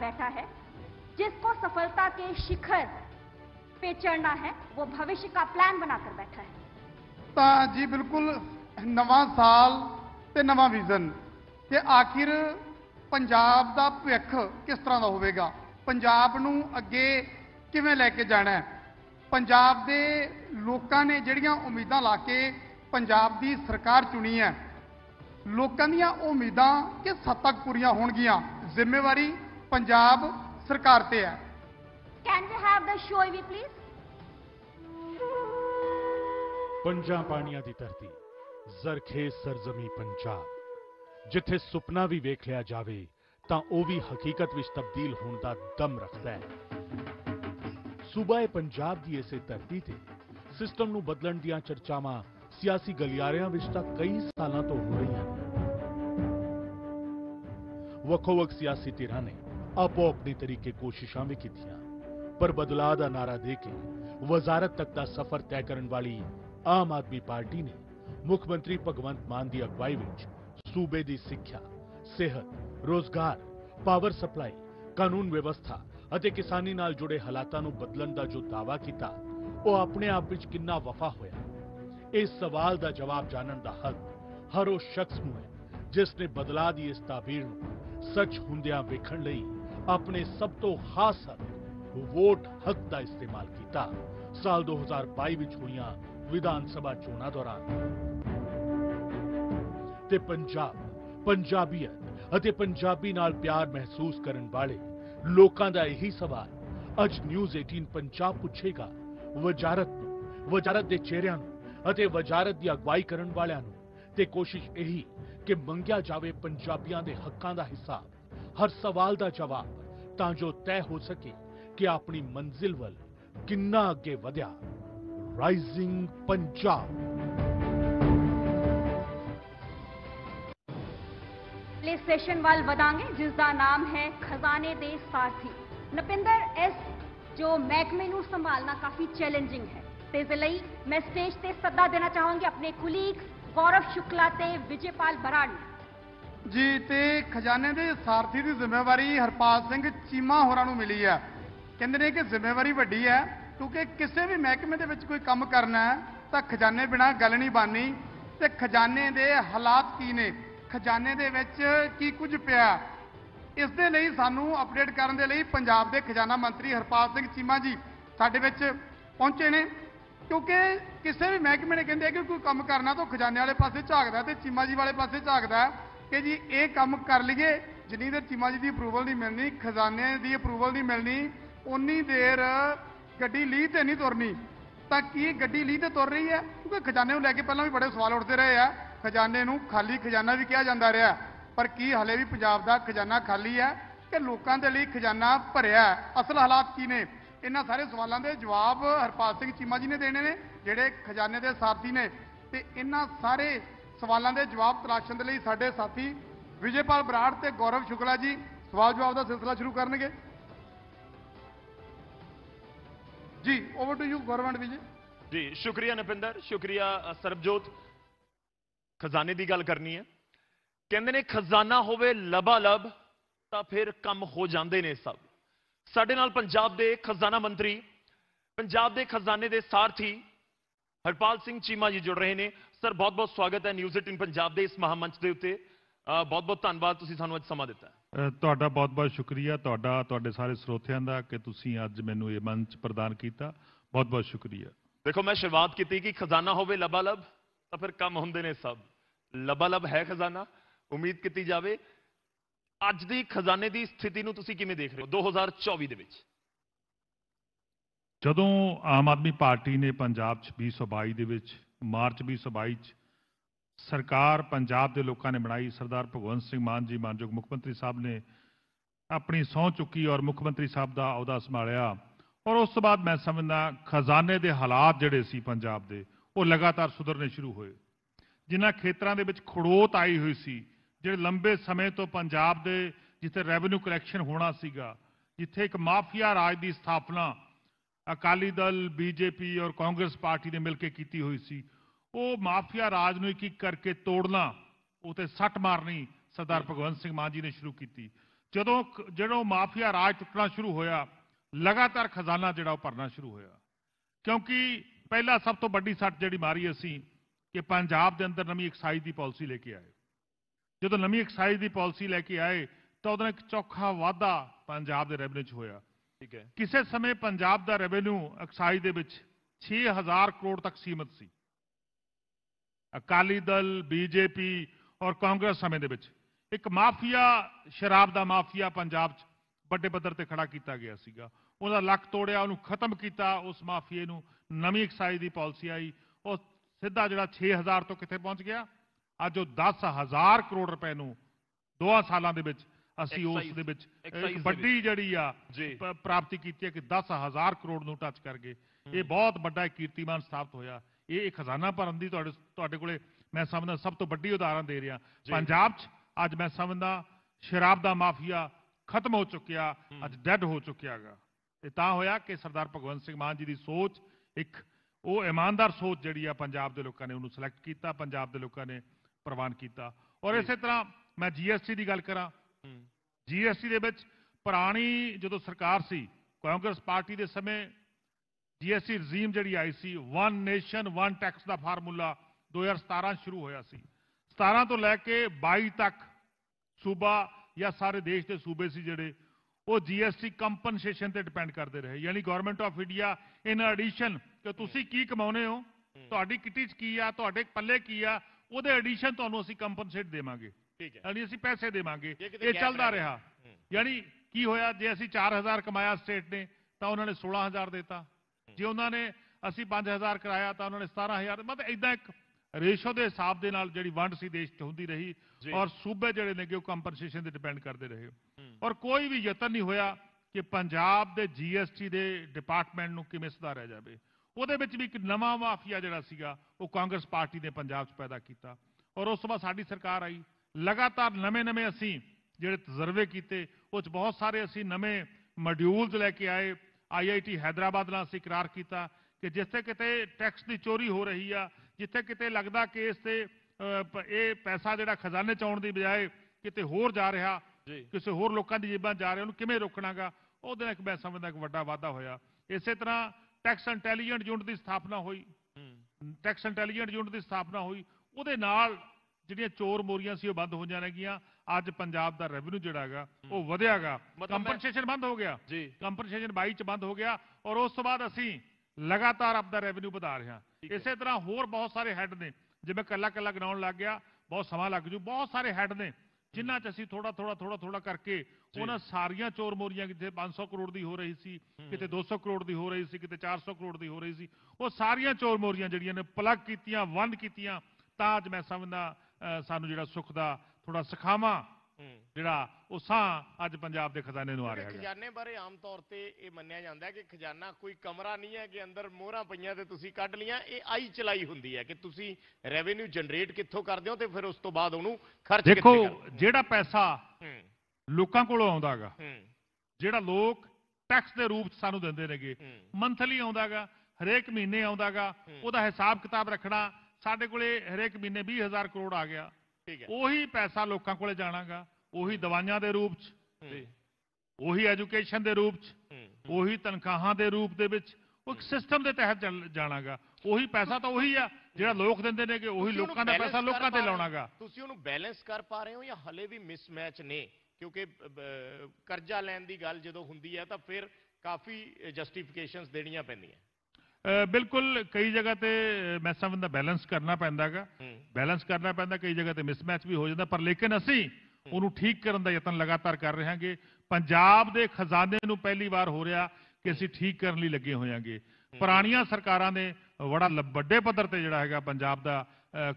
बैठा है जिसको सफलता के शिखर पे चढ़ना है वो भविष्य का प्लान बनाकर बैठा है ਤਾਂ ਜੀ ਬਿਲਕੁਲ ਨਵਾਂ ਸਾਲ ਤੇ ਨਵਾਂ ਵਿਜ਼ਨ ਕਿ ਆਖਿਰ ਪੰਜਾਬ ਦਾ ਭਵਿੱਖ ਕਿਸ ਤਰ੍ਹਾਂ ਦਾ ਹੋਵੇਗਾ ਪੰਜਾਬ ਨੂੰ ਅੱਗੇ ਕਿਵੇਂ ਲੈ ਕੇ ਜਾਣਾ ਹੈ ਪੰਜਾਬ ਦੇ ਲੋਕਾਂ ਨੇ ਜਿਹੜੀਆਂ ਉਮੀਦਾਂ ਲਾ ਕੇ ਪੰਜਾਬ ਦੀ ਸਰਕਾਰ ਚੁਣੀ ਹੈ ਲੋਕਾਂ ਦੀਆਂ ਉਮੀਦਾਂ ਕਿ ਸੱਤ ਤੱਕ ਪੂਰੀਆਂ ਹੋਣਗੀਆਂ ਜ਼ਿੰਮੇਵਾਰੀ ਪੰਜਾਬ ਸਰਕਾਰ ਤੇ ਹੈ can we have the show ਵੀ ਪਲੀਜ਼ ਪੰਜਾਂ ਪਾਣੀਆਂ ਦੀ ਧਰਤੀ ਜ਼ਰਖੇ ਸਰਜ਼ਮੀ ਪੰਜਾਬ ਜਿੱਥੇ ਸੁਪਨਾ ਵੀ ਵੇਖ ਲਿਆ ਜਾਵੇ ਤਾਂ ਉਹ ਵੀ ਹਕੀਕਤ ਵਿੱਚ ਤਬਦੀਲ ਹੋਣ ਦਾ ਦਮ ਰੱਖਦਾ ਹੈ ਸੂਬਾਏ ਪੰਜਾਬ ਦੀ ਇਸੇ ਧਰਤੀ ਤੇ ਸਿਸਟਮ ਨੂੰ ਬਦਲਣ ਦੀਆਂ ਚਰਚਾਵਾਂ ਸਿਆਸੀ ਗਲਿਆਰਿਆਂ ਵਿੱਚ ਤਾਂ ਕਈ ਸਾਲਾਂ ਤੋਂ ਹੋ ਰਹੀਆਂ ਹਨ ਵੱਖੋ ਵੱਖ ਸਿਆਸੀ ਧਿਰਾਂ ਨੇ ਆਪੋ ਆਪਣੇ ਤਰੀਕੇ ਕੋਸ਼ਿਸ਼ਾਂ ਵੀ ਕੀਤੀਆਂ ਪਰ ਬਦਲਾਅ ਦਾ ਨਾਰਾ ਦੇ ਕੇ ਵਜ਼ਾਰਤ ਤੱਕ ਦਾ ਸਫ਼ਰ ਤੈਅ ਕਰਨ ਵਾਲੀ ਆਮ ਆਦਮੀ ਪਾਰਟੀ ਨੇ ਮੁੱਖ ਮੰਤਰੀ ਭਗਵੰਤ ਮਾਨ ਦੀ ਅਗਵਾਈ ਵਿੱਚ ਸੂਬੇ ਦੀ ਸਿੱਖਿਆ ਸਿਹਤ ਰੋਜ਼ਗਾਰ ਪਾਵਰ ਸਪਲਾਈ ਕਾਨੂੰਨ ਵਿਵਸਥਾ ਅਤੇ ਕਿਸਾਨੀ ਨਾਲ ਜੁੜੇ ਹਾਲਾਤਾਂ ਨੂੰ ਬਦਲਣ ਦਾ ਜੋ ਦਾਵਾ ਕੀਤਾ ਉਹ ਆਪਣੇ ਆਪ ਵਿੱਚ ਕਿੰਨਾ ਵਫਾ ਹੋਇਆ ਇਸ ਸਵਾਲ ਦਾ ਜਵਾਬ ਜਾਣਨ ਦਾ ਹੱਕ ਹਰ ਉਹ ਸ਼ਖਸ ਨੂੰ ਹੈ ਜਿਸ ਨੇ ਬਦਲਾ ਦੀ ਇਸ ਤਾਬੀਰ ਨੂੰ ਸੱਚ ਹੁੰਦਿਆਂ ਵੇਖਣ ਲਈ ਆਪਣੇ ਸਭ ਤੋਂ ਖਾਸ ਹੱਕ ਵੋਟ ਹੱਕ ਦਾ ਇਸਤੇਮਾਲ ਕੀਤਾ ਸਾਲ 2022 ਵਿੱਚ ਹੋਈਆਂ ਵਿਧਾਨ ਸਭਾ ਚੋਣਾਂ ਦੌਰਾਨ ਤੇ ਪੰਜਾਬ ਪੰਜਾਬੀਅਤ ਅਤੇ ਪੰਜਾਬੀ ਨਾਲ ਪਿਆਰ ਮਹਿਸੂਸ ਕਰਨ ਵਾਲੇ ਲੋਕਾਂ ਦਾ ਇਹੀ ਸਵਾਲ ਅੱਜ ਨਿਊਜ਼ 18 ਪੰਜਾਬ ਪੁੱਛੇਗਾ ਵਜ਼ਾਰਤ ਨੂੰ ਵਜ਼ਾਰਤ ਦੇ ਚਿਹਰਿਆਂ ਨੂੰ ਅਤੇ ਵਜ਼ਾਰਤ ਦੀ ਅਗਵਾਈ ਕਰਨ ਵਾਲਿਆਂ ਨੂੰ ਤੇ ਕੋਸ਼ਿਸ਼ ਇਹੀ ਕਿ ਮੰਗਿਆ ਜਾਵੇ ਪੰਜਾਬੀਆਂ ਦੇ ਹੱਕਾਂ ਦਾ ਹਿਸਾਬ ਹਰ ਸਵਾਲ ਦਾ ਜਵਾਬ ਤਾਂ ਜੋ ਤੈਅ ਹੋ ਸਕੇ ਕਿ ਆਪਣੀ ਮੰਜ਼ਿਲ ਵੱਲ ਕਿੰਨਾ ਅੱਗੇ ਵਧਿਆ ਰਾਈਜ਼ਿੰਗ ਪੰਜਾਬ ਅਗਲੇ ਸੈਸ਼ਨ ਵੱਲ ਵਧਾਂਗੇ ਜਿਸ ਦਾ ਨਾਮ ਹੈ ਖਜ਼ਾਨੇ ਦੇ ਸਾਥੀ ਨਪਿੰਦਰ ਐਸ ਜੋ ਮਹਿਕਮੇ ਨੂੰ ਸੰਭਾਲਣਾ ਕਾਫੀ ਚੈਲੰਜਿੰਗ ਹੈ ਤੇ ਇਸ ਲਈ ਮੈਂ ਸਟੇਜ ਤੇ ਸੱਦਾ ਦੇਣਾ ਚਾਹਾਂਗੀ ਆਪਣੇ ਕੁਲੀਗ ਗੌਰਵ ਸ਼ੁਕਲਾ ਤੇ ਵਿਜੇਪਾਲ ਬਰਾੜ ਨੂੰ ਜੀ ਤੇ ਖਜ਼ਾਨੇ ਦੇ ਸਾਰਥੀ ਦੀ ਜ਼ਿੰਮੇਵਾਰੀ ਹਰਪਾਲ ਸਿੰਘ ਚੀਮਾ ਹੋਰਾਂ ਨੂੰ ਮਿਲੀ ਹੈ ਕਹਿੰਦੇ ਨੇ ਕਿ ਜ਼ਿੰਮੇਵਾਰੀ ਵੱਡੀ ਹੈ ਕਿਉਂਕਿ ਕਿਸੇ ਵੀ ਮਹਿਕਮੇ ਦੇ ਵਿੱਚ ਕੋਈ ਕੰਮ ਕਰਨਾ ਹੈ ਤਾਂ ਖਜ਼ਾਨੇ ਬਿਨਾ ਗੱਲ ਨਹੀਂ ਬਾਨੀ ਤੇ ਖਜ਼ਾਨੇ ਦੇ ਹਾਲਾਤ ਕੀ ਨੇ ਖਜ਼ਾਨੇ ਦੇ ਵਿੱਚ ਕੀ ਕੁਝ ਪਿਆ ਇਸ ਦੇ ਲਈ ਸਾਨੂੰ ਅਪਡੇਟ ਕਰਨ ਦੇ ਲਈ ਪੰਜਾਬ ਦੇ ਖਜ਼ਾਨਾ ਮੰਤਰੀ ਹਰਪਾਲ ਸਿੰਘ ਚੀਮਾ ਜੀ ਸਾਡੇ ਵਿੱਚ ਪਹੁੰਚੇ ਨੇ ਕਿਉਂਕਿ ਕਿਸੇ ਵੀ ਮਹਿਕਮੇ ਨੇ ਕਹਿੰਦੇ ਕਿ ਕੋਈ ਕੰਮ ਕਰਨਾ ਤਾਂ ਖਜ਼ਾਨੇ ਵਾਲੇ ਪਾਸੇ ਝਾਕਦਾ ਤੇ ਚੀਮਾ ਜੀ ਵਾਲੇ ਪਾਸੇ ਝਾਕਦਾ ਕਿ ਜੀ ਇਹ ਕੰਮ ਕਰ ਲਈਏ ਜਿੰਨੀ ਦੇਰ ਚੀਮਾ ਜੀ ਦੀ ਅਪਰੂਵਲ ਨਹੀਂ ਮਿਲਣੀ ਖਜ਼ਾਨੇ ਦੀ ਅਪਰੂਵਲ ਨਹੀਂ ਮਿਲਣੀ ਉਨੀ ਦੇਰ ਗੱਡੀ ਲਈ ਤੇ ਨਹੀਂ ਤੁਰਨੀ ਤਾਂ ਕੀ ਗੱਡੀ ਲਈ ਤੇ ਤੁਰ ਰਹੀ ਹੈ ਕਿਉਂਕਿ ਖਜ਼ਾਨੇ ਨੂੰ ਲੈ ਕੇ ਪਹਿਲਾਂ ਵੀ ਬੜੇ ਸਵਾਲ ਉੱਠਦੇ ਰਹੇ ਆ ਖਜ਼ਾਨੇ ਨੂੰ ਖਾਲੀ ਖਜ਼ਾਨਾ ਵੀ ਕਿਹਾ ਜਾਂਦਾ ਰਿਹਾ ਪਰ ਕੀ ਹਲੇ ਵੀ ਪੰਜਾਬ ਦਾ ਖਜ਼ਾਨਾ ਖਾਲੀ ਹੈ ਕਿ ਲੋਕਾਂ ਦੇ ਲਈ ਖਜ਼ਾਨਾ ਭਰਿਆ ਅਸਲ ਹਾਲਾਤ ਕੀ ਨੇ ਇਹਨਾਂ ਸਾਰੇ ਸਵਾਲਾਂ ਦੇ ਜਵਾਬ ਹਰਪਾਲ ਸਿੰਘ ਚੀਮਾ ਜੀ ਨੇ ਦੇਣੇ ਨੇ ਜਿਹੜੇ ਖਜ਼ਾਨੇ ਦੇ ਸਾਥੀ ਨੇ ਤੇ ਇਹਨਾਂ ਸਾਰੇ ਸਵਾਲਾਂ ਦੇ ਜਵਾਬ ਤਲਾਸ਼ਣ ਦੇ ਲਈ ਸਾਡੇ ਸਾਥੀ ਵਿਜੇਪਾਲ ਬਰਾੜ ਤੇ ਗੌਰਵ ਸ਼ੁਕਲਾ ਜੀ ਸਵਾਲ ਜਵਾਬ ਦਾ ਸਿਲਸਿਲਾ ਸ਼ੁਰੂ ਕਰਨਗੇ ਜੀ over to you government Vijay ji ਸ਼ੁਕਰੀਆ ਨਪਿੰਦਰ ਸ਼ੁਕਰੀਆ ਸਰਬਜੋਤ ਖਜ਼ਾਨੇ ਦੀ ਗੱਲ ਕਰਨੀ ਹੈ ਕਹਿੰਦੇ ਨੇ ਖਜ਼ਾਨਾ ਹੋਵੇ ਲਬਾ ਲਬ ਤਾਂ ਫਿਰ ਕੰਮ ਹੋ ਜਾਂਦੇ ਨੇ ਸਭ ਸਾਡੇ ਨਾਲ ਪੰਜਾਬ ਦੇ ਖਜ਼ਾਨਾ ਮੰਤਰੀ ਪੰਜਾਬ ਦੇ ਖਜ਼ਾਨੇ ਦੇ ਸਾਰਥੀ ਹਰਪਾਲ ਸਿੰਘ ਚੀਮਾ ਜੀ ਜੁੜ ਰਹੇ ਨੇ ਸਰ ਬਹੁਤ ਬਹੁਤ ਸਵਾਗਤ ਹੈ ਨਿਊਜ਼ ਇਨ ਪੰਜਾਬ ਦੇ ਇਸ ਮਹਾਮੰਚ ਦੇ ਉੱਤੇ ਬਹੁਤ ਬਹੁਤ ਧੰਨਵਾਦ ਤੁਸੀਂ ਸਾਨੂੰ ਅੱਜ ਸਮਾਂ ਦਿੱਤਾ ਤੁਹਾਡਾ ਬਹੁਤ ਬਹੁਤ ਸ਼ੁਕਰੀਆ ਤੁਹਾਡਾ ਤੁਹਾਡੇ ਸਾਰੇ ਸਰੋਤਿਆਂ ਦਾ ਕਿ ਤੁਸੀਂ ਅੱਜ ਮੈਨੂੰ ਇਹ ਮੰਚ ਪ੍ਰਦਾਨ ਕੀਤਾ ਬਹੁਤ ਬਹੁਤ ਸ਼ੁਕਰੀਆ ਦੇਖੋ ਮੈਂ ਸ਼ੁਰੂਆਤ ਕੀਤੀ ਕਿ ਖਜ਼ਾਨਾ ਹੋਵੇ ਲਬਾਲਬ ਤਾਂ ਫਿਰ ਕੰਮ ਹੁੰਦੇ ਨੇ ਸਭ ਲਬਾਲਬ ਹੈ ਖਜ਼ਾਨਾ ਉਮੀਦ ਕੀਤੀ ਜਾਵੇ ਅੱਜ ਦੀ ਖਜ਼ਾਨੇ ਦੀ ਸਥਿਤੀ ਨੂੰ ਤੁਸੀਂ ਕਿਵੇਂ ਦੇਖ ਰਹੇ ਹੋ 2024 ਦੇ ਵਿੱਚ ਜਦੋਂ ਆਮ ਆਦਮੀ ਪਾਰਟੀ ਨੇ ਪੰਜਾਬ 'ਚ 2022 ਦੇ ਵਿੱਚ ਮਾਰਚ 2022 ਚ ਸਰਕਾਰ ਪੰਜਾਬ ਦੇ ਲੋਕਾਂ ਨੇ ਬਣਾਈ ਸਰਦਾਰ ਭਗਵੰਤ ਸਿੰਘ ਮਾਨ ਜੀ ਮਾਨਯੋਗ ਮੁੱਖ ਮੰਤਰੀ ਸਾਹਿਬ ਨੇ ਆਪਣੀ ਸਹੁੰ ਚੁੱਕੀ ਔਰ ਮੁੱਖ ਮੰਤਰੀ ਸਾਹਿਬ ਦਾ ਅਹੁਦਾ ਸੰਭਾਲਿਆ ਔਰ ਉਸ ਤੋਂ ਬਾਅਦ ਮੈਂ ਸਮਝਦਾ ਖਜ਼ਾਨੇ ਦੇ ਹਾਲਾਤ ਜਿਹੜੇ ਸੀ ਪੰਜਾਬ ਦੇ ਉਹ ਲਗਾਤਾਰ ਸੁਧਰਨੇ ਸ਼ੁਰੂ ਹੋਏ ਜਿਨ੍ਹਾਂ ਖੇਤਰਾਂ ਦੇ ਵਿੱਚ ਖੜੋਤ ਆਈ ਹੋਈ ਸੀ ਜਿਹੜੇ ਲੰਬੇ ਸਮੇਂ ਤੋਂ ਪੰਜਾਬ ਦੇ ਜਿੱਥੇ ਰੈਵਨਿਊ ਕਲੈਕਸ਼ਨ ਹੋਣਾ ਸੀਗਾ ਜਿੱਥੇ ਇੱਕ ਮਾਫੀਆ ਰਾਜ ਦੀ ਸਥਾਪਨਾ ਅਕਾਲੀ ਦਲ ਬੀਜੇਪੀ ਔਰ ਕਾਂਗਰਸ ਪਾਰਟੀ ਨੇ ਮਿਲ ਕੇ ਕੀਤੀ ਹੋਈ ਸੀ ਉਹ ਮਾਫੀਆ ਰਾਜ ਨੂੰ ਇੱਕ ਇੱਕ ਕਰਕੇ ਤੋੜਨਾ ਉਤੇ ਸੱਟ ਮਾਰਨੀ ਸਰਦਾਰ ਭਗਵੰਤ ਸਿੰਘ ਮਾਨ ਜੀ ਨੇ ਸ਼ੁਰੂ ਕੀਤੀ ਜਦੋਂ ਜਦੋਂ ਮਾਫੀਆ ਰਾਜ ਟੁੱਟਣਾ ਸ਼ੁਰੂ ਹੋਇਆ ਲਗਾਤਾਰ ਖਜ਼ਾਨਾ ਜਿਹੜਾ ਉਹ ਭਰਨਾ ਸ਼ੁਰੂ ਹੋਇਆ ਕਿਉਂਕਿ ਪਹਿਲਾ ਸਭ ਤੋਂ ਵੱਡੀ ਸੱਟ ਜਿਹੜੀ ਮਾਰੀ ਅਸੀਂ ਕਿ ਪੰਜਾਬ ਦੇ ਅੰਦਰ ਨਵੀਂ ਐਕਸਾਈਜ਼ ਦੀ ਪਾਲਿਸੀ ਲੈ ਕੇ ਆਏ ਜਦੋਂ ਨਵੀਂ ਐਕਸਾਈਜ਼ ਦੀ ਪਾਲਿਸੀ ਲੈ ਕੇ ਆਏ ਤਾਂ ਉਹਦਾ ਇੱਕ ਚੌਖਾ ਵਾਧਾ ਪੰਜਾਬ ਦੇ ਰੈਵਨਿਊ 'ਚ ਹੋਇਆ ਠੀਕ ਹੈ ਕਿਸੇ ਸਮੇਂ ਪੰਜਾਬ ਦਾ ਰੈਵਨਿਊ ਐਕਸਾਈਜ਼ ਦੇ ਵਿੱਚ 6000 ਕਰੋੜ ਤੱਕ ਸੀਮਤ ਸੀ ਅਕਾਲੀ ਦਲ ਬੀਜੇਪੀ ਔਰ ਕਾਂਗਰਸ ਸਮੇਂ ਦੇ ਵਿੱਚ ਇੱਕ ਮਾਫੀਆ ਸ਼ਰਾਬ ਦਾ ਮਾਫੀਆ ਪੰਜਾਬ 'ਚ ਵੱਡੇ ਪੱਧਰ ਤੇ ਖੜਾ ਕੀਤਾ ਗਿਆ ਸੀਗਾ ਉਹਦਾ ਲੱਕ ਤੋੜਿਆ ਉਹਨੂੰ ਖਤਮ ਕੀਤਾ ਉਸ ਮਾਫੀਏ ਨੂੰ ਨਵੀਂ ਐਕਸਾਈਜ਼ ਦੀ ਪਾਲਿਸੀ ਆਈ ਉਹ ਸਿੱਧਾ ਜਿਹੜਾ 6000 ਤੋਂ ਕਿੱਥੇ ਪਹੁੰਚ ਗਿਆ ਅੱਜ ਉਹ 10000 ਕਰੋੜ ਰੁਪਏ ਨੂੰ ਦੋਹਾਂ ਸਾਲਾਂ ਦੇ ਵਿੱਚ ਅਸੀਂ ਉਸ ਦੇ ਵਿੱਚ ਵੱਡੀ ਜਿਹੜੀ ਆ ਪ੍ਰਾਪਤੀ ਕੀਤੀ ਹੈ ਕਿ 10000 ਕਰੋੜ ਨੂੰ ਟੱਚ ਕਰ ਗਏ ਇਹ ਬਹੁਤ ਵੱਡਾ ਕੀਰਤੀਮਾਨ ਸਾਬਤ ਹੋਇਆ ਇਹ ਖਜ਼ਾਨਾ ਭਰਨ ਦੀ ਤੁਹਾਡੇ ਤੁਹਾਡੇ ਕੋਲੇ ਮੈਂ ਸਮਝਦਾ ਸਭ ਤੋਂ ਵੱਡੀ ਉਦਾਹਰਨ ਦੇ ਰਿਹਾ ਪੰਜਾਬ 'ਚ ਅੱਜ ਮੈਂ ਸਮਝਦਾ ਸ਼ਰਾਬ ਦਾ ਮਾਫੀਆ ਖਤਮ ਹੋ ਚੁੱਕਿਆ ਅੱਜ ਡੈਡ ਹੋ ਚੁੱਕਿਆਗਾ ਤੇ ਤਾਂ ਹੋਇਆ ਕਿ ਸਰਦਾਰ ਭਗਵੰਤ ਸਿੰਘ ਮਾਨ ਜੀ ਦੀ ਸੋਚ ਇੱਕ ਉਹ ਇਮਾਨਦਾਰ ਸੋਚ ਜਿਹੜੀ ਆ ਪੰਜਾਬ ਦੇ ਲੋਕਾਂ ਨੇ ਉਹਨੂੰ ਸਿਲੈਕਟ ਕੀਤਾ ਪੰਜਾਬ ਦੇ ਲੋਕਾਂ ਨੇ ਪ੍ਰਵਾਨ ਕੀਤਾ ਔਰ ਇਸੇ ਤਰ੍ਹਾਂ ਮੈਂ ਜੀਐਸਟੀ ਦੀ ਗੱਲ ਕਰਾਂ ਜੀਐਸਟੀ ਦੇ ਵਿੱਚ ਪੁਰਾਣੀ ਜਦੋਂ ਸਰਕਾਰ ਸੀ ਕਾਂਗਰਸ ਪਾਰਟੀ ਦੇ ਸਮੇਂ ਜੀਐਸਟੀ ਰਜ਼ੀਮ ਜਿਹੜੀ ਆਈ ਸੀ ਵਨ ਨੇਸ਼ਨ ਵਨ ਟੈਕਸ ਦਾ ਫਾਰਮੂਲਾ 2017 ਸ਼ੁਰੂ ਹੋਇਆ ਸੀ 17 ਤੋਂ ਲੈ ਕੇ 22 ਤੱਕ ਸੂਬਾ ਜਾਂ ਸਾਰੇ ਦੇਸ਼ ਦੇ ਸੂਬੇ ਸੀ ਜਿਹੜੇ ਉਹ ਜੀਐਸਟੀ ਕੰਪਨਸੇਸ਼ਨ ਤੇ ਡਿਪੈਂਡ ਕਰਦੇ ਰਹੇ ਯਾਨੀ government of India in addition ਕਿ ਤੁਸੀਂ ਕੀ ਕਮਾਉਨੇ ਹੋ ਤੁਹਾਡੀ ਕਿਟੀ ਚ ਕੀ ਆ ਤੁਹਾਡੇ ਪੱਲੇ ਕੀ ਆ ਉਹਦੇ ਐਡੀਸ਼ਨ ਤੁਹਾਨੂੰ ਅਸੀਂ ਕੰਪਨਸੇਟ ਦੇਵਾਂਗੇ ਠੀਕ ਹੈ ਯਾਨੀ ਅਸੀਂ ਪੈਸੇ ਦੇਵਾਂਗੇ ਇਹ ਚੱਲਦਾ ਰਿਹਾ ਯਾਨੀ ਕੀ ਹੋਇਆ ਜੇ ਅਸੀਂ 4000 ਕਮਾਇਆ ਸਟੇਟ ਨੇ ਤਾਂ ਉਹਨਾਂ ਨੇ 16000 ਦਿੱਤਾ ਜੇ ਉਹਨਾਂ ਨੇ ਅਸੀਂ 5000 ਕਰਾਇਆ ਤਾਂ ਉਹਨਾਂ ਨੇ 17000 ਮਤਲਬ ਇਦਾਂ ਇੱਕ ਰੇਸ਼ੋ ਦੇ ਹਿਸਾਬ ਦੇ ਨਾਲ ਜਿਹੜੀ ਵੰਡ ਸੀ ਦੇਸ਼ 'ਚ ਹੁੰਦੀ ਰਹੀ ਔਰ ਸੂਬੇ ਜਿਹੜੇ ਨੇ ਉਹ ਕੰਪਨਸੇਸ਼ਨ ਤੇ ਡਿਪੈਂਡ ਕਰਦੇ ਰਹੇ ਔਰ ਕੋਈ ਵੀ ਯਤਨ ਨਹੀਂ ਹੋਇਆ ਕਿ ਪੰਜਾਬ ਦੇ ਜੀਐਸਟੀ ਦੇ ਡਿਪਾਰਟਮੈਂਟ ਨੂੰ ਕਿਵੇਂ ਸੁਧਾਰਿਆ ਜਾਵੇ ਉਹਦੇ ਵਿੱਚ ਵੀ ਇੱਕ ਨਵਾਂ ਮਾਫੀਆ ਜਿਹੜਾ ਸੀਗਾ ਉਹ ਕਾਂਗਰਸ ਪਾਰਟੀ ਨੇ ਪੰਜਾਬ 'ਚ ਪੈਦਾ ਕੀਤਾ ਔਰ ਉਸ ਤੋਂ ਬਾਅਦ ਸਾਡੀ ਸਰਕਾਰ ਆਈ ਲਗਾਤਾਰ ਨਵੇਂ-ਨਵੇਂ ਅਸੀਂ ਜਿਹੜੇ ਤਜਰਬੇ ਕੀਤੇ ਉਹ 'ਚ ਬਹੁਤ ਸਾਰੇ ਅਸੀਂ ਨਵੇਂ ਮੋਡਿਊਲਸ ਲੈ ਕੇ ਆਏ ਆਈਆਈਟੀ ਹైదరాబాద్ ਨਾਲ ਅਸੀਂ ਇਕਰਾਰ ਕੀਤਾ ਕਿ ਜਿੱਥੇ ਕਿਤੇ ਟੈਕਸ ਦੀ ਚੋਰੀ ਹੋ ਰਹੀ ਆ ਜਿੱਥੇ ਕਿਤੇ ਲੱਗਦਾ ਕੇਸ ਤੇ ਇਹ ਪੈਸਾ ਜਿਹੜਾ ਖਜ਼ਾਨੇ ਚ ਆਉਣ ਦੀ ਬਜਾਏ ਕਿਤੇ ਹੋਰ ਜਾ ਰਿਹਾ ਕਿਸੇ ਹੋਰ ਲੋਕਾਂ ਦੀ ਜੇਬਾਂ ਜਾ ਰਿਹਾ ਉਹਨੂੰ ਕਿਵੇਂ ਰੋਕਣਾਗਾ ਉਹਦੇ ਨਾਲ ਇੱਕ ਮੈਂ ਸਮਝਦਾ ਇੱਕ ਵੱਡਾ ਵਾਅਦਾ ਹੋਇਆ ਇਸੇ ਤਰ੍ਹਾਂ ਟੈਕਸ ਇੰਟੈਲੀਜੈਂਟ ਯੂਨਿਟ ਦੀ ਸਥਾਪਨਾ ਹੋਈ ਟੈਕਸ ਇੰਟੈਲੀਜੈਂਟ ਯੂਨਿਟ ਦੀ ਸਥਾਪਨਾ ਹੋਈ ਉਹਦੇ ਨਾਲ ਜਿਹੜੀਆਂ ਚੋਰ ਮੋਰੀਆਂ ਸੀ ਉਹ ਬੰਦ ਹੋ ਜਾਣਗੀਆਂ ਅੱਜ ਪੰਜਾਬ ਦਾ ਰੈਵਨਿਊ ਜਿਹੜਾ ਹੈਗਾ ਉਹ ਵਧਿਆਗਾ ਕੰਪਨਸੇਸ਼ਨ ਬੰਦ ਹੋ ਗਿਆ ਜੀ ਕੰਪਨਸੇਸ਼ਨ 22 ਚ ਬੰਦ ਹੋ ਗਿਆ ਔਰ ਉਸ ਤੋਂ ਬਾਅਦ ਅਸੀਂ ਲਗਾਤਾਰ ਆਪਦਾ ਰੈਵਨਿਊ ਵਧਾ ਰਹੇ ਹਾਂ ਇਸੇ ਤਰ੍ਹਾਂ ਹੋਰ ਬਹੁਤ ਸਾਰੇ ਹੈੱਡ ਨੇ ਜਿਵੇਂ ਕੱਲਾ ਕੱਲਾ ਗਰਾਉਂਡ ਲੱਗ ਗਿਆ ਬਹੁਤ ਸਮਾਂ ਲੱਗ ਜੂ ਬਹੁਤ ਸਾਰੇ ਹੈੱਡ ਨੇ ਜਿਨ੍ਹਾਂ 'ਚ ਅਸੀਂ ਥੋੜਾ ਥੋੜਾ ਥੋੜਾ ਥੋੜਾ ਕਰਕੇ ਉਹਨਾਂ ਸਾਰੀਆਂ ਚੋਰ ਮੋਰੀਆਂ ਕਿਤੇ 500 ਕਰੋੜ ਦੀ ਹੋ ਰਹੀ ਸੀ ਕਿਤੇ 200 ਕਰੋੜ ਦੀ ਹੋ ਰਹੀ ਸੀ ਕਿਤੇ 400 ਕਰੋੜ ਦੀ ਹੋ ਰਹੀ ਸੀ ਉਹ ਸਾਰੀਆਂ ਚੋਰ ਮੋਰੀਆਂ ਜਿਹੜੀਆਂ ਨੇ ਪਲੱਗ ਕੀਤੀਆਂ ਬੰਦ ਕੀਤੀਆਂ ਤਾਂ ਅੱਜ ਮੈਂ ਸਮਝਦਾ ਸਾਨੂੰ ਜਿਹੜਾ ਸੁੱਖ ਦਾ ਥੋੜਾ ਸਖਾਵਾ ਜਿਹੜਾ ਉਹ ਸਾਂ ਅੱਜ ਪੰਜਾਬ ਦੇ ਖਜ਼ਾਨੇ ਨੂੰ ਆ ਰਿਹਾ ਹੈ ਖਜ਼ਾਨੇ ਬਾਰੇ ਆਮ ਤੌਰ ਤੇ ਇਹ ਮੰਨਿਆ ਜਾਂਦਾ ਹੈ ਕਿ ਖਜ਼ਾਨਾ ਕੋਈ ਕਮਰਾ ਨਹੀਂ ਹੈ ਕਿ ਅੰਦਰ ਮੋਹਰਾਂ ਪਈਆਂ ਤੇ ਤੁਸੀਂ ਕੱਢ ਲੀਆਂ ਇਹ ਆਈ ਚਲਾਈ ਹੁੰਦੀ ਹੈ ਕਿ ਤੁਸੀਂ ਰੈਵਨਿਊ ਜਨਰੇਟ ਕਿੱਥੋਂ ਕਰਦੇ ਹੋ ਤੇ ਫਿਰ ਉਸ ਤੋਂ ਬਾਅਦ ਉਹਨੂੰ ਖਰਚ ਕਿੱਥੇ ਕਰਦੇ ਦੇਖੋ ਜਿਹੜਾ ਪੈਸਾ ਲੋਕਾਂ ਕੋਲੋਂ ਆਉਂਦਾਗਾ ਜਿਹੜਾ ਲੋਕ ਟੈਕਸ ਦੇ ਰੂਪ ਸਾਨੂੰ ਦਿੰਦੇ ਨੇਗੇ ਮੰਥਲੀ ਆਉਂਦਾਗਾ ਹਰੇਕ ਮਹੀਨੇ ਆਉਂਦਾਗਾ ਉਹਦਾ ਹਿਸਾਬ ਕਿਤਾਬ ਰੱਖਣਾ ਸਾਡੇ ਕੋਲੇ ਹਰੇਕ ਮਹੀਨੇ 20000 ਕਰੋੜ ਆ ਗਿਆ ਉਹੀ ਪੈਸਾ ਲੋਕਾਂ ਕੋਲੇ ਜਾਣਾਗਾ ਉਹੀ ਦਵਾਈਆਂ ਦੇ ਰੂਪ 'ਚ ਉਹੀ ਐਜੂਕੇਸ਼ਨ ਦੇ ਰੂਪ 'ਚ ਉਹੀ ਤਨਖਾਹਾਂ ਦੇ ਰੂਪ ਦੇ ਵਿੱਚ ਉਹ ਇੱਕ ਸਿਸਟਮ ਦੇ ਤਹਿਤ ਜਾਣਾਗਾ ਉਹੀ ਪੈਸਾ ਤਾਂ ਉਹੀ ਆ ਜਿਹੜਾ ਲੋਕ ਦਿੰਦੇ ਨੇ ਕਿ ਉਹੀ ਲੋਕਾਂ ਦਾ ਪੈਸਾ ਲੋਕਾਂ ਤੇ ਲਾਉਣਾਗਾ ਤੁਸੀਂ ਉਹਨੂੰ ਬੈਲੈਂਸ ਕਰ ਪਾ ਰਹੇ ਹੋ ਜਾਂ ਹਲੇ ਵੀ ਮਿਸਮੈਚ ਨੇ ਕਿਉਂਕਿ ਕਰਜ਼ਾ ਲੈਣ ਦੀ ਗੱਲ ਜਦੋਂ ਹੁੰਦੀ ਹੈ ਤਾਂ ਫਿਰ ਕਾਫੀ ਜਸਟੀਫਿਕੇਸ਼ਨਸ ਦੇਣੀਆਂ ਪੈਂਦੀਆਂ ਬਿਲਕੁਲ ਕਈ ਜਗ੍ਹਾ ਤੇ ਮੈਂ ਬੰਦਾ ਬੈਲੈਂਸ ਕਰਨਾ ਪੈਂਦਾਗਾ ਬੈਲੈਂਸ ਕਰਨਾ ਪੈਂਦਾ ਕਈ ਜਗ੍ਹਾ ਤੇ ਮਿਸਮੈਚ ਵੀ ਹੋ ਜਾਂਦਾ ਪਰ ਲੇਕਿਨ ਅਸੀਂ ਉਹਨੂੰ ਠੀਕ ਕਰਨ ਦਾ ਯਤਨ ਲਗਾਤਾਰ ਕਰ ਰਹੇ ਹਾਂਗੇ ਪੰਜਾਬ ਦੇ ਖਜ਼ਾਨੇ ਨੂੰ ਪਹਿਲੀ ਵਾਰ ਹੋ ਰਿਹਾ ਕਿ ਅਸੀਂ ਠੀਕ ਕਰਨ ਲਈ ਲੱਗੇ ਹੋਇਆਂਗੇ ਪੁਰਾਣੀਆਂ ਸਰਕਾਰਾਂ ਨੇ ਬੜਾ ਵੱਡੇ ਪੱਧਰ ਤੇ ਜਿਹੜਾ ਹੈਗਾ ਪੰਜਾਬ ਦਾ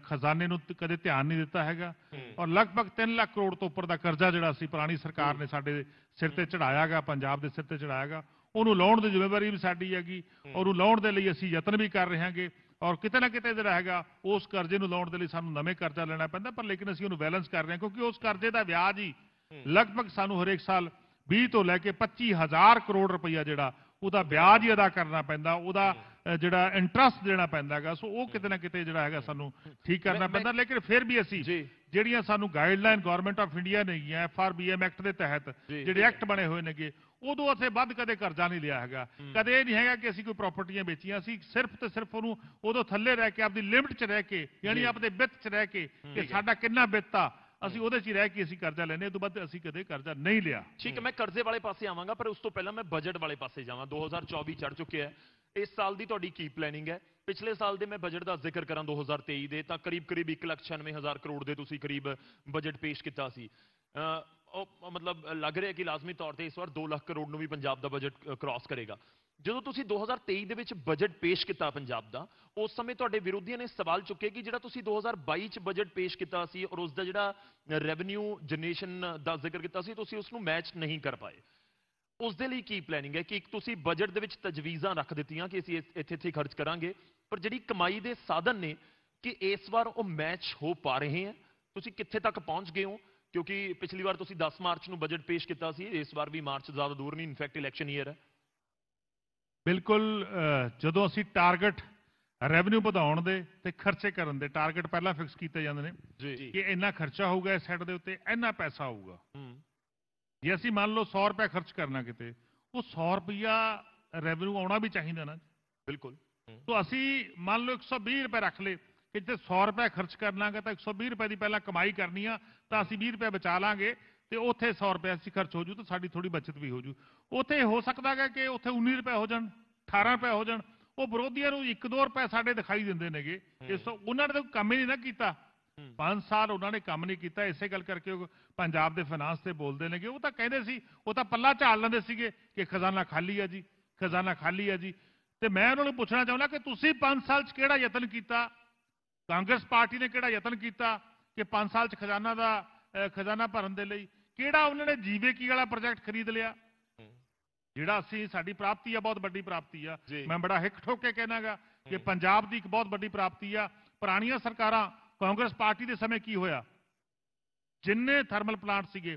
ਖਜ਼ਾਨੇ ਨੂੰ ਕਦੇ ਧਿਆਨ ਨਹੀਂ ਦਿੱਤਾ ਹੈਗਾ ਔਰ ਲਗਭਗ 3 ਲੱਖ ਕਰੋੜ ਤੋਂ ਉੱਪਰ ਦਾ ਕਰਜ਼ਾ ਜਿਹੜਾ ਸੀ ਪੁਰਾਣੀ ਸਰਕਾਰ ਨੇ ਸਾਡੇ ਸਿਰ ਤੇ ਚੜਾਇਆਗਾ ਪੰਜਾਬ ਦੇ ਸਿਰ ਤੇ ਚੜਾਇਆਗਾ ਉਹਨੂੰ ਲਾਉਣ ਦੀ ਜ਼ਿੰਮੇਵਾਰੀ ਵੀ ਸਾਡੀ ਹੈਗੀ ਔਰ ਉਹ ਲਾਉਣ ਦੇ ਲਈ ਅਸੀਂ ਯਤਨ ਵੀ ਕਰ ਰਹੇ ਹਾਂਗੇ ਔਰ ਕਿਤੇ ਨਾ ਕਿਤੇ ਜਿਹੜਾ ਹੈਗਾ ਉਸ ਕਰਜ਼ੇ ਨੂੰ ਲਾਉਣ ਦੇ ਲਈ ਸਾਨੂੰ ਨਵੇਂ ਕਰਜ਼ਾ ਲੈਣਾ ਪੈਂਦਾ ਪਰ ਲੇਕਿਨ ਅਸੀਂ ਉਹਨੂੰ ਬੈਲੈਂਸ ਕਰ ਰਹੇ ਹਾਂ ਕਿਉਂਕਿ ਉਸ ਕਰਜ਼ੇ ਦਾ ਵਿਆਜ ਹੀ ਲਗਭਗ ਸਾਨੂੰ ਹਰੇਕ ਸਾਲ 20 ਤੋਂ ਲੈ ਕੇ 25000 ਕਰੋੜ ਰੁਪਈਆ ਜਿਹੜਾ ਉਹਦਾ ਵਿਆਜ ਹੀ ਅਦਾ ਕਰਨਾ ਪੈਂਦਾ ਉਹਦਾ ਜਿਹੜਾ ਇੰਟਰਸਟ ਦੇਣਾ ਪੈਂਦਾ ਹੈਗਾ ਸੋ ਉਹ ਕਿਤੇ ਨਾ ਕਿਤੇ ਜਿਹੜਾ ਹੈਗਾ ਸਾਨੂੰ ਠੀਕ ਕਰਨਾ ਪੈਂਦਾ ਲੇਕਿਨ ਫਿਰ ਵੀ ਅਸੀਂ ਜਿਹੜੀਆਂ ਸਾਨੂੰ ਗਾਈਡਲਾਈਨ ਗਵਰਨਮੈਂਟ ਆਫ ਇੰਡੀਆ ਨੇ ਗਈਆਂ ਐਫਆਰਬੀਐਮ ਐਕਟ ਦੇ ਤਹਿਤ ਜਿਹੜੇ ਐਕਟ ਬਣੇ ਹੋਏ ਨੇਗੇ ਉਦੋਂ ਅਸੀਂ ਵੱਧ ਕਦੇ ਕਰਜ਼ਾ ਨਹੀਂ ਲਿਆ ਹੈਗਾ ਕਦੇ ਇਹ ਨਹੀਂ ਹੈਗਾ ਕਿ ਅਸੀਂ ਕੋਈ ਪ੍ਰਾਪਰਟੀਆਂ ਵੇਚੀਆਂ ਸੀ ਸਿਰਫ ਤੇ ਸਿਰਫ ਉਹਨੂੰ ਉਦੋਂ ਥੱਲੇ ਰਹਿ ਕੇ ਆਪਦੀ ਲਿਮਟ 'ਚ ਰਹਿ ਕੇ ਯਾਨੀ ਆਪਦੇ ਵਿੱਤ 'ਚ ਰਹਿ ਕੇ ਕਿ ਸਾਡਾ ਕਿੰਨਾ ਆ ਅਸੀਂ ਉਹਦੇ 'ਚ ਹੀ ਰਹਿ ਕੇ ਅਸੀਂ ਕਰਜ਼ਾ ਲੈਨੇ ਉਦੋਂ ਤੋਂ ਬਾਅਦ ਅਸੀਂ ਕਦੇ ਕਰਜ਼ਾ ਨਹੀਂ ਲਿਆ ਠੀਕ ਹੈ ਮੈਂ ਕਰਜ਼ੇ ਵਾਲੇ ਪਾਸੇ ਆਵਾਂਗਾ ਪਰ ਉਸ ਤੋਂ ਪਹਿਲਾਂ ਮੈਂ ਬਜਟ ਵਾਲੇ ਪਾਸੇ ਜਾਵਾਂ 2024 ਚੜ ਚੁੱਕਿਆ ਹੈ ਇਸ ਸਾਲ ਦੀ ਤੁਹਾਡੀ ਕੀ ਪਲੈਨਿੰਗ ਹੈ ਪਿਛਲੇ ਸਾਲ ਦੇ ਮੈਂ ਬਜਟ ਦਾ ਜ਼ਿਕਰ ਕਰਾਂ 2023 ਦੇ ਤਾਂ ਕਰੀਬ ਕਰੀਬ 196000 ਕਰੋੜ ਦੇ ਤੁਸੀਂ ਕਰੀਬ ਬਜਟ ਪੇਸ਼ ਕੀਤਾ ਸੀ ਮਤਲਬ ਲੱਗ ਰਿਹਾ ਕਿ ਲਾਜ਼ਮੀ ਤੌਰ ਤੇ ਇਸ ਵਾਰ 2 ਲੱਖ ਕਰੋੜ ਨੂੰ ਵੀ ਪੰਜਾਬ ਦਾ ਬਜਟ ਕ੍ਰਾਸ ਕਰੇਗਾ ਜਦੋਂ ਤੁਸੀਂ 2023 ਦੇ ਵਿੱਚ ਬਜਟ ਪੇਸ਼ ਕੀਤਾ ਪੰਜਾਬ ਦਾ ਉਸ ਸਮੇਂ ਤੁਹਾਡੇ ਵਿਰੋਧੀਆਂ ਨੇ ਸਵਾਲ ਚੁੱਕੇ ਕਿ ਜਿਹੜਾ ਤੁਸੀਂ 2022 ਚ ਬਜਟ ਪੇਸ਼ ਕੀਤਾ ਸੀ ਔਰ ਉਸ ਦਾ ਜਿਹੜਾ ਰੈਵਨਿਊ ਜਨਰੇਸ਼ਨ ਦਾ ਜ਼ਿਕਰ ਕੀਤਾ ਸੀ ਤੁਸੀਂ ਉਸ ਨੂੰ ਮੈਚ ਨਹੀਂ ਕਰ ਪਾਏ ਉਸ ਦੇ ਲਈ ਕੀ ਪਲੈਨਿੰਗ ਹੈ ਕਿ ਤੁਸੀਂ ਬਜਟ ਦੇ ਵਿੱਚ ਤਜਵੀਜ਼ਾਂ ਰੱਖ ਦਿੱਤੀਆਂ ਕਿ ਅਸੀਂ ਇੱਥੇ ਇੱਥੇ ਖਰਚ ਕਰਾਂਗੇ ਪਰ ਜਿਹੜੀ ਕਮਾਈ ਦੇ ਸਾਧਨ ਨੇ ਕਿ ਇਸ ਵਾਰ ਉਹ ਮੈਚ ਹੋ ਪਾ ਰਹੇ ਹਨ ਤੁਸੀਂ ਕਿੱਥੇ ਤੱਕ ਪਹੁੰਚ ਗਏ ਹੋ ਕਿਉਂਕਿ ਪਿਛਲੀ ਵਾਰ ਤੁਸੀਂ 10 ਮਾਰਚ ਨੂੰ ਬਜਟ ਪੇਸ਼ ਕੀਤਾ ਸੀ ਇਸ ਵਾਰ ਵੀ ਮਾਰਚ ਜ਼ਿਆਦਾ ਦੂਰ ਨਹੀਂ ਇਨਫੈਕਟ ਇਲੈਕਸ਼ਨ ਈਅਰ ਹੈ ਬਿਲਕੁਲ ਜਦੋਂ ਅਸੀਂ ਟਾਰਗੇਟ ਰੈਵਨਿਊ ਵਧਾਉਣ ਦੇ ਤੇ ਖਰਚੇ ਕਰਨ ਦੇ ਟਾਰਗੇਟ ਪਹਿਲਾਂ ਫਿਕਸ ਕੀਤੇ ਜਾਂਦੇ ਨੇ ਕਿ ਇੰਨਾ ਖਰਚਾ ਹੋਊਗਾ ਇਸ ਸਾਈਡ ਦੇ ਉੱਤੇ ਇੰਨਾ ਪੈਸਾ ਆਊਗਾ ਜੇ ਅਸੀਂ ਮੰਨ ਲਓ 100 ਰੁਪਏ ਖਰਚ ਕਰਨਾ ਕਿਤੇ ਉਹ 100 ਰੁਪਿਆ ਰੈਵਨਿਊ ਆਉਣਾ ਵੀ ਚਾਹੀਦਾ ਨਾ ਬਿਲਕੁਲ ਤੋਂ ਅਸੀਂ ਮੰਨ ਲਓ 120 ਰੁਪਏ ਰੱਖ ਲਏ ਕਿ ਜੇ 100 ਰੁਪਏ ਖਰਚ ਕਰ ਲਾਂਗੇ ਤਾਂ 120 ਰੁਪਏ ਦੀ ਪਹਿਲਾਂ ਕਮਾਈ ਕਰਨੀ ਆ ਤਾਂ ਅਸੀਂ 20 ਰੁਪਏ ਬਚਾ ਲਾਂਗੇ ਤੇ ਉੱਥੇ 100 ਰੁਪਏ ਅਸੀਂ ਖਰਚ ਹੋ ਜੂ ਤਾਂ ਸਾਡੀ ਥੋੜੀ ਬਚਤ ਵੀ ਹੋ ਜੂ ਉੱਥੇ ਹੋ ਸਕਦਾ ਹੈ ਕਿ ਉੱਥੇ 19 ਰੁਪਏ ਹੋ ਜਾਣ 18 ਰੁਪਏ ਹੋ ਜਾਣ ਉਹ ਵਿਰੋਧੀਆਂ ਨੂੰ 1-2 ਰੁਪਏ ਸਾਡੇ ਦਿਖਾਈ ਦਿੰਦੇ ਨੇਗੇ ਇਸ ਤੋਂ ਉਹਨਾਂ ਨੇ ਕੰਮ ਹੀ ਨਹੀਂ ਨਾ ਕੀਤਾ 5 ਸਾਲ ਉਹਨਾਂ ਨੇ ਕੰਮ ਨਹੀਂ ਕੀਤਾ ਇਸੇ ਗੱਲ ਕਰਕੇ ਉਹ ਪੰਜਾਬ ਦੇ ਫਾਈਨਾਂਸ ਤੇ ਬੋਲਦੇ ਨੇਗੇ ਉਹ ਤਾਂ ਕਹਿੰਦੇ ਸੀ ਉਹ ਤਾਂ ਪੱਲਾ ਝਾਲ ਲੈਂਦੇ ਸੀਗੇ ਕਿ ਖਜ਼ਾਨਾ ਖਾਲੀ ਆ ਜੀ ਖਜ਼ਾਨਾ ਖਾਲੀ ਆ ਜੀ ਤੇ ਮੈਂ ਉਹਨਾਂ ਨੂੰ ਪੁੱਛਣਾ ਚਾਹੁੰਦਾ ਕਿ ਤੁਸੀਂ 5 ਸਾਲ 'ਚ ਕਿਹੜਾ ਯਤਨ ਕੀਤਾ ਕਾਂਗਰਸ ਪਾਰਟੀ ਨੇ ਕਿਹੜਾ ਯਤਨ ਕੀਤਾ ਕਿ 5 ਸਾਲ ਚ ਖਜ਼ਾਨਾ ਦਾ ਖਜ਼ਾਨਾ ਭਰਨ ਦੇ ਲਈ ਕਿਹੜਾ ਉਹਨਾਂ ਨੇ ਜੀਵੇ ਕੀ ਵਾਲਾ ਪ੍ਰੋਜੈਕਟ ਖਰੀਦ ਲਿਆ ਜਿਹੜਾ ਅਸੀਂ ਸਾਡੀ ਪ੍ਰਾਪਤੀ ਆ ਬਹੁਤ ਵੱਡੀ ਪ੍ਰਾਪਤੀ ਆ ਮੈਂ ਬੜਾ ਹਿੱਕ ਠੋਕ ਕੇ ਕਹਿਣਾਗਾ ਕਿ ਪੰਜਾਬ ਦੀ ਇੱਕ ਬਹੁਤ ਵੱਡੀ ਪ੍ਰਾਪਤੀ ਆ ਪੁਰਾਣੀਆਂ ਸਰਕਾਰਾਂ ਕਾਂਗਰਸ ਪਾਰਟੀ ਦੇ ਸਮੇਂ ਕੀ ਹੋਇਆ ਜਿੰਨੇ ਥਰਮਲ ਪਲਾਂਟ ਸੀਗੇ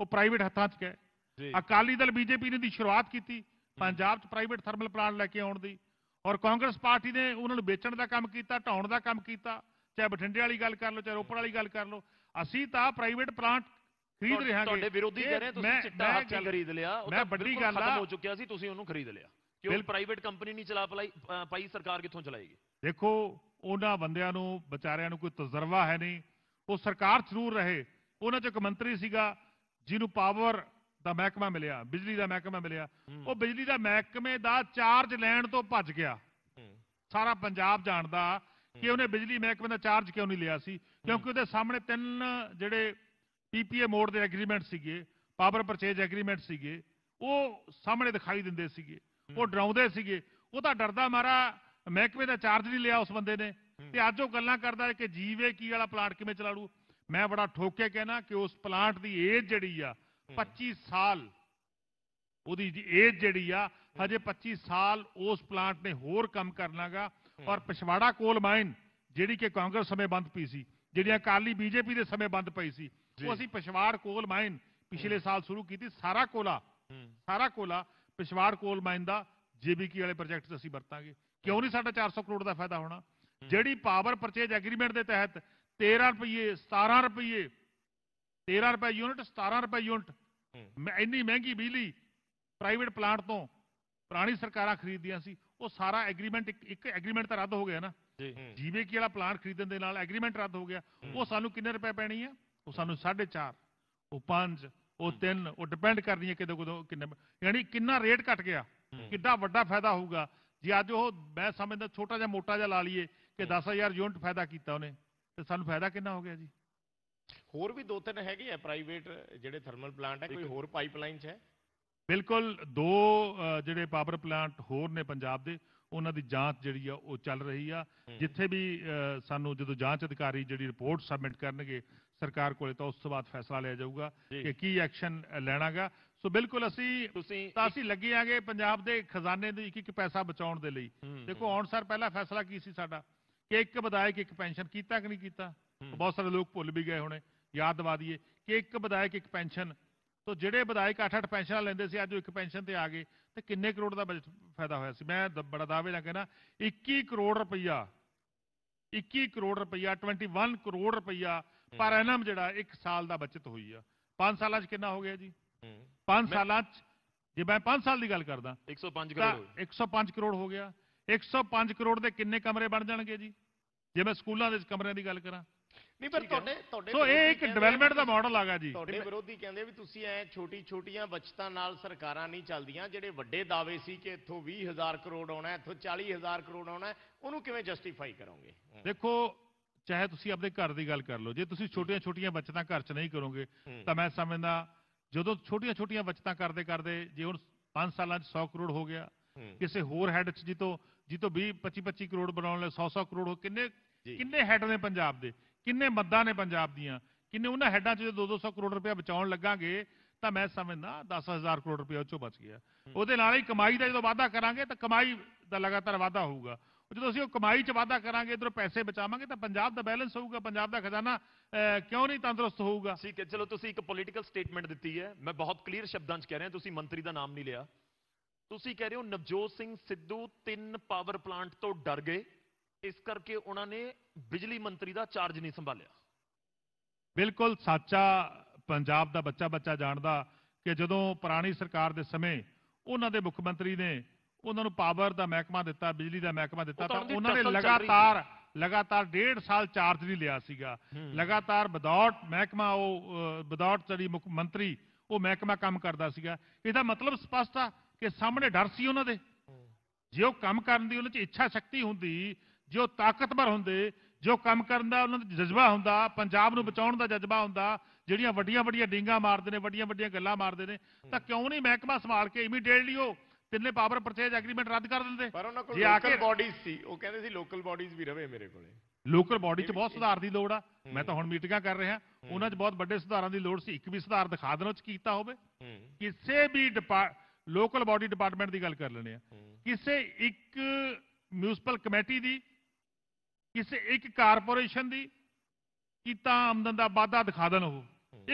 ਉਹ ਪ੍ਰਾਈਵੇਟ ਹੱਥਾਂ 'ਚ ਗਏ ਅਕਾਲੀ ਦਲ ਬੀਜੇਪੀ ਨੇ ਦੀ ਸ਼ੁਰੂਆਤ ਕੀਤੀ ਪੰਜਾਬ 'ਚ ਪ੍ਰਾਈਵੇਟ ਥਰਮਲ ਪਲਾਂਟ ਲੈ ਕੇ ਆਉਣ ਦੀ ਔਰ ਕਾਂਗਰਸ ਪਾਰਟੀ ਨੇ ਉਹਨਾਂ ਨੂੰ ਵੇਚਣ ਦਾ ਕੰਮ ਕੀਤਾ ਢਾਉਣ ਦਾ ਕੰਮ ਕੀਤਾ ਚਾਹੇ ਬਠਿੰਡੇ ਵਾਲੀ ਗੱਲ ਕਰ ਲਓ ਚਾਹੇ ਰੋਪੜ ਵਾਲੀ ਗੱਲ ਕਰ ਲਓ ਅਸੀਂ ਤਾਂ ਪ੍ਰਾਈਵੇਟ ਪਲਾਂਟ ਖਰੀਦ ਰਹੇ ਹਾਂ ਤੁਹਾਡੇ ਵਿਰੋਧੀ ਕਹ ਰਹੇ ਤੁਸੀਂ ਚਿੱਟਾ ਹੱਥ ਚੱਲ ਖਰੀਦ ਲਿਆ ਉਹ ਤਾਂ ਵੱਡੀ ਗੱਲ ਆ ਹੋ ਚੁੱਕਿਆ ਸੀ ਤੁਸੀਂ ਉਹਨੂੰ ਖਰੀਦ ਲਿਆ ਕਿਉਂ ਪ੍ਰਾਈਵੇਟ ਕੰਪਨੀ ਨਹੀਂ ਚਲਾ ਪਾਈ ਸਰਕਾਰ ਕਿੱਥੋਂ ਚਲਾਏਗੀ ਦੇਖੋ ਉਹਨਾਂ ਬੰਦਿਆਂ ਨੂੰ ਵਿਚਾਰਿਆਂ ਨੂੰ ਕੋਈ ਤਜਰਬਾ ਹੈ ਨਹੀਂ ਉਹ ਸਰਕਾਰ ਜ਼ਰੂਰ ਰਹੇ ਉਹਨਾਂ ਚ ਇੱਕ ਮੰਤਰੀ ਸੀਗਾ ਜਿਹਨੂੰ ਪਾਵਰ ਦਾ ਮਹਿਕਮਾ ਮਿਲਿਆ ਬਿਜਲੀ ਦਾ ਮਹਿਕਮਾ ਮਿਲਿਆ ਉਹ ਬਿਜਲੀ ਦਾ ਮਹਿਕਮੇ ਦਾ ਚਾਰਜ ਲੈਣ ਤੋਂ ਭੱਜ ਗਿਆ ਸਾਰਾ ਪੰਜਾਬ ਜਾਣਦਾ ਕਿ ਉਹਨੇ ਬਿਜਲੀ ਮਹਿਕਮੇ ਦਾ ਚਾਰਜ ਕਿਉਂ ਨਹੀਂ ਲਿਆ ਸੀ ਕਿਉਂਕਿ ਉਹਦੇ ਸਾਹਮਣੇ ਤਿੰਨ ਜਿਹੜੇ ਪੀਪੀਏ ਮੋਡ ਦੇ ਐਗਰੀਮੈਂਟ ਸੀਗੇ ਪਾਵਰ ਪਰਚੇਜ ਐਗਰੀਮੈਂਟ ਸੀਗੇ ਉਹ ਸਾਹਮਣੇ ਦਿਖਾਈ ਦਿੰਦੇ ਸੀਗੇ ਉਹ ਡਰਾਉਂਦੇ ਸੀਗੇ ਉਹ ਤਾਂ ਡਰਦਾ ਮਾਰਾ ਮਹਿਕਮੇ ਦਾ ਚਾਰਜ ਨਹੀਂ ਲਿਆ ਉਸ ਬੰਦੇ ਨੇ ਤੇ ਅੱਜ ਉਹ ਗੱਲਾਂ ਕਰਦਾ ਕਿ ਜੀਵੇ ਕੀ ਵਾਲਾ ਪਲਾਂਟ ਕਿਵੇਂ ਚਲਾ ਲੂ ਮੈਂ ਬੜਾ ਠੋਕੇ ਕਹਿਣਾ ਕਿ ਉਸ ਪਲਾਂਟ ਦੀ ਏਜ ਜਿਹੜੀ ਆ 25 ਸਾਲ ਉਹਦੀ ਏਜ ਜਿਹੜੀ ਆ ਹਜੇ 25 ਸਾਲ ਉਸ ਪਲਾਂਟ ਨੇ ਹੋਰ ਕੰਮ ਕਰਨਾਗਾ ਔਰ ਪਛਵਾੜਾ ਕੋਲ ਮਾਈਨ ਜਿਹੜੀ ਕਿ ਕਾਂਗਰਸ ਸਮੇਂ ਬੰਦ ਪਈ ਸੀ ਜਿਹੜੀਆਂ ਕਾਲੀ ਬੀਜੇਪੀ ਦੇ ਸਮੇਂ ਬੰਦ ਪਈ ਸੀ ਉਹ ਅਸੀਂ ਪਛਵਾੜ ਕੋਲ ਮਾਈਨ ਪਿਛਲੇ ਸਾਲ ਸ਼ੁਰੂ ਕੀਤੀ ਸਾਰਾ ਕੋਲਾ ਸਾਰਾ ਕੋਲਾ ਪਛਵਾੜ ਕੋਲ ਮਾਈਨ ਦਾ ਜੀਬੀਕੀ ਵਾਲੇ ਪ੍ਰੋਜੈਕਟ ਤੇ ਅਸੀਂ ਵਰਤਾਂਗੇ ਕਿਉਂ ਨਹੀਂ ਸਾਡਾ 400 ਕਰੋੜ ਦਾ ਫਾਇਦਾ ਹੋਣਾ ਜਿਹੜੀ ਪਾਵਰ ਪਰਚੇਜ ਐਗਰੀਮੈਂਟ ਦੇ ਤਹਿਤ 13 ਰੁਪਏ 17 ਰੁਪਏ 13 ਰੁਪਏ ਯੂਨਿਟ 17 ਰੁਪਏ ਯੂਨਿਟ ਮੈਂ ਇੰਨੀ ਮਹਿੰਗੀ ਬਿਜਲੀ ਪ੍ਰਾਈਵੇਟ ਪਲਾਂਟ ਤੋਂ ਪੁਰਾਣੀ ਸਰਕਾਰਾਂ ਖਰੀਦਦੀਆਂ ਸੀ ਉਹ ਸਾਰਾ ਐਗਰੀਮੈਂਟ ਇੱਕ ਐਗਰੀਮੈਂਟ ਤਾਂ ਰੱਦ ਹੋ ਗਿਆ ਨਾ ਜੀ ਜੀਵੇ ਕੀ ਵਾਲਾ ਪਲਾਂਟ ਖਰੀਦਣ ਦੇ ਨਾਲ ਐਗਰੀਮੈਂਟ ਰੱਦ ਹੋ ਗਿਆ ਉਹ ਸਾਨੂੰ ਕਿੰਨੇ ਰੁਪਏ ਪੈਣੀ ਆ ਉਹ ਸਾਨੂੰ 4.5 ਉਹ 5 ਉਹ 3 ਉਹ ਡਿਪੈਂਡ ਕਰਦੀ ਹੈ ਕਿਦੋਂ ਕਿਦੋਂ ਕਿੰਨੇ ਯਾਨੀ ਕਿੰਨਾ ਰੇਟ ਘਟ ਗਿਆ ਕਿੱਡਾ ਵੱਡਾ ਫਾਇਦਾ ਹੋਊਗਾ ਜੇ ਅੱਜ ਉਹ ਮੈਂ ਸਮਝਦਾ ਛੋਟਾ ਜਿਹਾ ਮੋਟਾ ਜਿਹਾ ਲਾ ਲਈਏ ਕਿ 10000 ਯੂਨਿਟ ਫਾਇਦਾ ਕੀਤਾ ਉਹਨੇ ਤੇ ਸਾਨੂੰ ਫਾਇਦਾ ਕਿੰਨਾ ਹੋ ਗਿਆ ਜੀ ਹੋਰ ਵੀ ਦੋ ਤਿੰਨ ਹੈਗੇ ਆ ਪ੍ਰਾਈਵੇਟ ਜਿਹੜੇ ਥਰਮਲ ਪਲਾਂਟ ਹੈ ਕੋਈ ਹੋਰ ਪਾਈਪਲਾਈਨ 'ਚ ਹੈ ਬਿਲਕੁਲ ਦੋ ਜਿਹੜੇ ਪਾਵਰ ਪਲਾਂਟ ਹੋਰ ਨੇ ਪੰਜਾਬ ਦੇ ਉਹਨਾਂ ਦੀ ਜਾਂਚ ਜਿਹੜੀ ਆ ਉਹ ਚੱਲ ਰਹੀ ਆ ਜਿੱਥੇ ਵੀ ਸਾਨੂੰ ਜਦੋਂ ਜਾਂਚ ਅਧਿਕਾਰੀ ਜਿਹੜੀ ਰਿਪੋਰਟ ਸਬਮਿਟ ਕਰਨਗੇ ਸਰਕਾਰ ਕੋਲੇ ਤਾਂ ਉਸ ਤੋਂ ਬਾਅਦ ਫੈਸਲਾ ਲਿਆ ਜਾਊਗਾ ਕਿ ਕੀ ਐਕਸ਼ਨ ਲੈਣਾਗਾ ਸੋ ਬਿਲਕੁਲ ਅਸੀਂ ਤਾਂ ਅਸੀਂ ਲੱਗੇ ਆਂਗੇ ਪੰਜਾਬ ਦੇ ਖਜ਼ਾਨੇ ਦੇ ਇੱਕ ਇੱਕ ਪੈਸਾ ਬਚਾਉਣ ਦੇ ਲਈ ਦੇਖੋ ਹੁਣ ਸਰ ਪਹਿਲਾ ਫੈਸਲਾ ਕੀ ਸੀ ਸਾਡਾ ਕਿ ਇੱਕ ਵਿਧਾਇਕ ਇੱਕ ਪੈਨਸ਼ਨ ਕੀਤਾ ਕਿ ਨਹੀਂ ਕੀਤਾ ਬਹੁਤ ਸਾਰੇ ਲੋਕ ਭੁੱਲ ਵੀ ਗਏ ਹੋਣੇ ਯਾਦ ਦਿਵਾ ਦਈਏ ਕਿ ਇੱਕ ਵਿਧਾਇਕ ਇੱਕ ਪੈਨਸ਼ਨ ਤੋਂ ਜਿਹੜੇ ਵਿਧਾਇਕ 8-8 ਪੈਨਸ਼ਨਾਂ ਲੈਂਦੇ ਸੀ ਅੱਜ ਉਹ ਇੱਕ ਪੈਨਸ਼ਨ ਤੇ ਆ ਗਏ ਤੇ ਕਿੰਨੇ ਕਰੋੜ ਦਾ ਬਜਟ ਫਾਇਦਾ ਹੋਇਆ ਸੀ ਮੈਂ ਬੜਾ ਦਾਅਵੇ ਨਾਲ ਕਹਿੰਦਾ 21 ਕਰੋੜ ਰੁਪਈਆ 21 ਕਰੋੜ ਰੁਪਈਆ 21 ਕਰੋੜ ਰੁਪਈਆ ਪਰ ਐਨਮ ਜਿਹੜਾ 1 ਸਾਲ ਦਾ ਬਚਤ ਹੋਈ ਆ 5 ਸਾਲਾਂ 'ਚ ਕਿੰਨਾ ਹੋ ਗਿਆ ਜੀ 5 ਸਾਲਾਂ 'ਚ ਜੇ ਮੈਂ 5 ਸਾਲ ਦੀ ਗੱਲ ਕਰਦਾ 105 ਕਰੋੜ 105 ਕਰੋੜ ਹੋ ਗਿਆ 105 ਕਰੋੜ ਦੇ ਕਿੰਨੇ ਕਮਰੇ ਬਣ ਜਾਣਗੇ ਜੀ ਜੇ ਮੈਂ ਸਕੂਲਾਂ ਦੇ ਕਮਰਿਆਂ ਦੀ ਗੱਲ ਕਰਾਂ ਨਹੀਂ ਪਰ ਤੁਹਾਡੇ ਤੁਹਾਡੇ ਸੋ ਇਹ ਇੱਕ ਡਿਵੈਲਪਮੈਂਟ ਦਾ ਮਾਡਲ ਆਗਾ ਜੀ ਤੁਹਾਡੇ ਵਿਰੋਧੀ ਕਹਿੰਦੇ ਵੀ ਤੁਸੀਂ ਐ ਛੋਟੀ ਛੋਟੀਆਂ ਬਚਤਾਂ ਨਾਲ ਸਰਕਾਰਾਂ ਨਹੀਂ ਚੱਲਦੀਆਂ ਜਿਹੜੇ ਵੱਡੇ ਦਾਅਵੇ ਸੀ ਕਿ ਇੱਥੋਂ 20000 ਕਰੋੜ ਆਉਣਾ ਇੱਥੋਂ 40000 ਕਰੋੜ ਆਉਣਾ ਉਹਨੂੰ ਕਿਵੇਂ ਜਸਟੀਫਾਈ ਕਰੋਗੇ ਦੇਖੋ ਚਾਹੇ ਤੁਸੀਂ ਆਪਣੇ ਘਰ ਦੀ ਗੱਲ ਕਰ ਲਓ ਜੇ ਤੁਸੀਂ ਛੋਟੀਆਂ ਛੋਟੀਆਂ ਬਚਤਾਂ ਘਰ 'ਚ ਨਹੀਂ ਕਰੋਗੇ ਤਾਂ ਮੈਂ ਸਮਝਦਾ ਜਦੋਂ ਛੋਟੀਆਂ ਛੋਟੀਆਂ ਬਚਤਾਂ ਕਰਦੇ ਕਰਦੇ ਜੇ ਹੁਣ 5 ਸਾਲਾਂ 'ਚ 100 ਕਰੋੜ ਹੋ ਗਿਆ ਕਿਸੇ ਹੋਰ ਹੈਡ 'ਚ ਜਿੱਤੋ ਜਿੱਤੋ 20 25 25 ਕਰੋੜ ਬਣਾਉਣ ਲਈ 100 100 ਕਰੋੜ ਕਿੰਨੇ ਕਿੰਨੇ ਹੈਡ ਨੇ ਪੰਜਾਬ ਦੇ ਕਿੰਨੇ ਮੱਦਾਂ ਨੇ ਪੰਜਾਬ ਦੀਆਂ ਕਿੰਨੇ ਉਹਨਾਂ ਹੈਡਾਂ 'ਚ ਜੇ 2-200 ਕਰੋੜ ਰੁਪਏ ਬਚਾਉਣ ਲੱਗਾਂਗੇ ਤਾਂ ਮੈਂ ਸਮਝਦਾ 10000 ਕਰੋੜ ਰੁਪਏ ਉੱਚੋ ਬਚ ਗਿਆ ਉਹਦੇ ਨਾਲ ਹੀ ਕਮਾਈ ਦਾ ਜਦੋਂ ਵਾਧਾ ਕਰਾਂਗੇ ਤਾਂ ਕਮਾਈ ਦਾ ਲਗਾਤਾਰ ਵਾਧਾ ਹੋਊਗਾ ਜਦੋਂ ਅਸੀਂ ਉਹ ਕਮਾਈ 'ਚ ਵਾਧਾ ਕਰਾਂਗੇ ਇਧਰੋਂ ਪੈਸੇ ਬਚਾਵਾਂਗੇ ਤਾਂ ਪੰਜਾਬ ਦਾ ਬੈਲੈਂਸ ਹੋਊਗਾ ਪੰਜਾਬ ਦਾ ਖਜ਼ਾਨਾ ਕਿਉਂ ਨਹੀਂ ਤੰਦਰੁਸਤ ਹੋਊਗਾ ਠੀਕ ਹੈ ਚਲੋ ਤੁਸੀਂ ਇੱਕ ਪੋਲੀਟੀਕਲ ਸਟੇਟਮੈਂਟ ਦਿੱਤੀ ਹੈ ਮੈਂ ਬਹੁਤ ਕਲੀਅਰ ਸ਼ਬਦਾਂ 'ਚ ਕਹਿ ਰਿਹਾ ਤੁਸੀਂ ਮੰਤਰੀ ਦਾ ਨਾਮ ਨਹੀਂ ਲਿਆ ਤੁਸੀਂ ਕਹਿ ਰਹੇ ਹੋ ਨਵਜੋਤ ਸਿੰਘ ਸਿੱਧੂ ਤਿੰਨ ਪਾਵਰ ਪਲਾਂਟ ਤੋਂ ਡਰ ਗਏ ਇਸ ਕਰਕੇ ਉਹਨਾਂ ਨੇ ਬਿਜਲੀ ਮੰਤਰੀ ਦਾ ਚਾਰਜ ਨਹੀਂ ਸੰਭਾਲਿਆ ਬਿਲਕੁਲ ਸੱਚਾ ਪੰਜਾਬ ਦਾ ਬੱਚਾ ਬੱਚਾ ਜਾਣਦਾ ਕਿ ਜਦੋਂ ਪੁਰਾਣੀ ਸਰਕਾਰ ਦੇ ਸਮੇਂ ਉਹਨਾਂ ਦੇ ਮੁੱਖ ਮੰਤਰੀ ਨੇ ਉਹਨਾਂ ਨੂੰ ਪਾਵਰ ਦਾ ਮਹਿਕਮਾ ਦਿੱਤਾ ਬਿਜਲੀ ਦਾ ਮਹਿਕਮਾ ਦਿੱਤਾ ਤਾਂ ਉਹਨਾਂ ਨੇ ਲਗਾਤਾਰ ਲਗਾਤਾਰ 1.5 ਸਾਲ ਚਾਰਜ ਨਹੀਂ ਲਿਆ ਸੀਗਾ ਲਗਾਤਾਰ ਬਦੌਟ ਮਹਿਕਮਾ ਉਹ ਬਦੌਟ ਚੜੀ ਮੁੱਖ ਮੰਤਰੀ ਉਹ ਮਹਿਕਮਾ ਕੰਮ ਕਰਦਾ ਸੀਗਾ ਇਹਦਾ ਮਤਲਬ ਸਪਸ਼ਟ ਆ ਕਿ ਸਾਹਮਣੇ ਡਰ ਸੀ ਉਹਨਾਂ ਦੇ ਜੇ ਉਹ ਕੰਮ ਕਰਨ ਦੀ ਉਹਨਾਂ 'ਚ ਇੱਛਾ ਸ਼ਕਤੀ ਹੁੰਦੀ ਜੋ ਤਾਕਤਵਰ ਹੁੰਦੇ ਜੋ ਕੰਮ ਕਰਨ ਦਾ ਉਹਨਾਂ ਦਾ ਜਜ਼ਬਾ ਹੁੰਦਾ ਪੰਜਾਬ ਨੂੰ ਬਚਾਉਣ ਦਾ ਜਜ਼ਬਾ ਹੁੰਦਾ ਜਿਹੜੀਆਂ ਵੱਡੀਆਂ ਵੱਡੀਆਂ ਡਿੰਗਾ ਮਾਰਦੇ ਨੇ ਵੱਡੀਆਂ ਵੱਡੀਆਂ ਗੱਲਾਂ ਮਾਰਦੇ ਨੇ ਤਾਂ ਕਿਉਂ ਨਹੀਂ ਮਹਿਕਮਾ ਸੰਭਾਲ ਕੇ ਇਮੀਡੀਏਟਲੀ ਉਹ ਤਿੰਨੇ ਪਾਵਰ ਪਰਚੇਜ ਐਗਰੀਮੈਂਟ ਰੱਦ ਕਰ ਦਿੰਦੇ ਪਰ ਉਹਨਾਂ ਕੋਲ ਲੋਕਲ ਬਾਡੀਜ਼ ਸੀ ਉਹ ਕਹਿੰਦੇ ਸੀ ਲੋਕਲ ਬਾਡੀਜ਼ ਵੀ ਰਵੇ ਮੇਰੇ ਕੋਲੇ ਲੋਕਲ ਬਾਡੀ 'ਚ ਬਹੁਤ ਸੁਧਾਰ ਦੀ ਲੋੜ ਆ ਮੈਂ ਤਾਂ ਹੁਣ ਮੀਟਿੰਗਾਂ ਕਰ ਰਿਹਾ ਉਹਨਾਂ 'ਚ ਬਹੁਤ ਵੱਡੇ ਸੁਧਾਰਾਂ ਦੀ ਲੋੜ ਸੀ ਇੱਕ ਵੀ ਸੁਧਾਰ ਦਿਖਾ ਦੇਣ 'ਚ ਕੀਤਾ ਹੋਵੇ ਕਿਸੇ ਵੀ ਲੋਕਲ ਬਾਡੀ ਡਿਪਾਰਟਮੈਂਟ ਦੀ ਗੱਲ ਕਰ ਲੈਣੇ ਆ ਕਿਸੇ ਇੱਕ ਮਿਊਨਿਸਪਲ ਕਮੇਟੀ ਦੀ ਕਿਸੇ ਇੱਕ ਕਾਰਪੋਰੇਸ਼ਨ ਦੀ ਕੀਤਾ ਆਮਦਨ ਦਾ ਵਾਧਾ ਦਿਖਾ ਦੇਣ ਉਹ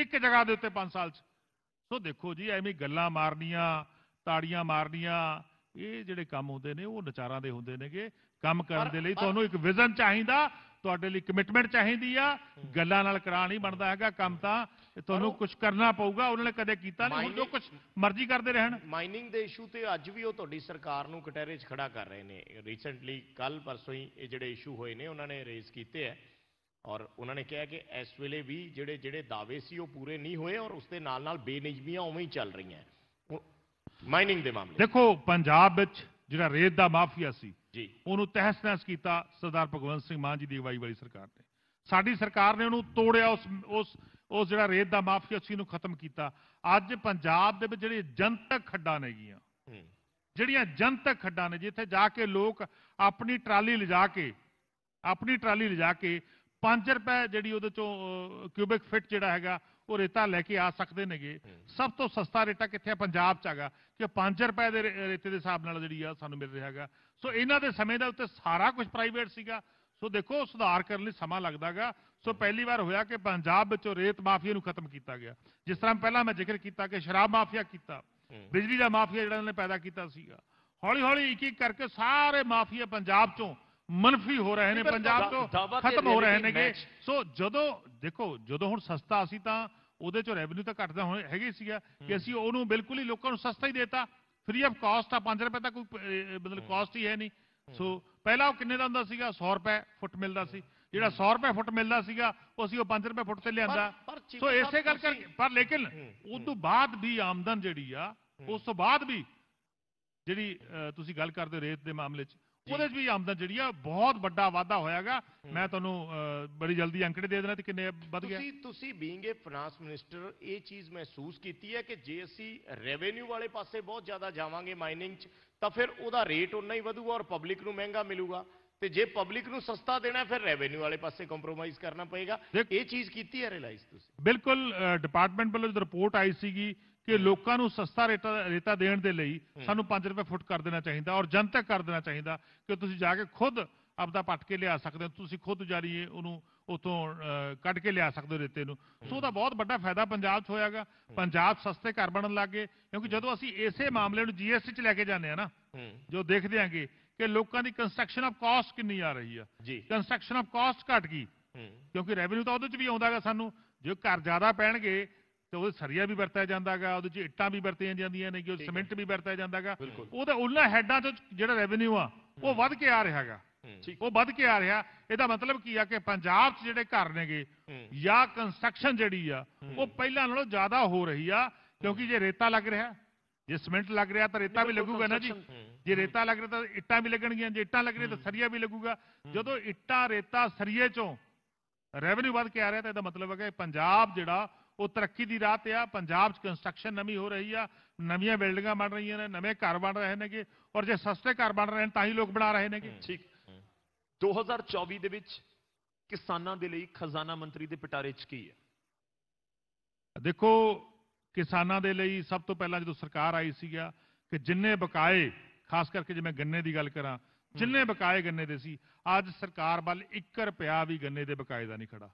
ਇੱਕ ਜਗ੍ਹਾ ਦੇ ਉੱਤੇ 5 ਸਾਲ 'ਚ ਸੋ ਦੇਖੋ ਜੀ ਐਵੇਂ ਗੱਲਾਂ ਮਾਰਨੀਆਂ ਤਾੜੀਆਂ ਮਾਰਨੀਆਂ ਇਹ ਜਿਹੜੇ ਕੰਮ ਹੁੰਦੇ ਨੇ ਉਹ ਨਚਾਰਾਂ ਦੇ ਹੁੰਦੇ ਨੇਗੇ ਕੰਮ ਕਰਨ ਦੇ ਲਈ ਤੁਹਾਨੂੰ ਇੱਕ ਵਿਜ਼ਨ ਚਾਹੀਦਾ ਤੁਹਾਡੇ ਲਈ ਕਮਿਟਮੈਂਟ ਚਾਹੀਦੀ ਆ ਗੱਲਾਂ ਨਾਲ ਕਰਾ ਨਹੀਂ ਬਣਦਾ ਹੈਗਾ ਕੰਮ ਤਾਂ ਤੁਹਾਨੂੰ ਕੁਝ ਕਰਨਾ ਪਊਗਾ ਉਹਨਾਂ ਨੇ ਕਦੇ ਕੀਤਾ ਨਹੀਂ ਹੁਣ ਜੋ ਕੁਝ ਮਰਜ਼ੀ ਕਰਦੇ ਰਹਿਣ ਮਾਈਨਿੰਗ ਦੇ ਇਸ਼ੂ ਤੇ ਅੱਜ ਵੀ ਉਹ ਤੁਹਾਡੀ ਸਰਕਾਰ ਨੂੰ ਕਟਹਿਰੇ 'ਚ ਖੜਾ ਕਰ ਰਹੇ ਨੇ ਰੀਸੈਂਟਲੀ ਕੱਲ ਪਰਸੋਂ ਹੀ ਇਹ ਜਿਹੜੇ ਇਸ਼ੂ ਹੋਏ ਨੇ ਉਹਨਾਂ ਨੇ ਰੇਜ਼ ਕੀਤੇ ਆ ਔਰ ਉਹਨਾਂ ਨੇ ਕਿਹਾ ਕਿ ਇਸ ਵੇਲੇ ਵੀ ਜਿਹੜੇ ਜਿਹੜੇ ਦਾਅਵੇ ਸੀ ਉਹ ਪੂਰੇ ਨਹੀਂ ਹੋਏ ਔਰ ਉਸ ਦੇ ਨਾਲ ਨਾਲ ਬੇਨਿਜਮੀਆਂ ਉਵੇਂ ਹੀ ਚੱਲ ਰਹੀਆਂ ਮਾਈਨਿੰਗ ਦੇ ਮਾਮਲੇ ਦੇਖੋ ਪੰਜਾਬ ਵਿੱਚ ਜਿਹੜਾ ਰੇਤ ਦਾ ਮਾਫੀਆ ਸੀ ਜੀ ਉਹਨੂੰ ਤਹਿਸ-ਨਹਿਸ ਕੀਤਾ ਸਰਦਾਰ ਭਗਵੰਤ ਸਿੰਘ ਮਾਨ ਜੀ ਦੀ ਅਗਵਾਈ ਵਾਲੀ ਸਰਕਾਰ ਨੇ ਸਾਡੀ ਸਰਕਾਰ ਨੇ ਉਹਨੂੰ ਤੋੜਿਆ ਉਸ ਉਸ ਉਸ ਜਿਹੜਾ ਰੇਤ ਦਾ ਮਾਫੀਆ ਸੀ ਉਹਨੂੰ ਖਤਮ ਕੀਤਾ ਅੱਜ ਪੰਜਾਬ ਦੇ ਵਿੱਚ ਜਿਹੜੇ ਜਨਤਕ ਖੱਡਾਂ ਨੇਗੀਆਂ ਜਿਹੜੀਆਂ ਜਨਤਕ ਖੱਡਾਂ ਨੇ ਜਿੱਥੇ ਜਾ ਕੇ ਲੋਕ ਆਪਣੀ ਟਰਾਲੀ ਲਿਜਾ ਕੇ ਆਪਣੀ ਟਰਾਲੀ ਲਿਜਾ ਕੇ 5 ਰੁਪਏ ਜਿਹੜੀ ਉਹਦੇ ਚੋਂ ਕਿਊਬਿਕ ਫਿਟ ਜਿਹੜਾ ਹੈਗਾ ਉਹ ਰੇਤਾ ਲੈ ਕੇ ਆ ਸਕਦੇ ਨੇਗੇ ਸਭ ਤੋਂ ਸਸਤਾ ਰੇਤਾ ਕਿੱਥੇ ਹੈ ਪੰਜਾਬ 'ਚ ਹੈਗਾ ਕਿ 5 ਰੁਪਏ ਦੇ ਰੇਤੇ ਦੇ ਹਿਸਾਬ ਨਾਲ ਜਿਹੜੀ ਆ ਸਾਨੂੰ ਮਿਲ ਰਿਹਾ ਹੈਗਾ ਸੋ ਇਹਨਾਂ ਦੇ ਸਮੇਂ ਦੇ ਉੱਤੇ ਸਾਰਾ ਕੁਝ ਪ੍ਰਾਈਵੇਟ ਸੀਗਾ ਸੋ ਦੇਖੋ ਸੁਧਾਰ ਕਰਨ ਲਈ ਸਮਾਂ ਲੱਗਦਾਗਾ ਸੋ ਪਹਿਲੀ ਵਾਰ ਹੋਇਆ ਕਿ ਪੰਜਾਬ ਵਿੱਚੋਂ ਰੇਤ ਮਾਫੀਆ ਨੂੰ ਖਤਮ ਕੀਤਾ ਗਿਆ ਜਿਸ ਤਰ੍ਹਾਂ ਪਹਿਲਾਂ ਮੈਂ ਜ਼ਿਕਰ ਕੀਤਾ ਕਿ ਸ਼ਰਾਬ ਮਾਫੀਆ ਕੀਤਾ ਬਿਜਲੀ ਦਾ ਮਾਫੀਆ ਜਿਹੜਾ ਉਹਨੇ ਪੈਦਾ ਕੀਤਾ ਸੀਗਾ ਹੌਲੀ ਹੌਲੀ ਇੱਕ ਇੱਕ ਕਰਕੇ ਸਾਰੇ ਮਾਫੀਆ ਪੰਜਾਬ ਚੋਂ ਮਨਫੀ ਹੋ ਰਹੇ ਨੇ ਪੰਜਾਬ ਤੋਂ ਖਤਮ ਹੋ ਰਹੇ ਨੇਗੇ ਸੋ ਜਦੋਂ ਦੇਖੋ ਜਦੋਂ ਹੁਣ ਸਸਤਾ ਅਸੀਂ ਤਾਂ ਉਹਦੇ ਚੋਂ ਰੈਵਨਿਊ ਤਾਂ ਘਟਦਾ ਹੋਣ ਹੈਗੇ ਸੀਗਾ ਕਿ ਅਸੀਂ ਉਹਨੂੰ ਬਿਲਕੁਲ ਹੀ ਲੋਕਾਂ ਨੂੰ ਸਸਤਾ ਹੀ ਦੇਤਾ ਫ੍ਰੀ ਆਫ ਕਾਸਟ ਆ 5 ਰੁਪਏ ਤਾਂ ਕੋਈ ਮਤਲਬ ਕਾਸਟ ਹੀ ਹੈ ਨਹੀਂ ਸੋ ਪਹਿਲਾਂ ਉਹ ਕਿੰਨੇ ਦਾ ਹੁੰਦਾ ਸੀਗਾ 100 ਰੁਪਏ ਫੁੱਟ ਮਿਲਦਾ ਸੀ ਜਿਹੜਾ 100 ਰੁਪਏ ਫੁੱਟ ਮਿਲਦਾ ਸੀਗਾ ਉਹ ਅਸੀਂ ਉਹ 5 ਰੁਪਏ ਫੁੱਟ ਤੇ ਲਿਆਂਦਾ ਸੋ ਇਸੇ ਗੱਲ ਕਰਕੇ ਪਰ ਲੇਕਿਨ ਉਸ ਤੋਂ ਬਾਅਦ ਵੀ ਆਮਦਨ ਜਿਹੜੀ ਆ ਉਸ ਤੋਂ ਬਾਅਦ ਵੀ ਜਿਹੜੀ ਤੁਸੀਂ ਗੱਲ ਕਰਦੇ ਰੇਤ ਦੇ ਮਾਮਲੇ 'ਚ ਉਹਦੇ ਵੀ ਆਮਦਨ ਜਿਹੜੀ ਆ ਬਹੁਤ ਵੱਡਾ ਵਾਧਾ ਹੋਇਆਗਾ ਮੈਂ ਤੁਹਾਨੂੰ ਬੜੀ ਜਲਦੀ ਅੰਕੜੇ ਦੇ ਦੇਣਾ ਤੇ ਕਿੰਨੇ ਵੱਧ ਗਿਆ ਤੁਸੀਂ ਤੁਸੀਂ ਬੀਇੰਗ ਏ ਫਾਈਨਾਂਸ ਮਿਨਿਸਟਰ ਇਹ ਚੀਜ਼ ਮਹਿਸੂਸ ਕੀਤੀ ਹੈ ਕਿ ਜੇ ਅਸੀਂ ਰੈਵਨਿਊ ਵਾਲੇ ਪਾਸੇ ਬਹੁਤ ਜ਼ਿਆਦਾ ਜਾਵਾਂਗੇ ਮਾਈਨਿੰਗ 'ਚ ਤਾਂ ਫਿਰ ਉਹਦਾ ਰੇਟ ਉਨਾ ਹੀ ਵਧੂਗਾ ਔਰ ਪਬਲਿਕ ਨੂੰ ਮਹਿੰਗਾ ਮਿਲੂਗਾ ਤੇ ਜੇ ਪਬਲਿਕ ਨੂੰ ਸਸਤਾ ਦੇਣਾ ਫਿਰ ਰੈਵਨਿਊ ਵਾਲੇ ਪਾਸੇ ਕੰਪਰੋਮਾਈਜ਼ ਕਰਨਾ ਪਏਗਾ ਇਹ ਚੀਜ਼ ਕੀਤੀ ਹੈ ਰਿਅਲਾਈਜ਼ ਤੁਸੀਂ ਬਿਲਕੁਲ ਡਿਪਾਰਟਮੈਂਟ ਵੱਲੋਂ ਜਦ ਰਿਪੋਰਟ ਆਈ ਸੀਗੀ ਕਿ ਲੋਕਾਂ ਨੂੰ ਸਸਤਾ ਰੇਟਾ ਰੇਟਾ ਦੇਣ ਦੇ ਲਈ ਸਾਨੂੰ 5 ਰੁਪਏ ਫੁੱਟ ਕਰ ਦੇਣਾ ਚਾਹੀਦਾ ਔਰ ਜਨਤਕ ਕਰ ਦੇਣਾ ਚਾਹੀਦਾ ਕਿ ਤੁਸੀਂ ਜਾ ਕੇ ਖੁਦ ਆਪਦਾ ਪੱਟ ਕੇ ਲਿਆ ਸਕਦੇ ਹੋ ਤੁਸੀਂ ਖੁਦ ਜਾਰੀਏ ਉਹਨੂੰ ਉਤੋਂ ਕੱਢ ਕੇ ਲਿਆ ਸਕਦੇ ਹੋ ਰੇਤੇ ਨੂੰ ਸੋ ਉਹਦਾ ਬਹੁਤ ਵੱਡਾ ਫਾਇਦਾ ਪੰਜਾਬ 'ਚ ਹੋਇਆਗਾ ਪੰਜਾਬ ਸਸਤੇ ਘਰ ਬਣਨ ਲੱਗੇ ਕਿਉਂਕਿ ਜਦੋਂ ਅਸੀਂ ਇਸੇ ਮਾਮਲੇ ਨੂੰ ਜੀਐਸਟੀ 'ਚ ਲੈ ਕੇ ਜਾਂਦੇ ਆ ਨਾ ਜੋ ਦੇਖਦੇ ਆਂਗੇ ਕਿ ਲੋਕਾਂ ਦੀ ਕੰਸਟਰਕਸ਼ਨ ਆਫ ਕਾਸਟ ਕਿੰਨੀ ਆ ਰਹੀ ਆ ਕੰਸਟਰਕਸ਼ਨ ਆਫ ਕਾਸਟ ਘਟ ਗਈ ਕਿਉਂਕਿ ਰੈਵਨਿਊ ਤਾਂ ਉਹਦੇ 'ਚ ਵੀ ਆਉਂਦਾਗਾ ਸਾਨੂੰ ਜੇ ਘਰ ਜ਼ਿਆਦਾ ਪੈਣਗੇ ਤੇ ਉਹ ਸਰੀਆ ਵੀ ਵਰਤਿਆ ਜਾਂਦਾਗਾ ਉਹਦੇ ਚ ਇੱਟਾਂ ਵੀ ਵਰਤੀਆਂ ਜਾਂਦੀਆਂ ਨੇ ਕਿ ਉਹ ਸਿਮੈਂਟ ਵੀ ਵਰਤਿਆ ਜਾਂਦਾਗਾ ਉਹਦਾ ਉਹਨਾਂ ਹੈਡਾਂ ਤੋਂ ਜਿਹੜਾ ਰੈਵਨਿਊ ਆ ਉਹ ਵੱਧ ਕੇ ਆ ਰਿਹਾ ਹੈਗਾ ਉਹ ਵੱਧ ਕੇ ਆ ਰਿਹਾ ਇਹਦਾ ਮਤਲਬ ਕੀ ਆ ਕਿ ਪੰਜਾਬ 'ਚ ਜਿਹੜੇ ਘਰ ਨੇਗੇ ਜਾਂ ਕੰਸਟਰਕਸ਼ਨ ਜਿਹੜੀ ਆ ਉਹ ਪਹਿਲਾਂ ਨਾਲੋਂ ਜ਼ਿਆਦਾ ਹੋ ਰਹੀ ਆ ਕਿਉਂਕਿ ਜੇ ਰੇਤਾ ਲੱਗ ਰਿਹਾ ਜੇ ਸਿਮੈਂਟ ਲੱਗ ਰਿਹਾ ਤਾਂ ਰੇਤਾ ਵੀ ਲੱਗੂਗਾ ਨਾ ਜੀ ਜੇ ਰੇਤਾ ਲੱਗ ਰਿਹਾ ਤਾਂ ਇੱਟਾਂ ਵੀ ਲੱਗਣਗੀਆਂ ਜੇ ਇੱਟਾਂ ਲੱਗ ਰਹੀਆਂ ਤਾਂ ਸਰੀਆ ਵੀ ਲੱਗੂਗਾ ਜਦੋਂ ਇੱਟਾਂ ਰੇਤਾ ਸਰੀਏ ਚੋਂ ਰੈਵਨਿਊ ਵੱਧ ਕੇ ਆ ਰਿਹਾ ਤਾਂ ਇਹਦਾ ਮਤਲਬ ਹੈ ਕਿ ਪੰਜਾਬ ਜਿਹੜਾ ਉਹ ਤਰੱਕੀ ਦੀ ਰਾਹ ਤੇ ਆ ਪੰਜਾਬ 'ਚ ਕੰਸਟਰਕਸ਼ਨ ਨਵੀਂ ਹੋ ਰਹੀ ਆ ਨਵੀਆਂ ਬਿਲਡਿੰਗਾਂ ਬਣ ਰਹੀਆਂ ਨੇ ਨਵੇਂ ਘਰ ਬਣ ਰਹੇ ਨੇਗੇ ਔਰ ਜੇ ਸਸਤੇ ਘਰ ਬਣ ਰਹੇ ਨੇ ਤਾਂ ਹੀ ਲੋਕ ਬਣਾ ਰਹੇ ਨੇਗੇ ਠੀਕ 2024 ਦੇ ਵਿੱਚ ਕਿਸਾਨਾਂ ਦੇ ਲਈ ਖਜ਼ਾਨਾ ਮੰਤਰੀ ਦੇ ਪਟਾਰੇ 'ਚ ਕੀ ਹੈ ਦੇਖੋ ਕਿਸਾਨਾਂ ਦੇ ਲਈ ਸਭ ਤੋਂ ਪਹਿਲਾਂ ਜਦੋਂ ਸਰਕਾਰ ਆਈ ਸੀਗਾ ਕਿ ਜਿੰਨੇ ਬਕਾਏ ਖਾਸ ਕਰਕੇ ਜੇ ਮੈਂ ਗੰਨੇ ਦੀ ਗੱਲ ਕਰਾਂ ਜਿੰਨੇ ਬਕਾਏ ਗੰਨੇ ਦੇ ਸੀ ਅੱਜ ਸਰਕਾਰ ਵੱਲ 1 ਰੁਪਿਆ ਵੀ ਗੰਨੇ ਦੇ ਬਕਾਏ ਦਾ ਨਹੀਂ ਖੜਾ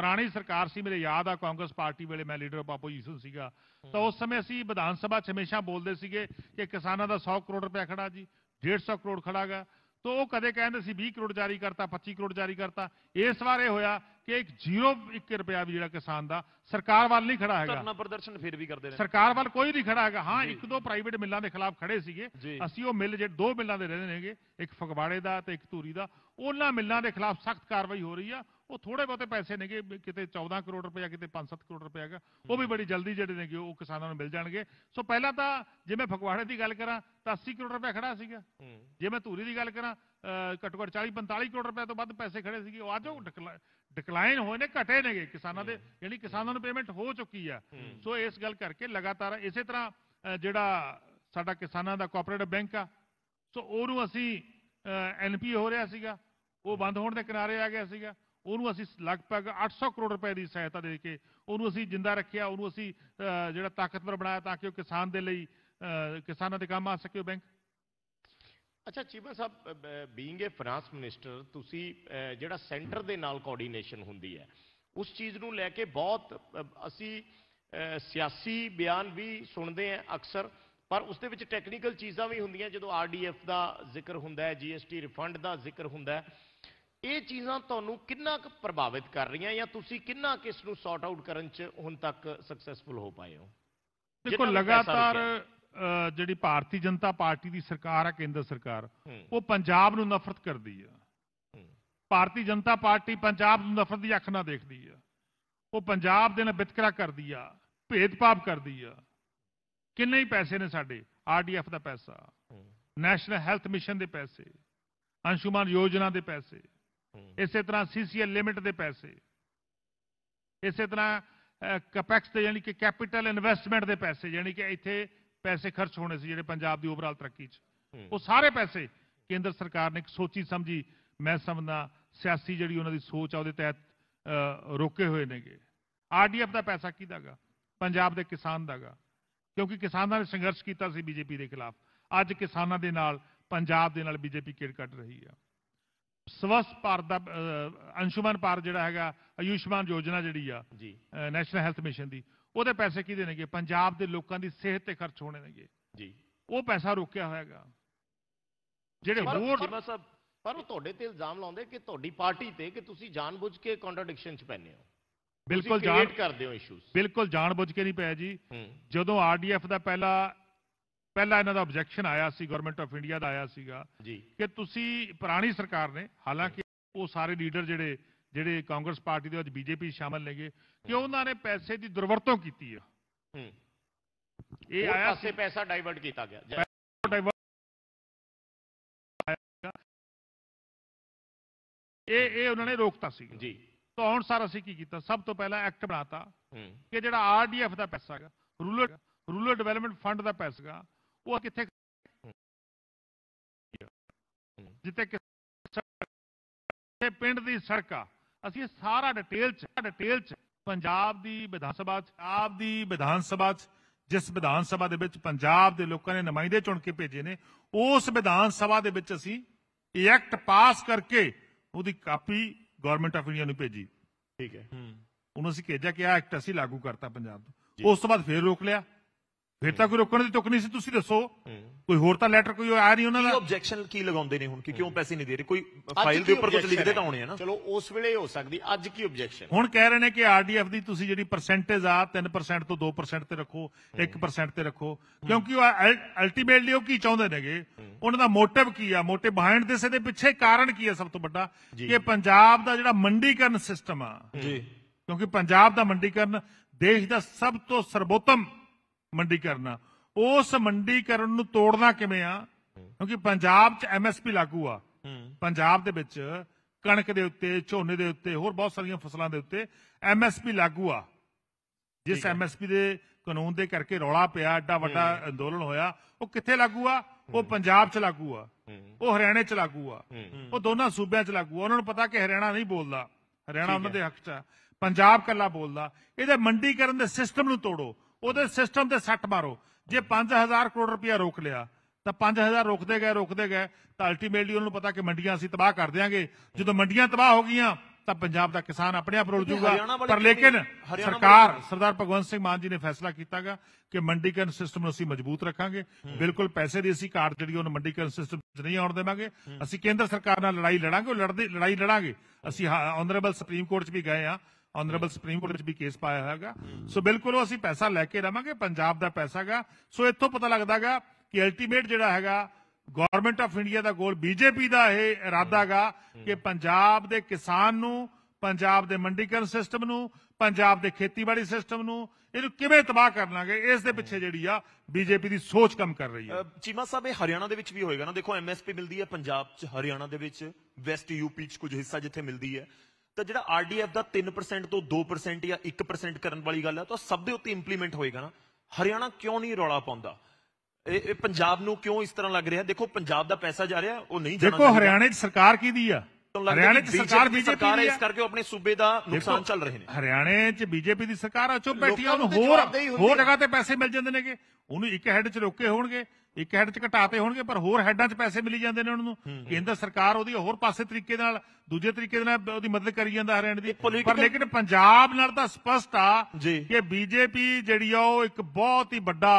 ਪੁਰਾਣੀ ਸਰਕਾਰ ਸੀ ਮੇਰੇ ਯਾਦ ਆ ਕਾਂਗਰਸ ਪਾਰਟੀ ਵੇਲੇ ਮੈਂ ਲੀਡਰ ਆਫ ਆਪੋਜੀਸ਼ਨ ਸੀਗਾ ਤਾਂ ਉਸ ਸਮੇਂ ਅਸੀਂ ਵਿਧਾਨ ਸਭਾ 'ਚ ਹਮੇਸ਼ਾ ਬੋਲਦੇ ਸੀਗੇ ਕਿ ਕਿਸਾਨਾਂ ਦਾ 100 ਕਰੋੜ ਰੁਪਏ ਖੜਾ ਜੀ 150 ਕਰੋੜ ਖੜਾਗਾ ਤਾਂ ਉਹ ਕਦੇ ਕਹਿੰਦੇ ਸੀ 20 ਕਰੋੜ ਜਾਰੀ ਕਰਤਾ 25 ਕਰੋੜ ਜਾਰੀ ਕਰਤਾ ਇਸ ਵਾਰ ਇਹ ਹੋਇਆ ਕਿ ਇੱਕ 0 1 ਰੁਪਿਆ ਵੀ ਜਿਹੜਾ ਕਿਸਾਨ ਦਾ ਸਰਕਾਰ ਵੱਲ ਨਹੀਂ ਖੜਾ ਹੈਗਾ ਧਰਨਾ ਪ੍ਰਦਰਸ਼ਨ ਫਿਰ ਵੀ ਕਰਦੇ ਨੇ ਸਰਕਾਰ ਵੱਲ ਕੋਈ ਨਹੀਂ ਖੜਾ ਹੈਗਾ ਹਾਂ ਇੱਕ ਦੋ ਪ੍ਰਾਈਵੇਟ ਮਿੱਲਾਂ ਦੇ ਖਿਲਾਫ ਖੜੇ ਸੀਗੇ ਅਸੀਂ ਉਹ ਮਿੱਲ ਜਿਹੜੇ ਦੋ ਮਿੱਲਾਂ ਦੇ ਰਹਿੰਦੇ ਨੇਗੇ ਇੱਕ ਫਗਵਾੜੇ ਦਾ ਤੇ ਇੱਕ ਧੂਰੀ ਦਾ ਉਹਨਾਂ ਮਿੱਲਾਂ ਦੇ ਖਿਲਾਫ ਸਖਤ ਕਾਰਵਾਈ ਹੋ ਰਹੀ ਆ ਉਹ ਥੋੜੇ ਬਹੁਤੇ ਪੈਸੇ ਨੇਗੇ ਕਿਤੇ 14 ਕਰੋੜ ਰੁਪਏ ਕਿਤੇ 5-7 ਕਰੋੜ ਰੁਪਏ ਹੈਗਾ ਉਹ ਵੀ ਬੜੀ ਜਲਦੀ ਜਿਹੜੇ ਨੇਗੇ ਉਹ ਕਿਸਾਨਾਂ ਨੂੰ ਮਿਲ ਜਾਣਗੇ ਸੋ ਪਹਿਲਾਂ ਤਾਂ ਜੇ ਮੈਂ ਫਗਵਾੜੇ ਦੀ ਗੱਲ ਕਰਾਂ ਤਾਂ 80 ਕਰੋੜ ਰੁਪਏ ਖੜਾ ਸੀਗਾ ਜੇ ਮੈਂ ਧੂਰੀ ਦੀ ਗੱਲ ਕਰਾਂ ਘੱਟੋ ਘੱਟ 40-45 ਕਰੋੜ ਰੁਪਏ ਤੋਂ ਵੱਧ ਪੈਸੇ ਖੜੇ ਸੀਗੇ ਉਹ ਅੱਜ ਉਹ ਡਿਕਲਾਈਨ ਹੋਏ ਨੇ ਘਟੇ ਨੇਗੇ ਕਿਸਾਨਾਂ ਦੇ ਯਾਨੀ ਕਿਸਾਨਾਂ ਨੂੰ ਪੇਮੈਂਟ ਹੋ ਚੁੱਕੀ ਆ ਸੋ ਇਸ ਗੱਲ ਕਰਕੇ ਲਗਾਤਾਰ ਇਸੇ ਤਰ੍ਹਾਂ ਜਿਹੜਾ ਸਾਡਾ ਕਿਸਾਨਾਂ ਦਾ ਕੋਆਪਰੇਟਿਵ ਬੈਂਕ ਆ ਸੋ ਉਹ ਨੂੰ ਅਸੀਂ ਐਨਪੀ ਹੋ ਰਿਹਾ ਸੀਗਾ ਉਹ ਬੰਦ ਹੋਣ ਦੇ ਕਿਨਾਰੇ ਆ ਗਿਆ ਸੀਗਾ ਉਹਨੂੰ ਅਸੀਂ ਲਗਭਗ 800 ਕਰੋੜ ਰੁਪਏ ਦੀ ਸਹਾਇਤਾ ਦੇ ਕੇ ਉਹਨੂੰ ਅਸੀਂ ਜਿੰਦਾ ਰੱਖਿਆ ਉਹਨੂੰ ਅਸੀਂ ਜਿਹੜਾ ਤਾਕਤਵਰ ਬਣਾਇਆ ਤਾਂ ਕਿ ਉਹ ਕਿਸਾਨ ਦੇ ਲਈ ਕਿਸਾਨਾਂ ਦੇ ਕੰਮ ਆ ਸਕੇ ਬੈਂਕ ਅੱਛਾ Cheema Sahib being a finance minister ਤੁਸੀਂ ਜਿਹੜਾ ਸੈਂਟਰ ਦੇ ਨਾਲ ਕੋਆਰਡੀਨੇਸ਼ਨ ਹੁੰਦੀ ਹੈ ਉਸ ਚੀਜ਼ ਨੂੰ ਲੈ ਕੇ ਬਹੁਤ ਅਸੀਂ ਸਿਆਸੀ ਬਿਆਨ ਵੀ ਸੁਣਦੇ ਆ ਅਕਸਰ ਪਰ ਉਸ ਦੇ ਵਿੱਚ ਟੈਕਨੀਕਲ ਚੀਜ਼ਾਂ ਵੀ ਹੁੰਦੀਆਂ ਜਦੋਂ ਆਰਡੀਐਫ ਦਾ ਜ਼ਿਕਰ ਹੁੰਦਾ ਹੈ ਜੀਐਸਟੀ ਰਿਫੰਡ ਦਾ ਜ਼ਿਕਰ ਹੁੰਦਾ ਹੈ ਇਹ ਚੀਜ਼ਾਂ ਤੁਹਾਨੂੰ ਕਿੰਨਾ ਕੁ ਪ੍ਰਭਾਵਿਤ ਕਰ ਰਹੀਆਂ ਜਾਂ ਤੁਸੀਂ ਕਿੰਨਾ ਕਿਸ ਨੂੰ ਸੌਟ ਆਊਟ ਕਰਨ 'ਚ ਹੁਣ ਤੱਕ ਸਕਸੈਸਫੁਲ ਹੋ ਪਾਏ ਹੋ ਦੇਖੋ ਲਗਾਤਾਰ ਜਿਹੜੀ ਭਾਰਤੀ ਜਨਤਾ ਪਾਰਟੀ ਦੀ ਸਰਕਾਰ ਆ ਕੇਂਦਰ ਸਰਕਾਰ ਉਹ ਪੰਜਾਬ ਨੂੰ ਨਫ਼ਰਤ ਕਰਦੀ ਆ ਭਾਰਤੀ ਜਨਤਾ ਪਾਰਟੀ ਪੰਜਾਬ ਨੂੰ ਨਫ਼ਰਤ ਦੀ ਅੱਖ ਨਾਲ ਦੇਖਦੀ ਆ ਉਹ ਪੰਜਾਬ ਦੇ ਨਾਲ ਵਿਤਕਰਾ ਕਰਦੀ ਆ ਭੇਦਭਾਵ ਕਰਦੀ ਆ ਕਿੰਨੇ ਹੀ ਪੈਸੇ ਨੇ ਸਾਡੇ ਆਰਡੀਐਫ ਦਾ ਪੈਸਾ ਨੈਸ਼ਨਲ ਹੈਲਥ ਮਿਸ਼ਨ ਦੇ ਪੈਸੇ ਅੰਸ਼ੁਮਾਨ ਯੋਜਨਾ ਦੇ ਪੈਸੇ ਇਸੇ ਤਰ੍ਹਾਂ ਸੀਸੀਐਲ ਲਿਮਿਟ ਦੇ ਪੈਸੇ ਇਸੇ ਤਰ੍ਹਾਂ ਕਪੈਕਸ ਤੇ ਯਾਨੀ ਕਿ ਕੈਪੀਟਲ ਇਨਵੈਸਟਮੈਂਟ ਦੇ ਪੈਸੇ ਯਾਨੀ ਕਿ ਇੱਥੇ ਪੈਸੇ ਖਰਚ ਹੋਣੇ ਸੀ ਜਿਹੜੇ ਪੰਜਾਬ ਦੀ ਓਵਰਆਲ ਤਰੱਕੀ 'ਚ ਉਹ ਸਾਰੇ ਪੈਸੇ ਕੇਂਦਰ ਸਰਕਾਰ ਨੇ ਇੱਕ ਸੋਚੀ ਸਮਝੀ ਮੈਂ ਸਮਝਦਾ ਸਿਆਸੀ ਜਿਹੜੀ ਉਹਨਾਂ ਦੀ ਸੋਚ ਆ ਉਹਦੇ ਤਹਿਤ ਰੋਕੇ ਹੋਏ ਨੇਗੇ ਆਰਡੀਐਫ ਦਾ ਪੈਸਾ ਕਿਦਾਗਾ ਪੰਜਾਬ ਦੇ ਕਿਸਾਨ ਦਾਗਾ ਕਿਉਂਕਿ ਕਿਸਾਨਾਂ ਨੇ ਸੰਘਰਸ਼ ਕੀਤਾ ਸੀ ਬੀਜੇਪੀ ਦੇ ਖਿਲਾਫ ਅੱਜ ਕਿਸਾਨਾਂ ਦੇ ਨਾਲ ਪੰਜਾਬ ਦੇ ਨਾਲ ਬੀਜੇਪੀ ਕਿੜ ਕੱਢ ਰਹੀ ਆ ਸਵਸਥ ਭਾਰਤ ਦਾ ਅੰਸ਼ੁਮਨ ਪਾਰ ਜਿਹੜਾ ਹੈਗਾ ਆਯੂਸ਼ਮਾਨ ਯੋਜਨਾ ਜਿਹੜੀ ਆ ਜੀ ਨੈਸ਼ਨਲ ਹੈਲਥ ਮਿਸ਼ਨ ਦੀ ਉਹਦੇ ਪੈਸੇ ਕਿਹਦੇ ਨੇਗੇ ਪੰਜਾਬ ਦੇ ਲੋਕਾਂ ਦੀ ਸਿਹਤ ਤੇ ਖਰਚ ਹੋਣੇ ਨੇਗੇ ਜੀ ਉਹ ਪੈਸਾ ਰੋਕਿਆ ਹੋਇਆਗਾ ਜਿਹੜੇ ਹੋਰ ਚੀਮਾ ਪਰ ਉਹ ਤੁਹਾਡੇ ਤੇ ਇਲਜ਼ਾਮ ਲਾਉਂਦੇ ਕਿ ਤੁਹਾਡੀ ਪਾਰਟੀ ਤੇ ਕਿ ਤੁਸੀਂ ਜਾਣਬੁੱਝ ਕੇ ਕੰਟਰਡਿਕਸ਼ਨ ਚ ਪੈਨੇ ਹੋ ਬਿਲਕੁਲ ਜਾਣ ਕਰਦੇ ਹੋ ਇਸ਼ੂਸ ਬਿਲਕੁਲ ਜਾਣਬੁੱਝ ਕੇ ਨਹੀਂ ਪਿਆ ਜੀ ਜਦੋਂ ਆਰਡੀਐਫ ਦਾ ਪਹਿਲਾ ਪਹਿਲਾਂ ਇਹਨਾਂ ਦਾ ਆਬਜੈਕਸ਼ਨ ਆਇਆ ਸੀ ਗਵਰਨਮੈਂਟ ਆਫ ਇੰਡੀਆ ਦਾ ਆਇਆ ਸੀਗਾ ਜੀ ਕਿ ਤੁਸੀਂ ਪੁਰਾਣੀ ਸਰਕਾਰ ਨੇ ਹਾਲਾਂਕਿ ਉਹ ਸਾਰੇ ਲੀਡਰ ਜਿਹੜੇ ਜਿਹੜੇ ਕਾਂਗਰਸ ਪਾਰਟੀ ਦੇ ਵਿੱਚ ਬੀਜੇਪੀ ਸ਼ਾਮਲ ਨੇਗੇ ਕਿ ਉਹਨਾਂ ਨੇ ਪੈਸੇ ਦੀ ਦੁਰਵਰਤੋਂ ਕੀਤੀ ਆ ਇਹ ਆਇਆ ਸੀ ਪੈਸਾ ਡਾਈਵਰਟ ਕੀਤਾ ਗਿਆ ਇਹ ਇਹ ਉਹਨਾਂ ਨੇ ਰੋਕਤਾ ਸੀ ਜੀ ਤਾਂ ਹੁਣ ਸਰ ਅਸੀਂ ਕੀ ਕੀਤਾ ਸਭ ਤੋਂ ਪਹਿਲਾਂ ਐਕਟ ਬਣਾਤਾ ਕਿ ਜਿਹੜਾ ਆਰਡੀਐਫ ਦਾ ਪੈਸਾ ਹੈਗਾ ਰੂਰਲ ਰੂਰਲ ਡਿਵੈਲਪਮੈਂਟ ਫੰਡ ਦਾ ਪੈਸਾ ਹੈਗਾ ਉਹ ਕਿੱਥੇ ਜਿੱਤੇ ਕਿਸੇ ਪਿੰਡ ਦੀ ਸੜਕ ਆ ਅਸੀਂ ਸਾਰਾ ਡਿਟੇਲ ਚ ਡਿਟੇਲ ਚ ਪੰਜਾਬ ਦੀ ਵਿਧਾਨ ਸਭਾ ਚ ਆਪ ਦੀ ਵਿਧਾਨ ਸਭਾ ਚ ਜਿਸ ਵਿਧਾਨ ਸਭਾ ਦੇ ਵਿੱਚ ਪੰਜਾਬ ਦੇ ਲੋਕਾਂ ਨੇ ਨੁਮਾਇੰਦੇ ਚੁਣ ਕੇ ਭੇਜੇ ਨੇ ਉਸ ਵਿਧਾਨ ਸਭਾ ਦੇ ਵਿੱਚ ਅਸੀਂ ਇਹ ਐਕਟ ਪਾਸ ਕਰਕੇ ਉਹਦੀ ਕਾਪੀ ਗਵਰਨਮੈਂਟ ਆਫ ਇੰਡੀਆ ਨੂੰ ਭੇਜੀ ਠੀਕ ਹੈ ਹੂੰ ਉਹਨਾਂ ਅਸੀਂ ਕਿਹਾ ਕਿ ਆ ਐਕਟ ਅਸੀਂ ਲਾਗੂ ਕਰਤਾ ਪੰਜਾਬ ਤੋਂ ਉਸ ਤੋਂ ਬਾਅਦ ਫੇਰ ਰੋਕ ਲਿਆ ਫਿਰ ਤਾਂ ਕੋਈ ਰੋਕਣ ਦੀ ਤੁਕ ਨਹੀਂ ਸੀ ਤੁਸੀਂ ਦੱਸੋ ਕੋਈ ਹੋਰ ਤਾਂ ਲੈਟਰ ਕੋਈ ਆ ਨਹੀਂ ਉਹਨਾਂ ਦਾ ਕੀ ਆਬਜੈਕਸ਼ਨ ਕੀ ਲਗਾਉਂਦੇ ਨੇ ਹੁਣ ਕਿ ਕਿਉਂ ਪੈਸੇ ਨਹੀਂ ਦੇ ਰਹੇ ਕੋਈ ਫਾਈਲ ਦੇ ਉੱਪਰ ਕੁਝ ਲਿਖਦੇ ਤਾਂ ਹੋਣੇ ਆ ਨਾ ਚਲੋ ਉਸ ਵੇਲੇ ਹੋ ਸਕਦੀ ਅੱਜ ਕੀ ਆਬਜੈਕਸ਼ਨ ਹੁਣ ਕਹਿ ਰਹੇ ਨੇ ਕਿ ਆਰਡੀਐਫ ਦੀ ਤੁਸੀਂ ਜਿਹੜੀ ਪਰਸੈਂਟੇਜ ਆ 3% ਤੋਂ 2% ਤੇ ਰੱਖੋ 1% ਤੇ ਰੱਖੋ ਕਿਉਂਕਿ ਉਹ ਅਲਟੀਮੇਟਲੀ ਉਹ ਕੀ ਚਾਹੁੰਦੇ ਨੇਗੇ ਉਹਨਾਂ ਦਾ ਮੋਟਿਵ ਕੀ ਆ ਮੋਟਿਵ ਬਿਹਾਈਂਡ ਦਿਸ ਦੇ ਪਿੱਛੇ ਕਾਰਨ ਕੀ ਆ ਸਭ ਤੋਂ ਵੱਡਾ ਕਿ ਪੰਜਾਬ ਦਾ ਜਿਹੜਾ ਮੰਡੀਕਰਨ ਸਿਸਟਮ ਆ ਜੀ ਕਿਉਂਕਿ ਪੰਜਾਬ ਦਾ ਮੰਡੀਕਰਨ ਦੇਸ਼ ਦਾ ਸਭ ਤੋਂ ਸਰਬੋਤਮ ਮੰਡੀਕਰਨ ਉਸ ਮੰਡੀਕਰਨ ਨੂੰ ਤੋੜਨਾ ਕਿਵੇਂ ਆ ਕਿਉਂਕਿ ਪੰਜਾਬ 'ਚ ਐਮਐਸਪੀ ਲਾਗੂ ਆ ਪੰਜਾਬ ਦੇ ਵਿੱਚ ਕਣਕ ਦੇ ਉੱਤੇ ਝੋਨੇ ਦੇ ਉੱਤੇ ਹੋਰ ਬਹੁਤ ਸਾਰੀਆਂ ਫਸਲਾਂ ਦੇ ਉੱਤੇ ਐਮਐਸਪੀ ਲਾਗੂ ਆ ਜਿਸ ਐਮਐਸਪੀ ਦੇ ਕਾਨੂੰਨ ਦੇ ਕਰਕੇ ਰੌਲਾ ਪਿਆ ਐਡਾ ਵੱਡਾ ਅੰਦੋਲਨ ਹੋਇਆ ਉਹ ਕਿੱਥੇ ਲਾਗੂ ਆ ਉਹ ਪੰਜਾਬ 'ਚ ਲਾਗੂ ਆ ਉਹ ਹਰਿਆਣੇ 'ਚ ਲਾਗੂ ਆ ਉਹ ਦੋਨਾਂ ਸੂਬਿਆਂ 'ਚ ਲਾਗੂ ਆ ਉਹਨਾਂ ਨੂੰ ਪਤਾ ਕਿ ਹਰਿਆਣਾ ਨਹੀਂ ਬੋਲਦਾ ਹਰਿਆਣਾ ਉਹਨਾਂ ਦੇ ਹੱਕ 'ਚ ਆ ਪੰਜਾਬ ਕੱਲਾ ਬੋਲਦਾ ਇਹਦੇ ਮੰਡੀਕਰਨ ਦੇ ਸਿਸਟਮ ਨੂੰ ਤੋੜੋ ਉਹਦੇ ਸਿਸਟਮ ਤੇ ਸੱਟ ਮਾਰੋ ਜੇ 5000 ਕਰੋੜ ਰੁਪਇਆ ਰੋਕ ਲਿਆ ਤਾਂ 5000 ਰੋਕਦੇ ਗਏ ਰੋਕਦੇ ਗਏ ਤਾਂ ਅਲਟੀਮੇਟਲੀ ਉਹਨੂੰ ਪਤਾ ਕਿ ਮੰਡੀਆਂ ਅਸੀਂ ਤਬਾਹ ਕਰ ਦੇਾਂਗੇ ਜਦੋਂ ਮੰਡੀਆਂ ਤਬਾਹ ਹੋ ਗਈਆਂ ਤਾਂ ਪੰਜਾਬ ਦਾ ਕਿਸਾਨ ਆਪਣੇ ਆਪ ਰੁਲ ਜੂਗਾ ਪਰ ਲੇਕਿਨ ਸਰਕਾਰ ਸਰਦਾਰ ਭਗਵੰਤ ਸਿੰਘ ਮਾਨ ਜੀ ਨੇ ਫੈਸਲਾ ਕੀਤਾਗਾ ਕਿ ਮੰਡੀ ਕਰਨ ਸਿਸਟਮ ਨੂੰ ਅਸੀਂ ਮਜ਼ਬੂਤ ਰੱਖਾਂਗੇ ਬਿਲਕੁਲ ਪੈਸੇ ਦੀ ਅਸੀਂ ਕਾਰ ਜਿਹੜੀ ਉਹਨੂੰ ਕਰਨ ਸਿਸਟਮ 'ਚ ਨਹੀਂ ਆਉਣ ਦੇਵਾਂਗੇ ਅਸੀਂ ਕੇਂਦਰ ਸਰਕਾਰ ਨਾਲ ਲੜਾਈ ਲੜਾਂਗੇ ਉਹ ਲੜਦੇ ਲੜਾਈ ਲੜਾਂਗੇ ਅਸੀਂ ਆਨਰੇਬਲ ਸੁਪਰੀਮ ਕੋਰਟ 'ਚ ਵੀ ਗਏ ਆ ਆਨਰੇਬਲ ਸੁਪਰੀਮ ਕੋਰਟ ਵਿੱਚ ਵੀ ਕੇਸ ਪਾਇਆ ਹੈਗਾ ਸੋ ਬਿਲਕੁਲ ਉਹ ਅਸੀਂ ਪੈਸਾ ਲੈ ਕੇ ਰਵਾਂਗੇ ਪੰਜਾਬ ਦਾ ਪੈਸਾਗਾ ਸੋ ਇੱਥੋਂ ਪਤਾ ਲੱਗਦਾਗਾ ਕਿ ਅਲਟੀਮੇਟ ਜਿਹੜਾ ਹੈਗਾ ਗਵਰਨਮੈਂਟ ਆਫ ਇੰਡੀਆ ਦਾ ਗੋਲ ਬੀਜੇਪੀ ਦਾ ਇਹ ਇਰਾਦਾਗਾ ਕਿ ਪੰਜਾਬ ਦੇ ਕਿਸਾਨ ਨੂੰ ਪੰਜਾਬ ਦੇ ਮੰਡੀਕਰਨ ਸਿਸਟਮ ਨੂੰ ਪੰਜਾਬ ਦੇ ਖੇਤੀਬਾੜੀ ਸਿਸਟਮ ਨੂੰ ਇਹਨੂੰ ਕਿਵੇਂ ਤਬਾਹ ਕਰ ਲਾਂਗੇ ਇਸ ਦੇ ਪਿੱਛੇ ਜਿਹੜੀ ਆ ਬੀਜੇਪੀ ਦੀ ਸੋਚ ਕੰਮ ਕਰ ਰਹੀ ਹੈ ਚੀਮਾ ਸਾਹਿਬ ਇਹ ਹਰਿਆਣਾ ਦੇ ਵਿੱਚ ਵੀ ਹੋਏਗਾ ਨਾ ਦੇਖੋ ਐਮਐਸਪੀ ਮਿਲਦੀ ਹੈ ਪੰਜਾਬ 'ਚ ਹਰਿਆਣਾ ਦੇ ਵਿੱਚ ਵੈਸਟ ਯੂਪੀ 'ਚ ਕੁਝ ਹਿੱਸਾ ਜਿੱਥੇ ਮਿਲਦੀ ਹੈ ਤਾਂ ਜਿਹੜਾ ਆਰਡੀਐਫ ਦਾ 3% ਤੋਂ 2% ਜਾਂ 1% ਕਰਨ ਵਾਲੀ ਗੱਲ ਹੈ ਤਾਂ ਸਭ ਦੇ ਉੱਤੇ ਇੰਪਲੀਮੈਂਟ ਹੋਏਗਾ ਨਾ ਹਰਿਆਣਾ ਕਿਉਂ ਨਹੀਂ ਰੌਲਾ ਪਾਉਂਦਾ ਇਹ ਪੰਜਾਬ ਨੂੰ ਕਿਉਂ ਇਸ ਤਰ੍ਹਾਂ ਲੱਗ ਰਿਹਾ ਦੇਖੋ ਪੰਜਾਬ ਦਾ ਪੈਸਾ ਜਾ ਰਿਹਾ ਉਹ ਨਹੀਂ ਜਾਣਾ ਦੇਖੋ ਹਰਿਆਣਾ 'ਚ ਸਰਕਾਰ ਕੀ ਦੀ ਆ ਹਰਿਆਣਾ 'ਚ ਸਰਕਾਰ ਬੀਜੇਪੀ ਦੀ ਇਸ ਕਰਕੇ ਆਪਣੇ ਸੂਬੇ ਦਾ ਨੁਕਸਾਨ ਚੱਲ ਰਹੇ ਨੇ ਹਰਿਆਣੇ 'ਚ ਬੀਜੇਪੀ ਦੀ ਸਰਕਾਰ ਆ ਚੁੱਪ ਬੈਠੀ ਆ ਉਹਨੂੰ ਹੋਰ ਹੋਰ ਜਗ੍ਹਾ ਤੇ ਪੈਸੇ ਮਿਲ ਜਾਂਦੇ ਨੇਗੇ ਉਹਨੂੰ ਇੱਕ ਹੈੱਡ 'ਚ ਰੋਕੇ ਹੋਣਗੇ ਇੱਕ ਹੈਡ 'ਚ ਘਟਾਤੇ ਹੋਣਗੇ ਪਰ ਹੋਰ ਹੈਡਾਂ 'ਚ ਪੈਸੇ ਮਿਲੀ ਜਾਂਦੇ ਨੇ ਉਹਨਾਂ ਨੂੰ ਕੇਂਦਰ ਸਰਕਾਰ ਉਹਦੀ ਹੋਰ ਪਾਸੇ ਤਰੀਕੇ ਨਾਲ ਦੂਜੇ ਤਰੀਕੇ ਨਾਲ ਉਹਦੀ ਮਦਦ ਕਰੀ ਜਾਂਦਾ ਹਰਿਆਣੇ ਦੀ ਪਰ ਲੇਕਿਨ ਪੰਜਾਬ ਨਾਲ ਤਾਂ ਸਪਸ਼ਟ ਆ ਕਿ ਬੀਜੇਪੀ ਜਿਹੜੀ ਆ ਉਹ ਇੱਕ ਬਹੁਤ ਹੀ ਵੱਡਾ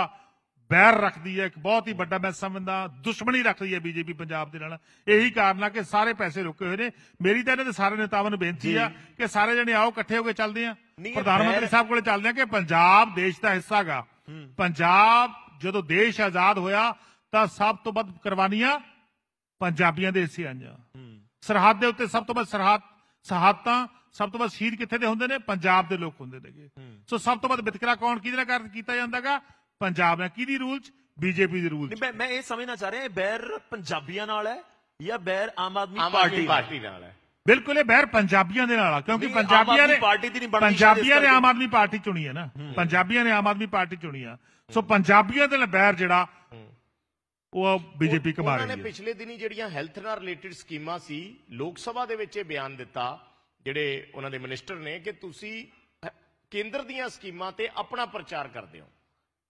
ਬੈਰ ਰੱਖਦੀ ਹੈ ਇੱਕ ਬਹੁਤ ਹੀ ਵੱਡਾ ਮੈਂ ਸਮਝਦਾ ਦੁਸ਼ਮਣੀ ਰੱਖਦੀ ਹੈ ਬੀਜੇਪੀ ਪੰਜਾਬ ਦੇ ਨਾਲ ਇਹੀ ਕਾਰਨ ਆ ਕਿ ਸਾਰੇ ਪੈਸੇ ਰੁਕੇ ਹੋਏ ਨੇ ਮੇਰੀ ਤਾਂ ਇਹਨਾਂ ਦੇ ਸਾਰੇ ਨੇਤਾਵਾਂ ਨੂੰ ਬੇਨਤੀ ਆ ਕਿ ਸਾਰੇ ਜਣੇ ਆਓ ਇਕੱਠੇ ਹੋ ਕੇ ਚੱਲਦੇ ਆ ਪ੍ਰਧਾਨ ਮੰਤਰੀ ਸਾਹਿਬ ਕੋਲੇ ਚੱਲਦੇ ਆ ਕਿ ਪੰਜਾਬ ਦੇਸ਼ ਦਾ ਹਿੱਸਾ ਹੈਗਾ ਪੰਜਾਬ ਜਦੋਂ ਦੇਸ਼ ਆਜ਼ਾਦ ਹੋਇਆ ਤਾਂ ਸਭ ਤੋਂ ਵੱਧ ਕੁਰਬਾਨੀਆਂ ਪੰਜਾਬੀਆਂ ਦੇ ਹਿੱਸੇ ਆਈਆਂ ਸਰਹੱਦ ਦੇ ਉੱਤੇ ਸਭ ਤੋਂ ਵੱਧ ਸਰਹੱਦ ਸਹਾਤਾਂ ਸਭ ਤੋਂ ਵੱਧ ਸ਼ਹੀਦ ਕਿੱਥੇ ਦੇ ਹੁੰਦੇ ਨੇ ਪੰਜਾਬ ਦੇ ਲੋਕ ਹੁੰਦੇ ਨੇਗੇ ਸੋ ਸਭ ਤੋਂ ਵੱਧ ਵਿਤਕਰਾ ਕੌਣ ਕਿਹਦੇ ਨਾਲ ਕਰ ਕੀਤਾ ਜਾਂਦਾਗਾ ਪੰਜਾਬ ਹੈ ਕਿਹਦੀ ਰੂਲ ਚ ਬੀਜੇਪੀ ਦੇ ਰੂਲ ਚ ਮੈਂ ਮੈਂ ਇਹ ਸਮਝਣਾ ਚਾਹ ਰਿਹਾ ਇਹ ਬੈਰ ਪੰਜਾਬੀਆਂ ਨਾਲ ਹੈ ਜਾਂ ਬੈਰ ਆਮ ਆਦਮੀ ਪਾਰਟੀ ਨਾਲ ਹੈ ਬਿਲਕੁਲ ਇਹ ਬੈਰ ਪੰਜਾਬੀਆਂ ਦੇ ਨਾਲ ਆ ਕਿਉਂਕਿ ਪੰਜਾਬੀਆਂ ਨੇ ਪਾਰਟੀ ਦੀ ਨਹੀਂ ਪੰਜਾਬੀਆਂ ਨੇ ਆਮ ਆਦਮੀ ਪਾਰਟੀ ਚੁਣੀ ਹੈ ਨਾ ਪੰਜਾਬੀਆਂ ਨੇ ਆਮ ਆਦਮੀ ਪਾਰਟੀ ਚੁਣੀ ਆ ਸੋ ਪੰਜਾਬੀਆਂ ਦੇ ਲਬੈਰ ਜਿਹੜਾ ਉਹ ਬੀਜੇਪੀ ਕਮਾ ਰਹੀ ਹੈ ਉਹਨਾਂ ਨੇ ਪਿਛਲੇ ਦਿਨੀ ਜਿਹੜੀਆਂ ਹੈਲਥ ਨਾਲ ਰਿਲੇਟਡ ਸਕੀਮਾਂ ਸੀ ਲੋਕ ਸਭਾ ਦੇ ਵਿੱਚ ਇਹ ਬਿਆਨ ਦਿੱਤਾ ਜਿਹੜੇ ਉਹਨਾਂ ਦੇ ਮਿਨਿਸਟਰ ਨੇ ਕਿ ਤੁਸੀਂ ਕੇਂਦਰ ਦੀਆਂ ਸਕੀਮਾਂ ਤੇ ਆਪਣਾ ਪ੍ਰਚਾਰ ਕਰਦੇ ਹੋ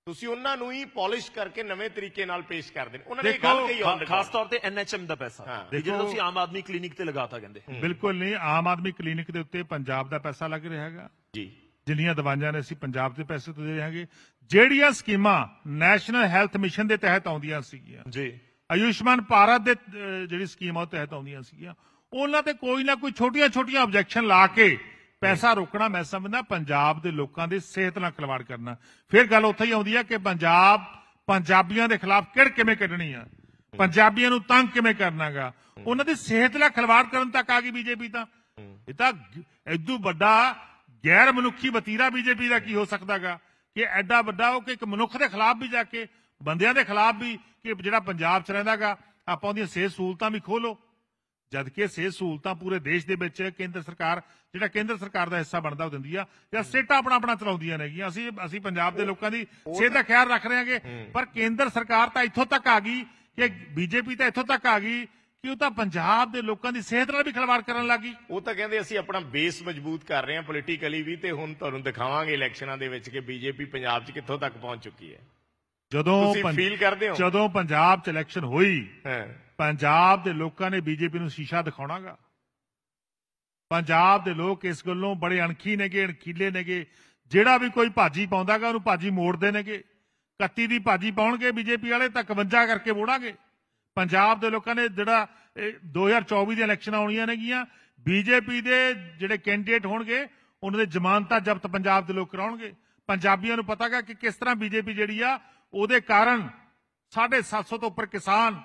ਤੁਸੀਂ ਉਹਨਾਂ ਨੂੰ ਹੀ ਪਾਲਿਸ਼ ਕਰਕੇ ਨਵੇਂ ਤਰੀਕੇ ਨਾਲ ਪੇਸ਼ ਕਰਦੇ ਨੇ ਉਹਨਾਂ ਨੇ ਗੱਲ ਕਹੀ ਔਨ ਖਾਸ ਤੌਰ ਤੇ ਐਨਐਚਐਮ ਦਾ ਪੈਸਾ ਜਿਹੜਾ ਤੁਸੀਂ ਆਮ ਆਦਮੀ ਕਲੀਨਿਕ ਤੇ ਲਗਾਤਾ ਕਹਿੰਦੇ ਬਿਲਕੁਲ ਨਹੀਂ ਆਮ ਆਦਮੀ ਕਲੀਨਿਕ ਦੇ ਉੱਤੇ ਪੰਜਾਬ ਦਾ ਪੈਸਾ ਲੱਗ ਰਿਹਾ ਹੈਗਾ ਜੀ ਜਿੰਨੀਆਂ ਦਵਾਈਆਂ ਨੇ ਅਸੀਂ ਪੰਜਾਬ ਦੇ ਪੈਸੇ ਤੋਂ ਦੇ ਰਹੇ ਹਾਂਗੇ ਜਿਹੜੀਆਂ ਸਕੀਮਾਂ ਨੈਸ਼ਨਲ ਹੈਲਥ ਮਿਸ਼ਨ ਦੇ ਤਹਿਤ ਆਉਂਦੀਆਂ ਸੀਗੀਆਂ ਜੀ ਆਯੁਸ਼ਮਾਨ ਭਾਰਤ ਦੇ ਜਿਹੜੀ ਸਕੀਮ ਆ ਉਹ ਤਹਿਤ ਆਉਂਦੀਆਂ ਸੀਗੀਆਂ ਉਹਨਾਂ ਤੇ ਕੋਈ ਨਾ ਕੋਈ ਛੋਟੀਆਂ-ਛੋਟੀਆਂ ਆਬਜੈਕਸ਼ਨ ਲਾ ਕੇ ਪੈਸਾ ਰੋਕਣਾ ਮੈਂ ਸਮਝਦਾ ਪੰਜਾਬ ਦੇ ਲੋਕਾਂ ਦੀ ਸਿਹਤ ਨਾਲ ਖਿਲਵਾੜ ਕਰਨਾ ਫਿਰ ਗੱਲ ਉੱਥੇ ਹੀ ਆਉਂਦੀ ਆ ਕਿ ਪੰਜਾਬ ਪੰਜਾਬੀਆਂ ਦੇ ਖਿਲਾਫ ਕਿਹੜ ਕਿਵੇਂ ਕੱਢਣੀ ਆ ਪੰਜਾਬੀਆਂ ਨੂੰ ਤੰਗ ਕਿਵੇਂ ਕਰਨਾਗਾ ਉਹਨਾਂ ਦੀ ਸਿਹਤ ਨਾਲ ਖਿਲਵਾੜ ਕਰਨ ਤੱਕ ਆ ਗਈ ਬੀਜੇਪੀ ਤਾਂ ਇਹ ਤਾਂ ਇਦੋਂ ਵੱਡਾ ਗੈਰ ਮਨੁੱਖੀ ਵਤੀਰਾ ਬੀਜੇਪੀ ਦਾ ਕੀ ਹੋ ਸਕਦਾਗਾ ਕਿ ਐਡਾ ਵੱਡਾ ਉਹ ਕਿ ਇੱਕ ਮਨੁੱਖ ਦੇ ਖਿਲਾਫ ਵੀ ਜਾ ਕੇ ਬੰਦਿਆਂ ਦੇ ਖਿਲਾਫ ਵੀ ਕਿ ਜਿਹੜਾ ਪੰਜਾਬ 'ਚ ਰਹਿੰਦਾਗਾ ਆਪਾਂ ਉਹਦੀਆਂ ਸਿਹਤ ਸਹੂਲਤਾਂ ਵੀ ਖੋਲੋ ਜਦ ਕਿ ਸਿਹਤ ਸਹੂਲਤਾਂ ਪੂਰੇ ਦੇਸ਼ ਦੇ ਵਿੱਚ ਕੇਂਦਰ ਸਰਕਾਰ ਜਿਹੜਾ ਕੇਂਦਰ ਸਰਕਾਰ ਦਾ ਹਿੱਸਾ ਬਣਦਾ ਉਹ ਦਿੰਦੀ ਆ ਜਾਂ ਸਟੇਟਾਂ ਆਪਣਾ ਆਪਣਾ ਚਲਾਉਂਦੀਆਂ ਨੇਗੀਆਂ ਅਸੀਂ ਅਸੀਂ ਪੰਜਾਬ ਦੇ ਲੋਕਾਂ ਦੀ ਸਿਹਤ ਦਾ ਖਿਆਲ ਰੱਖ ਰਹੇ ਹਾਂਗੇ ਪਰ ਕੇਂਦਰ ਸਰਕਾਰ ਤਾਂ ਇੱਥੋਂ ਤੱਕ ਆ ਗਈ ਕਿ ਬੀਜੇਪੀ ਤਾਂ ਇੱਥੋਂ ਤੱਕ ਆ ਗਈ ਕਿ ਉਹ ਤਾਂ ਪੰਜਾਬ ਦੇ ਲੋਕਾਂ ਦੀ ਸਿਹਤ ਨਾਲ ਵੀ ਖਿਲਵਾੜ ਕਰਨ ਲੱਗੀ ਉਹ ਤਾਂ ਕਹਿੰਦੇ ਅਸੀਂ ਆਪਣਾ ਬੇਸ ਮਜ਼ਬੂਤ ਕਰ ਰਹੇ ਹਾਂ ਪੋਲੀਟੀਕਲੀ ਵੀ ਤੇ ਹੁਣ ਤੁਹਾਨੂੰ ਦਿਖਾਵਾਂਗੇ ਇਲੈਕਸ਼ਨਾਂ ਦੇ ਵਿੱਚ ਕਿ ਬੀਜੇਪੀ ਪੰਜਾਬ 'ਚ ਕਿੱਥੋਂ ਤੱਕ ਪਹੁੰਚ ਚੁੱਕੀ ਹੈ ਜਦੋਂ ਤੁਸੀਂ ਫੀਲ ਕਰਦੇ ਹੋ ਜਦੋਂ ਪੰਜਾਬ 'ਚ ਇਲੈਕਸ਼ਨ ਹੋਈ ਪੰਜਾਬ ਦੇ ਲੋਕਾਂ ਨੇ ਬੀਜੇਪੀ ਨੂੰ ਸ਼ੀਸ਼ਾ ਦਿਖਾਉਣਾਗਾ ਪੰਜਾਬ ਦੇ ਲੋਕ ਇਸ ਗੱਲੋਂ ਬੜੇ ਅਣਖੀ ਨੇਗੇ ਅਣਖੀਲੇ ਨੇਗੇ ਜਿਹੜਾ ਵੀ ਕੋਈ ਭਾਜੀ ਪਾਉਂਦਾਗਾ ਉਹਨੂੰ ਭਾਜੀ ਮੋੜਦੇ ਨੇਗੇ 31 ਦੀ ਭਾਜੀ ਪਾਉਣਗੇ ਬੀਜੇਪੀ ਵਾਲੇ ਤਾਂ 51 ਕਰਕੇ ਮੋੜਾਂਗੇ ਪੰਜਾਬ ਦੇ ਲੋਕਾਂ ਨੇ ਜਿਹੜਾ 2024 ਦੀਆਂ ਇਲੈਕਸ਼ਨਾਂ ਆਉਣੀਆਂ ਨੇਗੀਆਂ ਬੀਜੇਪੀ ਦੇ ਜਿਹੜੇ ਕੈਂਡੀਡੇਟ ਹੋਣਗੇ ਉਹਨਾਂ ਦੇ ਜ਼ਮਾਨਤਾਂ ਜ਼ਬਤ ਪੰਜਾਬ ਦੇ ਲੋਕ ਕਰਾਉਣਗੇ ਪੰਜਾਬੀਆਂ ਨੂੰ ਪਤਾਗਾ ਕਿ ਕਿਸ ਤਰ੍ਹਾਂ ਬੀਜੇਪੀ ਜਿਹੜੀ ਆ ਉਹਦੇ ਕਾਰਨ 750 ਤੋਂ ਉੱਪਰ ਕਿਸਾਨ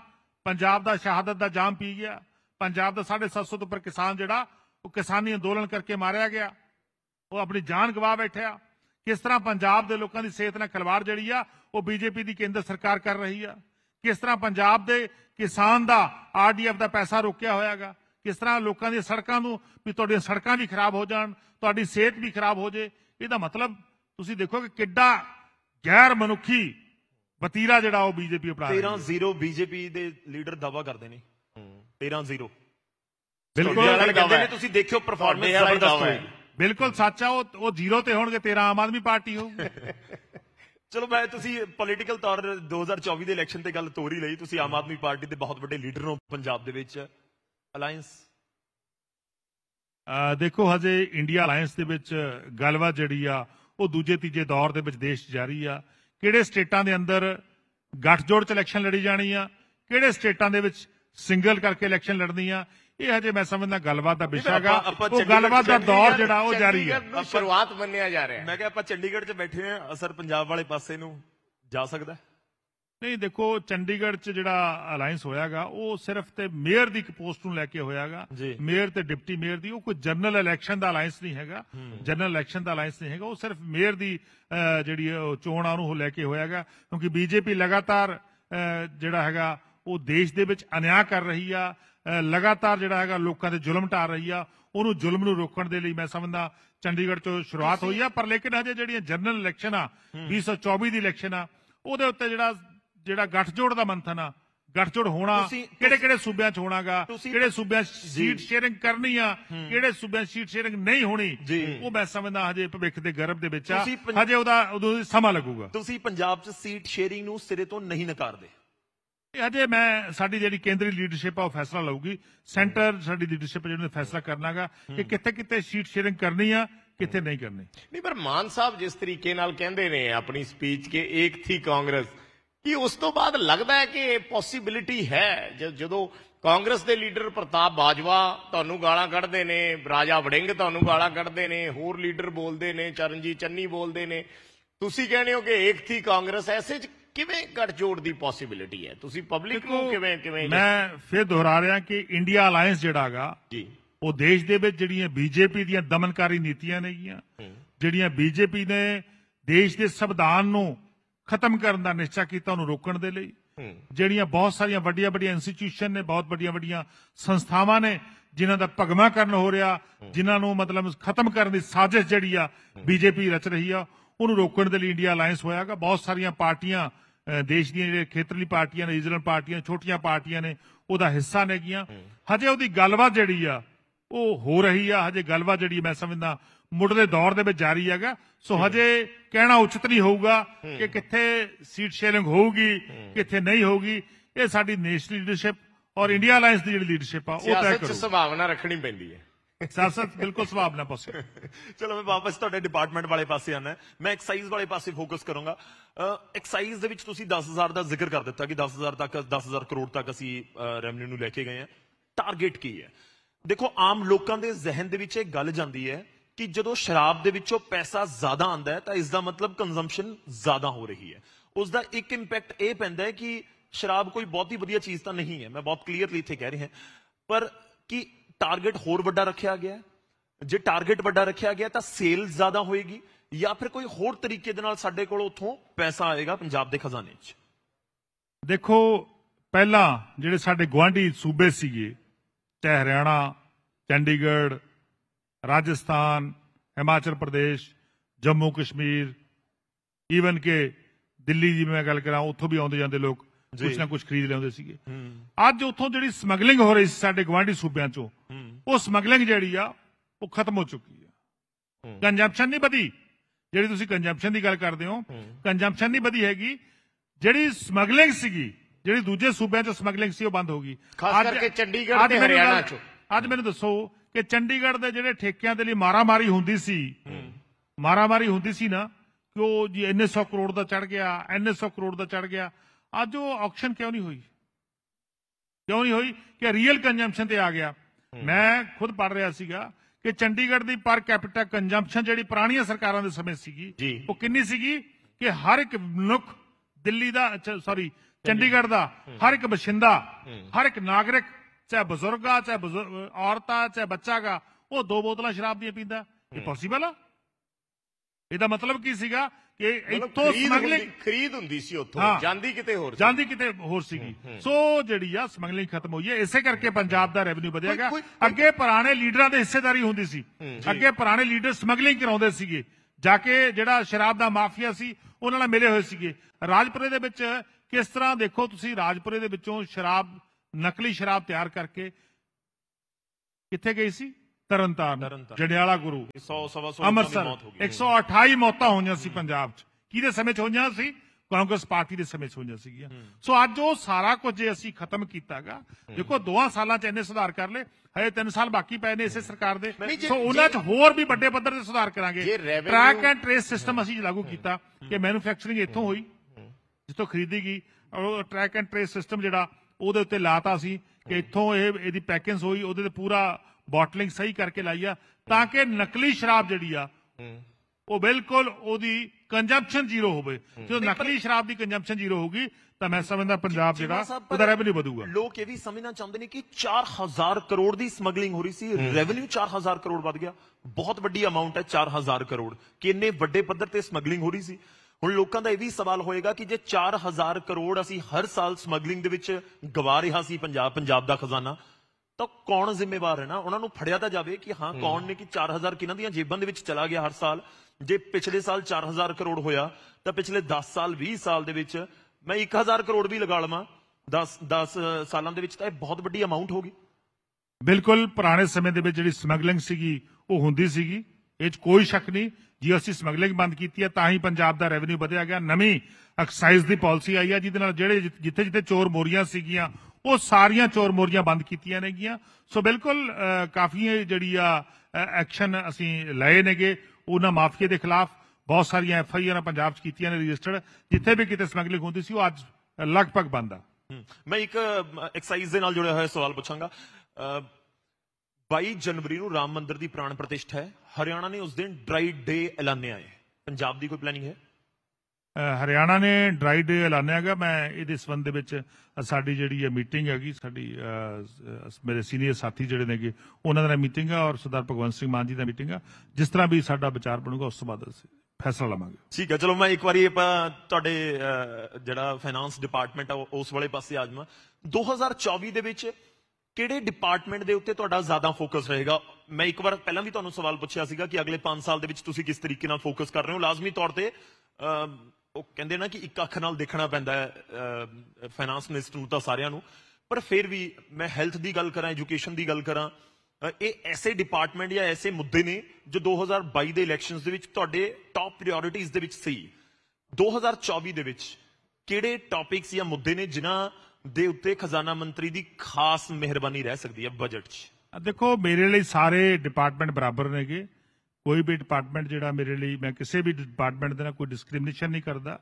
ਪੰਜਾਬ ਦਾ ਸ਼ਹਾਦਤ ਦਾ ਜਾਮ ਪੀ ਗਿਆ ਪੰਜਾਬ ਦਾ 750 ਤੋਂ ਉੱਪਰ ਕਿਸਾਨ ਜਿਹੜਾ ਉਹ ਕਿਸਾਨੀ ਅੰਦੋਲਨ ਕਰਕੇ ਮਾਰਿਆ ਗਿਆ ਉਹ ਆਪਣੀ ਜਾਨ ਗਵਾ ਬੈਠਿਆ ਕਿਸ ਤਰ੍ਹਾਂ ਪੰਜਾਬ ਦੇ ਲੋਕਾਂ ਦੀ ਸਿਹਤ ਨਾਲ ਖਲਵਾੜ ਜਿਹੜੀ ਆ ਉਹ ਬੀਜੇਪੀ ਦੀ ਕੇਂਦਰ ਸਰਕਾਰ ਕਰ ਰਹੀ ਆ ਕਿਸ ਤਰ੍ਹਾਂ ਪੰਜਾਬ ਦੇ ਕਿਸਾਨ ਦਾ ਆਰਡੀਐਫ ਦਾ ਪੈਸਾ ਰੁਕਿਆ ਹੋਇਆਗਾ ਕਿਸ ਤਰ੍ਹਾਂ ਲੋਕਾਂ ਦੀਆਂ ਸੜਕਾਂ ਨੂੰ ਵੀ ਤੁਹਾਡੀਆਂ ਸੜਕਾਂ ਵੀ ਖਰਾਬ ਹੋ ਜਾਣ ਤੁਹਾਡੀ ਸਿਹਤ ਵੀ ਖਰਾਬ ਹੋ ਜੇ ਇਹਦਾ ਮਤਲਬ ਤੁਸੀਂ ਦੇਖੋ ਕਿ ਕਿੱਡਾ ਗੈਰ ਮਨੁੱਖੀ ਵਤੀਰਾ ਜਿਹੜਾ ਉਹ ਬੀਜੇਪੀ ਅਪਣਾ ਰਹੀ 13-0 ਬੀਜੇਪੀ ਦੇ ਲੀਡਰ ਦਾਵਾ ਕਰਦੇ ਨੇ 13-0 ਬਿਲਕੁਲ ਤੁਸੀਂ ਦੇਖਿਓ ਪਰਫਾਰਮੈਂਸ ਜ਼ਬਰਦਸਤ ਹੋਈ ਬਿਲਕੁਲ ਸੱਚ ਆ ਉਹ ਉਹ ਜ਼ੀਰੋ ਤੇ ਹੋਣਗੇ 13 ਆਮ ਆਦਮੀ ਪਾਰਟੀ ਹੋਊਗੀ ਚਲੋ ਮੈਂ ਤੁਸੀਂ ਪੋਲੀਟੀਕਲ ਤੌਰ 2024 ਦੇ ਇਲੈਕਸ਼ਨ ਤੇ ਗੱਲ ਤੋਰ ਹੀ ਲਈ ਤੁਸੀਂ ਆਮ ਆਦਮੀ ਪਾਰਟੀ ਦੇ ਬਹੁਤ ਵੱਡੇ ਲੀਡਰ ਹੋ ਪੰਜਾਬ ਦੇ ਵਿੱਚ ਅਲਾਈਅੰਸ ਦੇਖੋ ਹਜੇ ਇੰਡੀਆ ਅਲਾਈਅੰਸ ਦੇ ਵਿੱਚ ਗੱਲਬਾਤ ਜਿਹੜੀ ਆ ਉਹ ਦੂਜੇ ਤੀਜੇ ਦੌਰ ਦੇ ਵਿੱਚ ਦੇਸ਼ ਜਾਰੀ ਆ ਕਿਹੜੇ ਸਟੇਟਾਂ ਦੇ ਅੰਦਰ ਗੱਠਜੋੜ ਚ ਇਲੈਕਸ਼ਨ ਲੜੀ ਜਾਣੀ ਆ ਕਿਹੜੇ ਸਟੇਟਾਂ ਦੇ ਵਿੱਚ ਸਿੰਗਲ ਕਰਕੇ ਇਲੈਕਸ਼ਨ ਲੜਨੀ ਆ ਇਹ ਹਜੇ ਮੈਂ ਸਮਝਦਾ ਗੱਲਬਾਤ ਦਾ ਵਿਸ਼ਾ ਹੈਗਾ ਉਹ ਗੱਲਬਾਤ ਦਾ ਦੌਰ ਜਿਹੜਾ ਉਹ ਜਾਰੀ ਹੈ ਸ਼ੁਰੂਆਤ ਮੰਨਿਆ ਜਾ ਰਿਹਾ ਮੈਂ ਕਿਹਾ ਆਪਾਂ ਚੰਡੀਗੜ੍ਹ 'ਚ ਬੈਠੇ ਆ ਅਸਰ ਪੰਜਾਬ ਵਾਲੇ ਪਾਸੇ ਨੂੰ ਜਾ ਸਕਦਾ ਨਹੀਂ ਦੇਖੋ ਚੰਡੀਗੜ੍ਹ 'ਚ ਜਿਹੜਾ ਅਲਾਈਅੰਸ ਹੋਇਆਗਾ ਉਹ ਸਿਰਫ ਤੇ ਮੇਅਰ ਦੀ ਇੱਕ ਪੋਸਟ ਨੂੰ ਲੈ ਕੇ ਹੋਇਆਗਾ ਮੇਅਰ ਤੇ ਡਿਪਟੀ ਮੇਅਰ ਦੀ ਉਹ ਕੋਈ ਜਨਰਲ ਇਲੈਕਸ਼ਨ ਦਾ ਅਲਾਈਅੰਸ ਨਹੀਂ ਹੈਗਾ ਜਨਰਲ ਇਲੈਕਸ਼ਨ ਦਾ ਅਲਾਈਅੰਸ ਨਹੀਂ ਹੈਗਾ ਉਹ ਸਿਰਫ ਮੇਅਰ ਦੀ ਜਿਹੜੀ ਚੋਣ ਆ ਉਹ ਲੈ ਕੇ ਹੋਇਆਗਾ ਕਿਉਂਕਿ ਬੀਜੇਪੀ ਲਗਾਤਾਰ ਜਿਹੜਾ ਹੈਗਾ ਉਹ ਦੇਸ਼ ਦੇ ਵਿੱਚ ਅਨਿਆਂ ਕਰ ਰਹੀ ਆ ਲਗਾਤਾਰ ਜਿਹੜਾ ਹੈਗਾ ਲੋਕਾਂ ਦੇ ਜ਼ੁਲਮ ਢਾ ਰਹੀ ਆ ਉਹਨੂੰ ਜ਼ੁਲਮ ਨੂੰ ਰੋਕਣ ਦੇ ਲਈ ਮੈਂ ਸਮਝਦਾ ਚੰਡੀਗੜ੍ਹ ਤੋਂ ਸ਼ੁਰੂਆਤ ਹੋਈ ਆ ਪਰ ਲੇਕਿਨ ਹਜੇ ਜਿਹੜੀਆਂ ਜਨਰਲ ਇਲੈਕਸ਼ਨ ਆ 2024 ਦੀ ਇਲੈਕਸ਼ਨ ਆ ਉਹਦੇ ਉੱਤੇ ਜਿਹੜਾ ਜਿਹੜਾ ਗੱਠਜੋੜ ਦਾ ਮੰਥਨ ਆ ਗੱਠਜੋੜ ਹੋਣਾ ਕਿਹੜੇ ਕਿਹੜੇ ਸੂਬਿਆਂ 'ਚ ਹੋਣਾਗਾ ਕਿਹੜੇ ਸੂਬਿਆਂ ਸੀਟ ਸ਼ੇਅਰਿੰਗ ਕਰਨੀ ਆ ਕਿਹੜੇ ਸੂਬਿਆਂ ਸੀਟ ਸ਼ੇਅਰਿੰਗ ਨਹੀਂ ਹੋਣੀ ਉਹ ਮੈਂ ਸਮਝਦਾ ਹਜੇ ਭਵਿੱਖ ਦੇ ਗਰਭ ਦੇ ਵਿੱਚ ਆ ਹਜੇ ਉਹਦਾ ਉਦੋਂ ਸਮਾਂ ਲੱਗੂਗਾ ਤੁਸੀਂ ਪੰਜਾਬ 'ਚ ਸੀਟ ਸ਼ੇਅਰਿੰਗ ਨੂੰ ਸਿਰੇ ਤੋਂ ਨਹੀਂ ਨਕਾਰਦੇ ਅਜੇ ਮੈਂ ਸਾਡੀ ਜਿਹੜੀ ਕੇਂਦਰੀ ਲੀਡਰਸ਼ਿਪ ਆ ਉਹ ਫੈਸਲਾ ਲਊਗੀ ਸੈਂਟਰ ਸਾਡੀ ਲੀਡਰਸ਼ਿਪ ਨੇ ਫੈਸਲਾ ਕਰਨਾਗਾ ਕਿ ਕਿੱਥੇ ਕਿੱਥੇ ਸ਼ੀਟ ਸ਼ੇਅਰਿੰਗ ਕਰਨੀ ਆ ਕਿੱਥੇ ਨਹੀਂ ਕਰਨੀ ਨਹੀਂ ਪਰ ਮਾਨ ਸਾਹਿਬ ਜਿਸ ਤਰੀਕੇ ਨਾਲ ਕਹਿੰਦੇ ਨੇ ਆਪਣੀ ਸਪੀਚ ਕਿ ਏਕ ਥੀ ਕਾਂਗਰਸ ਕਿ ਉਸ ਤੋਂ ਬਾਅਦ ਲੱਗਦਾ ਹੈ ਕਿ ਪੋਸਿਬਿਲਿਟੀ ਹੈ ਜਦੋਂ ਕਾਂਗਰਸ ਦੇ ਲੀਡਰ ਪ੍ਰਤਾਪ ਬਾਜਵਾ ਤੁਹਾਨੂੰ ਗਾਲਾਂ ਕੱਢਦੇ ਨੇ ਰਾਜਾ ਵੜਿੰਗ ਤੁਹਾਨੂੰ ਗਾਲਾਂ ਕੱਢਦੇ ਨੇ ਹੋਰ ਲੀਡਰ ਬੋਲਦੇ ਨੇ ਚਰਨਜੀਤ ਚੰਨੀ ਬੋਲਦੇ ਨੇ ਤੁਸੀਂ ਕਹਿੰਦੇ ਹੋ ਕਿ ਏਕ ਥੀ ਕਾਂਗਰਸ ਐਸੇ ਚ ਕਿਵੇਂ ਗੱਠਜੋੜ ਦੀ ਪੋਸਿਬਿਲਿਟੀ ਹੈ ਤੁਸੀਂ ਪਬਲਿਕ ਨੂੰ ਕਿਵੇਂ ਕਿਵੇਂ ਮੈਂ ਫਿਰ ਦੁਹਰਾ ਰਿਹਾ ਕਿ ਇੰਡੀਆ ਅਲਾਈਅੰਸ ਜਿਹੜਾਗਾ ਜੀ ਉਹ ਦੇਸ਼ ਦੇ ਵਿੱਚ ਜਿਹੜੀਆਂ ਬੀਜੇਪੀ ਦੀਆਂ ਦਮਨਕਾਰੀ ਨੀਤੀਆਂ ਨੇਗੀਆਂ ਜਿਹੜੀਆਂ ਬੀਜੇਪੀ ਨੇ ਦੇਸ਼ ਦੇ ਸੰਵਿਧਾਨ ਨੂੰ ਖਤਮ ਕਰਨ ਦਾ ਨਿਸ਼ਚਾ ਕੀਤਾ ਉਹਨੂੰ ਰੋਕਣ ਦੇ ਲਈ ਜਿਹੜੀਆਂ ਬਹੁਤ ਸਾਰੀਆਂ ਵੱਡੀਆਂ ਵੱਡੀਆਂ ਇੰਸਟੀਟਿਊਸ਼ਨ ਨੇ ਬਹੁਤ ਵੱਡੀਆਂ ਵੱਡੀਆਂ ਸੰਸਥਾਵਾਂ ਨੇ ਜਿਨ੍ਹਾਂ ਦਾ ਭਗਮਾ ਕਰਨ ਹੋ ਰਿਹਾ ਜਿਨ੍ਹਾਂ ਨੂੰ ਮਤਲਬ ਖਤਮ ਕਰਨ ਦੀ ਸਾਜ਼ਿਸ਼ ਜਿਹੜੀ ਆ ਬੀਜੇਪੀ ਰਚ ਰਹੀ ਆ ਉਹਨੂੰ ਰੋਕਣ ਦੇ ਲਈ ਇੰਡੀਆ ਅਲਾਈਅੰਸ ਹੋਇਆਗਾ ਬਹੁਤ ਸਾਰੀਆਂ ਪਾਰਟੀਆਂ ਦੇਸ਼ ਦੀਆਂ ਜਿਹੜੇ ਖੇਤਰੀ ਪਾਰਟੀਆਂ ਨੇ ਰੀਜਨਲ ਪਾਰਟੀਆਂ ਛੋਟੀਆਂ ਪਾਰਟੀਆਂ ਨੇ ਉਹਦਾ ਹਿੱਸਾ ਨੇ ਗਿਆ ਹਜੇ ਉਹਦੀ ਗੱਲਬਾਤ ਜਿਹੜੀ ਆ ਉਹ ਹੋ ਰਹੀ ਆ ਹਜੇ ਗੱਲਬਾਤ ਜਿਹੜੀ ਮੈਂ ਸਮਝਦਾ ਮੁੱਢਲੇ ਦੌਰ ਦੇ ਵਿੱਚ ਜਾਰੀ ਹੈਗਾ ਸੋ ਹਜੇ ਕਹਿਣਾ ਉਚਿਤ ਨਹੀਂ ਹੋਊਗਾ ਕਿ ਕਿੱਥੇ ਸੀਟ ਸ਼ੇਅਰਿੰਗ ਹੋਊਗੀ ਕਿੱਥੇ ਨਹੀਂ ਹੋਊਗੀ ਇਹ ਸਾਡੀ ਨੈਸ਼ਨਲ ਲੀਡਰਸ਼ਿਪ ਔਰ ਇੰਡੀਆ ਅਲਾਈਅੰਸ ਦੀ ਜਿਹੜੀ ਲੀਡਰਸ਼ਿਪ ਆ ਉਹ ਤੈਅ ਕਰੋ ਸਿਆਸਤ ਚ ਸੰਭਾਵਨਾ ਰੱਖਣੀ ਪੈਂਦੀ ਹੈ ਸਰ ਬਿਲਕੁਲ ਨਾ ਪਾਸੇ ਚਲੋ ਮੈਂ ਵਾਪਸ ਤੁਹਾਡੇ ਡਿਪਾਰਟਮੈਂਟ ਵਾਲੇ ਪਾਸੇ ਆਣਾ ਮੈਂ ਐਕਸਾਈਜ਼ ਵਾਲੇ ਪਾਸੇ ਫੋਕਸ ਕਰੂੰਗਾ ਐਕਸਾਈਜ਼ ਦੇ ਵਿੱਚ ਤੁਸੀਂ 10000 ਦਾ ਜ਼ਿਕਰ ਕਰ ਦਿੱਤਾ ਕਿ 10000 ਤੱਕ 10000 ਕਰੋੜ ਤੱਕ ਅਸੀਂ ਰੈਵਨਿਊ ਨੂੰ ਲੈ ਕੇ ਗਏ ਆ ਟਾਰਗੇਟ ਕੀ ਹੈ ਦੇਖੋ ਆਮ ਲੋਕਾਂ ਦੇ ਜ਼ਿਹਨ ਦੇ ਵਿੱਚ ਇਹ ਗੱਲ ਜਾਂਦੀ ਹੈ ਕਿ ਜਦੋਂ ਸ਼ਰਾਬ ਦੇ ਵਿੱਚੋਂ ਪੈਸਾ ਜ਼ਿਆਦਾ ਆਂਦਾ ਹੈ ਤਾਂ ਇਸ ਦਾ ਮਤਲਬ ਕੰਜ਼ੰਪਸ਼ਨ ਜ਼ਿਆਦਾ ਹੋ ਰਹੀ ਹੈ ਉਸ ਦਾ ਇੱਕ ਇੰਪੈਕਟ ਇਹ ਪੈਂਦਾ ਹੈ ਕਿ ਸ਼ਰਾਬ ਕੋਈ ਬਹੁਤੀ ਵਧੀਆ ਚੀਜ਼ ਤਾਂ ਨਹੀਂ ਹੈ ਮੈਂ ਬਹੁਤ ਕਲੀਅਰਲੀ ਇੱਥੇ ਕਹਿ ਰਿਹਾ ਪਰ ਕਿ ਟਾਰਗੇਟ ਹੋਰ ਵੱਡਾ ਰੱਖਿਆ ਗਿਆ ਜੇ ਟਾਰਗੇਟ ਵੱਡਾ ਰੱਖਿਆ ਗਿਆ ਤਾਂ ਸੇਲ ਜ਼ਿਆਦਾ ਹੋਏਗੀ ਜਾਂ ਫਿਰ ਕੋਈ ਹੋਰ ਤਰੀਕੇ ਦੇ ਨਾਲ ਸਾਡੇ ਕੋਲ ਉੱਥੋਂ ਪੈਸਾ ਆਏਗਾ ਪੰਜਾਬ ਦੇ ਖਜ਼ਾਨੇ 'ਚ ਦੇਖੋ ਪਹਿਲਾਂ ਜਿਹੜੇ ਸਾਡੇ ਗਵਾਂਢੀ ਸੂਬੇ ਸੀਗੇ ਚਾਹ ਹਰਿਆਣਾ ਚੰਡੀਗੜ੍ਹ ਰਾਜਸਥਾਨ ਹਿਮਾਚਲ ਪ੍ਰਦੇਸ਼ ਜੰਮੂ ਕਸ਼ਮੀਰ ਈਵਨ ਕਿ ਦਿੱਲੀ ਦੀ ਮੈਂ ਗੱਲ ਕਰਾਂ ਉੱਥੋਂ ਵੀ ਆਉਂਦੇ ਜਾਂਦੇ ਲੋਕ ਕੁਝ ਨਾ ਕੁਝ ਖਰੀਦ ਲਿਆਉਂਦੇ ਸੀਗੇ ਅੱਜ ਉੱਥੋਂ ਜਿਹੜੀ ਸਮਗਲਿੰਗ ਹੋ ਰਹੀ ਸੀ ਸਾਡੇ ਗਵਾਂਢੀ ਸੂਬਿਆਂ ਚੋਂ ਉਹ ਸਮਗਲਿੰਗ ਜਿਹੜੀ ਆ ਉਹ ਖਤਮ ਹੋ ਚੁੱਕੀ ਆ ਕੰਜੰਪਸ਼ਨ ਨਹੀਂ ਵਧੀ ਜਿਹੜੀ ਤੁਸੀਂ ਕੰਜੰਪਸ਼ਨ ਦੀ ਗੱਲ ਕਰਦੇ ਹੋ ਕੰਜੰਪਸ਼ਨ ਨਹੀਂ ਵਧੀ ਹੈਗੀ ਜਿਹੜੀ ਸਮਗਲਿੰਗ ਸੀਗੀ ਜਿਹੜੀ ਦੂਜੇ ਸੂਬਿਆਂ 'ਚ ਸਮਗਲਿੰਗ ਸੀ ਉਹ ਬੰਦ ਹੋ ਗਈ ਖਾਸ ਕਰਕੇ ਚੰਡੀਗੜ੍ਹ ਤੇ ਹਰਿਆਣਾ 'ਚ ਅੱਜ ਮੈਨੂੰ ਦੱਸੋ ਕਿ ਚੰਡੀਗੜ੍ਹ ਦੇ ਜਿਹੜੇ ਠੇਕਿਆਂ ਦੇ ਲਈ ਮਾਰਾਮਾਰੀ ਹੁੰਦੀ ਸੀ ਮਾਰਾਮਾਰੀ ਹੁੰਦੀ ਸੀ ਨਾ ਕਿ ਉਹ ਜੀ ਇੰਨੇ 100 ਕਰੋੜ ਦਾ ਚੜ ਗਿਆ ਇੰਨੇ 100 ਕਰੋੜ ਦਾ ਚੜ ਗਿਆ ਅੱਜ ਉਹ ਆਕਸ਼ਨ ਕਿਉਂ ਨਹੀਂ ਹੋਈ ਕਿਉਂ ਨਹੀਂ ਹੋਈ ਕਿ ਰੀਅਲ ਕੰਜ਼ੰਪਸ਼ਨ ਤੇ ਆ ਗਿਆ ਮੈਂ ਖੁਦ ਪੜ ਰਿਹਾ ਸੀਗਾ ਕਿ ਚੰਡੀਗੜ੍ਹ ਦੀ ਪਰ ਕੈਪੀਟਾ ਕੰਜ਼ੰਪਸ਼ਨ ਜਿਹੜੀ ਪੁਰਾਣੀਆਂ ਸਰਕਾਰਾਂ ਦੇ ਸਮੇਂ ਸੀਗੀ ਉਹ ਕਿੰਨੀ ਸੀਗੀ ਕਿ ਹਰ ਇੱਕ ਮਨੁੱਖ ਦਿੱਲੀ ਦਾ ਸੌਰੀ ਚੰਡੀਗੜ੍ਹ ਦਾ ਹਰ ਇੱਕ ਬਸ਼ਿੰਦਾ ਹਰ ਇੱਕ ਨਾਗਰਿਕ ਚਾਹੇ ਬਜ਼ੁਰਗ ਆ ਚਾਹੇ ਔਰਤਾ ਚਾਹੇ ਬੱਚਾ ਦਾ ਉਹ ਦੋ ਬੋਤਲਾਂ ਸ਼ਰਾਬ ਦੀਆਂ ਪੀਂਦਾ ਇਹ ਪੋਸੀਬਲ ਆ ਇਹਦਾ ਮਤਲਬ ਕੀ ਸੀਗਾ ਕਿ ਇੱਥੋਂ ਸਮਗਲਿੰਗ ਖਰੀਦ ਹੁੰਦੀ ਸੀ ਉੱਥੋਂ ਜਾਂਦੀ ਕਿਤੇ ਹੋਰ ਜਾਂਦੀ ਕਿਤੇ ਹੋਰ ਸੀਗੀ ਸੋ ਜਿਹੜੀ ਆ ਸਮਗਲਿੰਗ ਖਤਮ ਹੋਈ ਹੈ ਇਸੇ ਕਰਕੇ ਪੰਜਾਬ ਦਾ ਰੈਵਨਿਊ ਵਧੇਗਾ ਅੱਗੇ ਪੁਰਾਣੇ ਲੀਡਰਾਂ ਦੇ ਹਿੱਸੇਦਾਰੀ ਹੁੰਦੀ ਸੀ ਅੱਗੇ ਪੁਰਾਣੇ ਲੀਡਰ ਸਮਗਲਿੰਗ ਕਰਾਉਂਦੇ ਸੀਗੇ ਜਾ ਕੇ ਜਿਹੜਾ ਸ਼ਰਾਬ ਦਾ ਮਾਫੀਆ ਸੀ ਉਹਨਾਂ ਨਾਲ ਮਿਲੇ ਹੋਏ ਸੀਗੇ ਰਾਜਪੁਰੇ ਦੇ ਵਿੱਚ ਕਿਸ ਤਰ੍ਹਾਂ ਦੇਖੋ ਤੁਸੀਂ ਰਾਜਪੁਰੇ ਦੇ ਵਿੱਚੋਂ ਸ਼ਰਾਬ ਨਕਲੀ ਸ਼ਰਾਬ ਤਿਆਰ ਕਰਕੇ ਕਿੱਥੇ ਗਈ ਸੀ ਤਰਨਤਾਰਨ ਜੜਿਆਲਾ ਗੁਰੂ 100 ਸਵਾ 100 ਗਈ 128 ਮੌਤਾਂ ਹੋਈਆਂ ਸੀ ਪੰਜਾਬ 'ਚ ਕਿਹਦੇ ਸਮੇਂ 'ਚ ਹੋਈਆਂ ਸੀ ਕਾਂਗਰਸ ਪਾਰਟੀ ਦੇ ਸਮੇਂ 'ਚ ਹੋਈਆਂ ਸੀਗੀਆਂ ਸੋ ਅੱਜ ਉਹ ਸਾਰਾ ਕੁਝ ਜੇ ਅਸੀਂ ਖਤਮ ਕੀਤਾਗਾ ਦੇਖੋ ਦੋਹਾਂ ਸਾਲਾਂ 'ਚ ਇੰਨੇ ਸੁਧਾਰ ਕਰ ਲਏ ਹਜੇ 3 ਸਾਲ ਬਾਕੀ ਪਏ ਨੇ ਇਸੇ ਸਰਕਾਰ ਦੇ ਸੋ ਉਹਨਾਂ 'ਚ ਹੋਰ ਵੀ ਵੱਡੇ ਪੱਧਰ ਤੇ ਸੁਧਾਰ ਕਰਾਂਗੇ ਟਰੈਕ ਐਂਡ ਟ੍ਰੇਸ ਸਿਸਟਮ ਅਸੀਂ ਲਾਗੂ ਕੀਤਾ ਕਿ ਮੈਨੂਫੈਕਚਰਿੰਗ ਇੱਥੋਂ ਹੋਈ ਜਿੱਥੋਂ ਖਰੀਦੀ ਗਈ ਔਰ ਟਰੈਕ ਐਂਡ ਟ੍ਰੇਸ ਸਿਸਟਮ ਜਿਹੜਾ ਉਹਦੇ ਉੱਤੇ ਲਾਤਾ ਸੀ ਕਿ ਇੱਥੋਂ ਇਹ ਇਹਦੀ ਪੈਕਿੰਗ ਹੋਈ ਉਹਦੇ ਤੇ ਪੂਰਾ ਬੋਟਲਿੰਗ ਸਹੀ ਕਰਕੇ ਲਾਈ ਆ ਤਾਂ ਕਿ ਨਕਲੀ ਸ਼ਰਾਬ ਜਿਹੜੀ ਆ ਉਹ ਬਿਲਕੁਲ ਉਹਦੀ ਕੰਜਮਪਸ਼ਨ ਜ਼ੀਰੋ ਹੋਵੇ ਜੇ ਨਕਲੀ ਸ਼ਰਾਬ ਦੀ ਕੰਜਮਪਸ਼ਨ ਜ਼ੀਰੋ ਹੋਗੀ ਤਾਂ ਮੈਂ ਸਮਝਦਾ ਪੰਜਾਬ ਜਿਹੜਾ ਉਹਦਾ ਰੈਵਨਿਊ ਵਧੂਗਾ ਲੋਕ ਇਹ ਵੀ ਸਮਝਣਾ ਚਾਹੁੰਦੇ ਨੇ ਕਿ 4000 ਕਰੋੜ ਦੀ ਸਮਗਲਿੰਗ ਹੋ ਰਹੀ ਸੀ ਰੈਵਨਿਊ 4000 ਕਰੋੜ ਵੱਧ ਗਿਆ ਬਹੁਤ ਵੱਡੀ ਅਮਾਉਂਟ ਹੈ 4000 ਕਰੋੜ ਕਿੰਨੇ ਵੱਡੇ ਪੱਧਰ ਤੇ ਸਮਗਲਿੰਗ ਹੋ ਰਹੀ ਸੀ ਹੁਣ ਲੋਕਾਂ ਦਾ ਇਹ ਵੀ ਸਵਾਲ ਹੋਏਗਾ ਕਿ ਜੇ 4000 ਕਰੋੜ ਅਸੀਂ ਹਰ ਸਾਲ ਸਮਗਲਿੰਗ ਦੇ ਵਿੱਚ ਗਵਾ ਰਿਹਾ ਸੀ ਪੰਜਾਬ ਪੰਜਾਬ ਦਾ ਖਜ਼ਾਨਾ ਤਾਂ ਕੌਣ ਜ਼ਿੰਮੇਵਾਰ ਹੈ ਨਾ ਉਹਨਾਂ ਨੂੰ ਫੜਿਆ ਤਾਂ ਜਾਵੇ ਕਿ ਹਾਂ ਕੌਣ ਨੇ ਕਿ 4000 ਕਿਨਾਂ ਦੀਆਂ ਜੇਬਾਂ ਦੇ ਵਿੱਚ ਚਲਾ ਗਿਆ ਹਰ ਸਾਲ ਜੇ ਪਿਛਲੇ ਸਾਲ 4000 ਕਰੋੜ ਹੋਇਆ ਤਾਂ ਪਿਛਲੇ 10 ਸਾਲ 20 ਸਾਲ ਦੇ ਵਿੱਚ ਮੈਂ 1000 ਕਰੋੜ ਵੀ ਲਗਾ ਲਵਾਂ 10 10 ਸਾਲਾਂ ਦੇ ਵਿੱਚ ਤਾਂ ਇਹ ਬਹੁਤ ਵੱਡੀ ਅਮਾਉਂਟ ਹੋ ਗਈ ਬਿਲਕੁਲ ਪੁਰਾਣੇ ਸਮੇਂ ਦੇ ਵਿੱਚ ਜਿਹੜੀ ਸਮਗਲਿੰਗ ਸੀਗੀ ਉਹ ਹੁੰਦੀ ਸੀਗੀ ਇਹ 'ਚ ਕੋਈ ਸ਼ੱਕ ਨਹੀਂ ਜੀ ਅਸੀਂ ਸਮਗਲਿੰਗ ਬੰਦ ਕੀਤੀ ਹੈ ਤਾਂ ਹੀ ਪੰਜਾਬ ਦਾ ਰੈਵਨਿਊ ਵਧਿਆ ਗਿਆ ਨਵੀਂ ਐਕਸਾਈਜ਼ ਦੀ ਪਾਲਿਸੀ ਆਈ ਹੈ ਜਿਹਦੇ ਨਾਲ ਜਿਹੜੇ ਜਿੱਥੇ ਜਿੱਥੇ ਚੋਰ ਮੋਰੀਆਂ ਸੀਗੀਆਂ ਉਹ ਸਾਰੀਆਂ ਚੋਰ ਮੋਰੀਆਂ ਬੰਦ ਕੀਤੀਆਂ ਨੇਗੀਆਂ ਸੋ ਬਿਲਕੁਲ ਕਾਫੀ ਜਿਹੜੀ ਆ ਐਕਸ਼ਨ ਅਸੀਂ ਲਏ ਨੇਗੇ ਉਹਨਾਂ ਮਾਫੀਆ ਦੇ ਖਿਲਾਫ ਬਹੁਤ ਸਾਰੀਆਂ ਐਫ ਆਈ ਆਰ ਪੰਜਾਬ 'ਚ ਕੀਤੀਆਂ ਨੇ ਰਜਿਸਟਰਡ ਜਿੱਥੇ ਵੀ ਕਿਤੇ ਸਮਗਲਿੰਗ ਹੁੰਦੀ ਸੀ ਉਹ ਅੱਜ ਲਗਭਗ ਬੰਦ ਆ ਮੈਂ ਇੱਕ ਐਕਸਾਈਜ਼ ਦੇ ਨਾਲ ਜੁੜਿਆ ਹੋਇਆ ਸਵਾਲ ਪੁੱਛਾਂਗਾ 22 ਜਨਵਰੀ ਨੂੰ ਰਾਮ ਮੰਦਿਰ ਦੀ ਪ੍ਰਾਣ ਪ੍ਰਤਿਸ਼ਠਾ ਹੈ ਹਰਿਆਣਾ ਨੇ ਉਸ ਦਿਨ ਡਰਾਈ ਡੇ ਐਲਾਨਿਆ ਹੈ ਪੰਜਾਬ ਦੀ ਕੋਈ ਪਲੈਨਿੰਗ ਹੈ ਹਰਿਆਣਾ ਨੇ ਡਰਾਈ ਡੇ ਐਲਾਨਿਆ ਗਿਆ ਮੈਂ ਇਹਦੇ ਸੰਬੰਧ ਦੇ ਵਿੱਚ ਸਾਡੀ ਜਿਹੜੀ ਹੈ ਮੀਟਿੰਗ ਹੈਗੀ ਸਾਡੀ ਮੇਰੇ ਸੀਨੀਅਰ ਸਾਥੀ ਜਿਹੜੇ ਨੇਗੇ ਉਹਨਾਂ ਦਾ ਮੀਟਿੰਗ ਹੈ ਔਰ ਸਰਦਾਰ ਭਗਵੰਤ ਸਿੰਘ ਮਾਨ ਜੀ ਦਾ ਮੀਟਿੰਗ ਹੈ ਜਿਸ ਤਰ੍ਹਾਂ ਵੀ ਸਾਡਾ ਵਿਚਾਰ ਬਣੂਗਾ ਉਸ ਤੋਂ ਬਾਅਦ ਅਸੀਂ ਫੈਸਲਾ ਲਵਾਂਗੇ ਠੀਕ ਹੈ ਚਲੋ ਮੈਂ ਇੱਕ ਵਾਰੀ ਆਪਾਂ ਤੁਹਾਡੇ ਜਿਹੜਾ ਫਾਈਨਾਂਸ ਡਿਪਾਰਟਮੈਂਟ ਆ ਉਸ ਵਾਲੇ ਪਾਸੇ ਆਜਮਾ 2024 ਦੇ ਵਿੱਚ ਕਿਹੜੇ ਡਿਪਾਰਟਮੈਂਟ ਦੇ ਉੱਤੇ ਤੁਹਾਡਾ ਜ਼ਿਆਦਾ ਫੋਕਸ ਰਹੇਗਾ ਮੈਂ ਇੱਕ ਵਾਰ ਪਹਿਲਾਂ ਵੀ ਤੁਹਾਨੂੰ ਸਵਾਲ ਪੁੱਛਿਆ ਸੀਗਾ ਕਿ ਅਗਲੇ 5 ਸਾਲ ਦੇ ਵਿੱਚ ਤੁਸੀਂ ਕਿਸ ਤਰੀਕੇ ਨਾਲ ਫੋਕਸ ਕਰ ਰਹੇ ਹੋ ਲਾਜ਼ਮੀ ਤੌਰ ਤੇ ਉਹ ਕਹਿੰਦੇ ਨਾ ਕਿ ਇੱਕ ਅੱਖ ਨਾਲ ਦੇਖਣਾ ਪੈਂਦਾ ਹੈ ਫਾਈਨਾਂਸ ਮਿਨਿਸਟਰ ਨੂੰ ਤਾਂ ਸਾਰਿਆਂ ਨੂੰ ਪਰ ਫਿਰ ਵੀ ਮੈਂ ਹੈਲਥ ਦੀ ਗੱਲ ਕਰਾਂ ਐਜੂਕੇਸ਼ਨ ਦੀ ਗੱਲ ਕਰਾਂ ਇਹ ਐਸੇ ਡਿਪਾਰਟਮੈਂਟ ਜਾਂ ਐਸੇ ਮੁੱਦੇ ਨੇ ਜੋ 2022 ਦੇ ਇਲੈਕਸ਼ਨਸ ਦੇ ਵਿੱਚ ਤੁਹਾਡੇ ਟਾਪ ਪ੍ਰਾਇੋਰਟੀਆਂ ਦੇ ਵਿੱਚ ਸੀ 2024 ਦੇ ਵਿੱਚ ਕਿਹੜੇ ਟਾਪਿਕਸ ਜਾਂ ਮੁੱਦੇ ਨੇ ਜਿਨ੍ਹਾਂ ਦੇ ਉੱਤੇ ਖਜ਼ਾਨਾ ਮੰਤਰੀ ਦੀ ਖਾਸ ਮਿਹਰਬਾਨੀ ਰਹਿ ਸਕਦੀ ਹੈ ਬਜਟ 'ਚ ਦੇਖੋ ਮੇਰੇ ਲਈ ਸਾਰੇ ਡਿਪਾਰਟਮੈਂਟ ਬਰਾਬਰ ਨੇਗੇ ਕੋਈ ਵੀ ਡਿਪਾਰਟਮੈਂਟ ਜਿਹੜਾ ਮੇਰੇ ਲਈ ਮੈਂ ਕਿਸੇ ਵੀ ਡਿਪਾਰਟਮੈਂਟ ਦੇ ਨਾਲ ਕੋਈ ਡਿਸਕ੍ਰਿਮੀਨੇਸ਼ਨ ਨਹੀਂ ਕਰਦਾ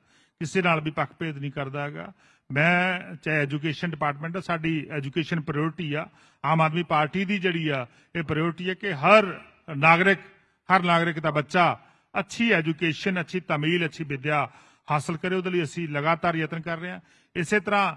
ਕਿਸੇ ਨਾਲ ਵੀ ਪੱਖਪੇਧ ਨਹੀਂ ਕਰਦਾ ਹੈਗਾ ਮੈਂ ਚਾਹੇ ਐਜੂਕੇਸ਼ਨ ਡਿਪਾਰਟਮੈਂਟ ਆ ਸਾਡੀ ਐਜੂਕੇਸ਼ਨ ਪ੍ਰਾਇੋਰਟੀ ਆ ਆਮ ਆਦਮੀ ਪਾਰਟੀ ਦੀ ਜਿਹੜੀ ਆ ਇਹ ਪ੍ਰਾਇੋਰਟੀ ਹੈ ਕਿ ਹਰ ਨਾਗਰਿਕ ਹਰ ਨਾਗਰਿਕ ਦਾ ਬੱਚਾ ਅੱਛੀ ਐਜੂਕੇਸ਼ਨ ਅੱਛੀ ਤਮੀਲ ਅੱਛੀ ਵਿਦਿਆ ਹਾਸਲ ਕਰੇ ਉਹਦੇ ਲਈ ਅਸੀਂ ਲਗਾਤਾਰ ਯਤਨ ਕਰ ਰਹੇ ਹਾਂ ਇਸੇ ਤਰ੍ਹਾਂ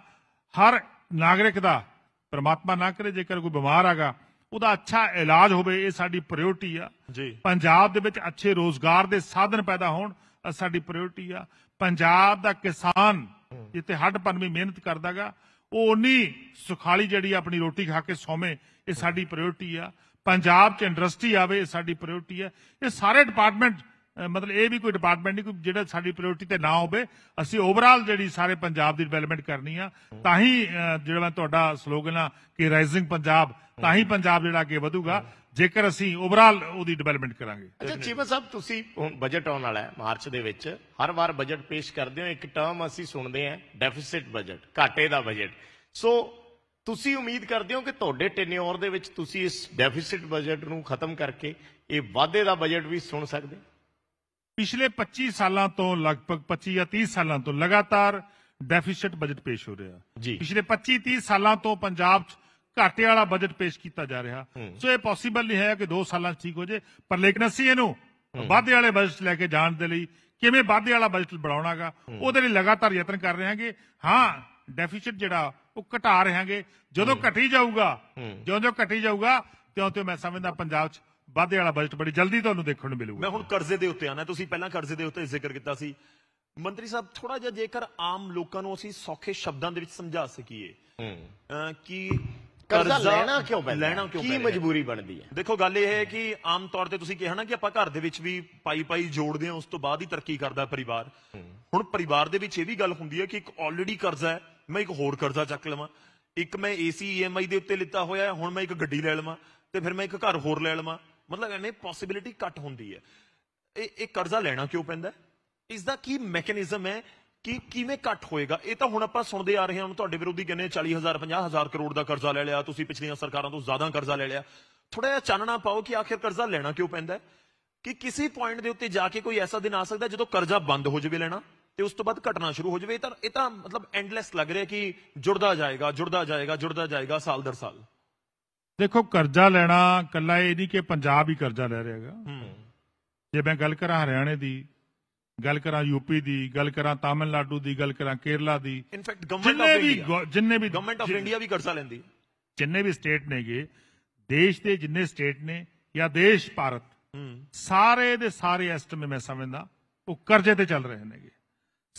ਹਰ ਨਾਗਰਿਕ ਦਾ ਪਰਮਾਤਮਾ ਨਾ ਕਰੇ ਜੇਕਰ ਕੋਈ ਬਿਮਾਰ ਆਗਾ ਉਹਦਾ ਅੱਛਾ ਇਲਾਜ ਹੋਵੇ ਇਹ ਸਾਡੀ ਪ੍ਰਾਇੋਰਟੀ ਆ ਜੀ ਪੰਜਾਬ ਦੇ ਵਿੱਚ ਅੱਛੇ ਰੋਜ਼ਗਾਰ ਦੇ ਸਾਧਨ ਪੈਦਾ ਹੋਣ ਸਾਡੀ ਪ੍ਰਾਇੋਰਟੀ ਆ ਪੰਜਾਬ ਦਾ ਕਿਸਾਨ ਜਿੱਤੇ ਹੱਡ ਪਨਵੀ ਮਿਹਨਤ ਕਰਦਾਗਾ ਉਹ ਉਨੀ ਸੁਖਾਲੀ ਜਿਹੜੀ ਆਪਣੀ ਰੋਟੀ ਖਾ ਕੇ ਸੌਵੇਂ ਇਹ ਸਾਡੀ ਪ੍ਰਾਇੋਰਟੀ ਆ ਪੰਜਾਬ 'ਚ ਇੰਡਸਟਰੀ ਆਵੇ ਇਹ ਸਾਡੀ ਪ੍ਰਾਇੋਰਟੀ ਆ ਇਹ ਸਾਰੇ ਡਿਪਾਰਟਮੈਂਟ ਮਤਲਬ ਇਹ ਵੀ ਕੋਈ ਡਿਪਾਰਟਮੈਂਟ ਨਹੀਂ ਕੋਈ ਜਿਹੜਾ ਸਾਡੀ ਪ੍ਰਾਇੋਰਟੀ ਤੇ ਨਾ ਹੋਵੇ ਅਸੀਂ ਓਵਰਆਲ ਜਿਹੜੀ ਸਾਰੇ ਪੰਜਾਬ ਦੀ ਡਿਵੈਲਪਮੈਂਟ ਕਰਨੀ ਆ ਤਾਂ ਹੀ ਜਿਹੜਾ ਮੈਂ ਤੁਹਾਡਾ ਸਲੋਗਨ ਆ ਕਿ ਰਾਈਜ਼ਿੰਗ ਪੰਜਾਬ ਤਾਂ ਹੀ ਪੰਜਾਬ ਜਿਹੜਾ ਅੱਗੇ ਵਧੂਗਾ ਜੇਕਰ ਅਸੀਂ ਓਵਰਆਲ ਉਹਦੀ ਡਿਵੈਲਪਮੈਂਟ ਕਰਾਂਗੇ ਅੱਛਾ ਚੀਮਾ ਸਾਹਿਬ ਤੁਸੀਂ ਬਜਟ ਆਉਣ ਵਾਲਾ ਹੈ ਮਾਰਚ ਦੇ ਵਿੱਚ ਹਰ ਵਾਰ ਬਜਟ ਪੇਸ਼ ਕਰਦੇ ਹੋ ਇੱਕ ਟਰਮ ਅਸੀਂ ਸੁਣਦੇ ਹਾਂ ਡੈਫਿਸਿਟ ਬਜਟ ਘਾਟੇ ਦਾ ਬਜਟ ਸੋ ਤੁਸੀਂ ਉਮੀਦ ਕਰਦੇ ਹੋ ਕਿ ਤੁਹਾਡੇ ਟੈਨਿਓਰ ਦੇ ਵਿੱਚ ਤੁਸੀਂ ਇਸ ਡੈਫਿਸਿਟ ਬਜਟ ਨੂੰ ਖਤਮ ਕਰਕੇ ਇਹ ਵਾਧੇ ਦਾ ਬਜਟ ਵੀ ਸੁਣ ਸਕਦੇ ਪਿਛਲੇ 25 ਸਾਲਾਂ ਤੋਂ ਲਗਭਗ 25 ਜਾਂ 30 ਸਾਲਾਂ ਤੋਂ ਲਗਾਤਾਰ ਡੈਫੀਸਿਟ ਬਜਟ ਪੇਸ਼ ਹੋ ਰਿਹਾ ਜੀ ਪਿਛਲੇ 25 30 ਸਾਲਾਂ ਤੋਂ ਪੰਜਾਬ 'ਚ ਘਾਟੇ ਵਾਲਾ ਬਜਟ ਪੇਸ਼ ਕੀਤਾ ਜਾ ਰਿਹਾ ਸੋ ਇਹ ਪੋਸੀਬਲ ਨਹੀਂ ਹੈ ਕਿ 2 ਸਾਲਾਂ 'ਚ ਠੀਕ ਹੋ ਜੇ ਪਰ ਲੇਕਿਨ ਅਸੀਂ ਇਹਨੂੰ ਵਾਧੇ ਵਾਲੇ ਬਜਟ ਲੈ ਕੇ ਜਾਣ ਦੇ ਲਈ ਕਿਵੇਂ ਵਾਧੇ ਵਾਲਾ ਬਜਟ ਬਣਾਉਣਾਗਾ ਉਹਦੇ ਲਈ ਲਗਾਤਾਰ ਯਤਨ ਕਰ ਰਹੇ ਹਾਂਗੇ ਹਾਂ ਡੈਫੀਸਿਟ ਜਿਹੜਾ ਉਹ ਘਟਾ ਰਹੇ ਹਾਂਗੇ ਜਦੋਂ ਘਟੀ ਜਾਊਗਾ ਜਦੋਂ ਘਟੀ ਜਾਊਗਾ ਤਿਉਂ ਤਿਉਂ ਮੈਂ ਸਮਝਦਾ ਪੰਜਾਬ 'ਚ ਵਾਧੇ ਵਾਲਾ ਬਜਟ ਬੜੀ ਜਲਦੀ ਤੁਹਾਨੂੰ ਦੇਖਣ ਨੂੰ ਮਿਲੂਗਾ ਮੈਂ ਹੁਣ ਕਰਜ਼ੇ ਦੇ ਉੱਤੇ ਆਣਾ ਤੁਸੀਂ ਪਹਿਲਾਂ ਕਰਜ਼ੇ ਦੇ ਉੱਤੇ ਜ਼ਿਕਰ ਕੀਤਾ ਸੀ ਮੰਤਰੀ ਸਾਹਿਬ ਥੋੜਾ ਜਿਹਾ ਜੇਕਰ ਆਮ ਲੋਕਾਂ ਨੂੰ ਅਸੀਂ ਸੌਖੇ ਸ਼ਬਦਾਂ ਦੇ ਵਿੱਚ ਸਮਝਾ ਸਕੀਏ ਕਿ ਕਰਜ਼ਾ ਲੈਣਾ ਕਿਉਂ ਪੈਂਦਾ ਲੈਣਾ ਕਿਉਂ ਪੈਂਦਾ ਕੀ ਮਜਬੂਰੀ ਬਣਦੀ ਹੈ ਦੇਖੋ ਗੱਲ ਇਹ ਹੈ ਕਿ ਆਮ ਤੌਰ ਤੇ ਤੁਸੀਂ ਕਿਹਾ ਨਾ ਕਿ ਆਪਾਂ ਘਰ ਦੇ ਵਿੱਚ ਵੀ ਪਾਈ ਪਾਈ ਜੋੜਦੇ ਹਾਂ ਉਸ ਤੋਂ ਬਾਅਦ ਹੀ ਤਰੱਕੀ ਕਰਦਾ ਪਰਿਵਾਰ ਹੁਣ ਪਰਿਵਾਰ ਦੇ ਵਿੱਚ ਇਹ ਵੀ ਗੱਲ ਹੁੰਦੀ ਹੈ ਕਿ ਇੱਕ ਆਲਰੇਡੀ ਕਰਜ਼ਾ ਹੈ ਮੈਂ ਇੱਕ ਹੋਰ ਕਰਜ਼ਾ ਚੱਕ ਲਵਾਂ ਇੱਕ ਮੈਂ ਏਸੀ ਈਐਮਆਈ e ਦੇ ਉੱਤੇ ਲਿੱਤਾ ਹੋਇਆ ਹੁਣ ਮੈਂ ਇੱਕ ਗੱਡੀ ਲੈ ਲਵਾਂ ਤੇ ਫਿਰ ਮੈਂ ਇੱਕ ਘਰ ਹੋਰ ਲੈ ਲਵਾਂ ਮਤਲਬ ਇਹਨੇ ਪੋਸਿਬਿਲਿਟੀ ਘੱਟ ਹੁੰਦੀ ਹੈ ਇਹ ਇਹ ਕਰਜ਼ਾ ਲੈਣਾ ਕਿਉਂ ਪੈਂਦਾ ਇਸ ਦਾ ਕੀ ਮੈਕੈਨਿਜ਼ਮ ਹੈ ਕਿ ਕਿਵੇਂ ਘੱਟ ਹੋਏਗਾ ਇਹ ਤਾਂ ਹੁਣ ਆਪਾਂ ਸੁਣਦੇ ਆ ਰਹੇ ਹਾਂ ਤੁਹਾਡੇ ਵਿਰੋਧੀ ਕਹਿੰਦੇ 40000 50000 ਕਰੋੜ ਦਾ ਕਰਜ਼ਾ ਲੈ ਲਿਆ ਤੁਸੀਂ ਪਿਛਲੀਆਂ ਸਰਕਾਰਾਂ ਤੋਂ ਜ਼ਿਆਦਾ ਕਰਜ਼ਾ ਲੈ ਲਿਆ ਥੋੜਾ ਜਿਹਾ ਚਾਨਣਾ ਪਾਓ ਕਿ ਆਖਿਰ ਕਰਜ਼ਾ ਲੈਣਾ ਕਿਉਂ ਪੈਂਦਾ ਕਿ ਕਿਸੇ ਪੁਆਇੰਟ ਦੇ ਉੱਤੇ ਜਾ ਕੇ ਕੋਈ ਐਸਾ ਦਿਨ ਆ ਸਕਦਾ ਜਦੋਂ ਕਰਜ਼ਾ ਬੰਦ ਹੋ ਜਾਵੇ ਲੈਣਾ ਤੇ ਉਸ ਤੋਂ ਬਾਅਦ ਘਟਣਾ ਸ਼ੁਰੂ ਹੋ ਜਾਵੇ ਇਹ ਤਾਂ ਇਹ ਤਾਂ ਮਤਲਬ ਐਂਡਲੈਸ ਲੱਗ ਰਿਹਾ ਕਿ ਜੁੜਦਾ ਜਾਏਗਾ ਜੁੜਦਾ ਜਾਏਗਾ ਜੁੜਦਾ ਜਾਏਗਾ ਸਾਲ ਦਰ ਸਾਲ ਦੇਖੋ ਕਰਜ਼ਾ ਲੈਣਾ ਕੱਲਾ ਇਹ ਨਹੀਂ ਕਿ ਪੰਜਾਬ ਹੀ ਕਰਜ਼ਾ ਲੈ ਰਿਹਾਗਾ ਜੇ ਮੈਂ ਗੱਲ ਕਰਾਂ ਹਰਿਆਣੇ ਦੀ ਗੱਲ ਕਰਾਂ ਯੂਪੀ ਦੀ ਗੱਲ ਕਰਾਂ ਤਾਮਿਲਨਾਡੂ ਦੀ ਗੱਲ ਕਰਾਂ ਕੇਰਲਾ ਦੀ ਇਨਫੈਕਟ ਗਵਰਨਮੈਂਟ ਆਫ ਇੰਡੀਆ ਜਿੰਨੇ ਵੀ ਗਵਰਨਮੈਂਟ ਆਫ ਇੰਡੀਆ ਵੀ ਕਰਜ਼ਾ ਲੈਂਦੀ ਜਿੰਨੇ ਵੀ ਸਟੇਟ ਨੇਗੇ ਦੇਸ਼ ਦੇ ਜਿੰਨੇ ਸਟੇਟ ਨੇ ਜਾਂ ਦੇਸ਼ ਭਾਰਤ ਸਾਰੇ ਦੇ ਸਾਰੇ ਇਸ ਮੈਂ ਸਮਝਦਾ ਉਹ ਕਰਜ਼ੇ ਤੇ ਚੱਲ ਰਹੇ ਨੇਗੇ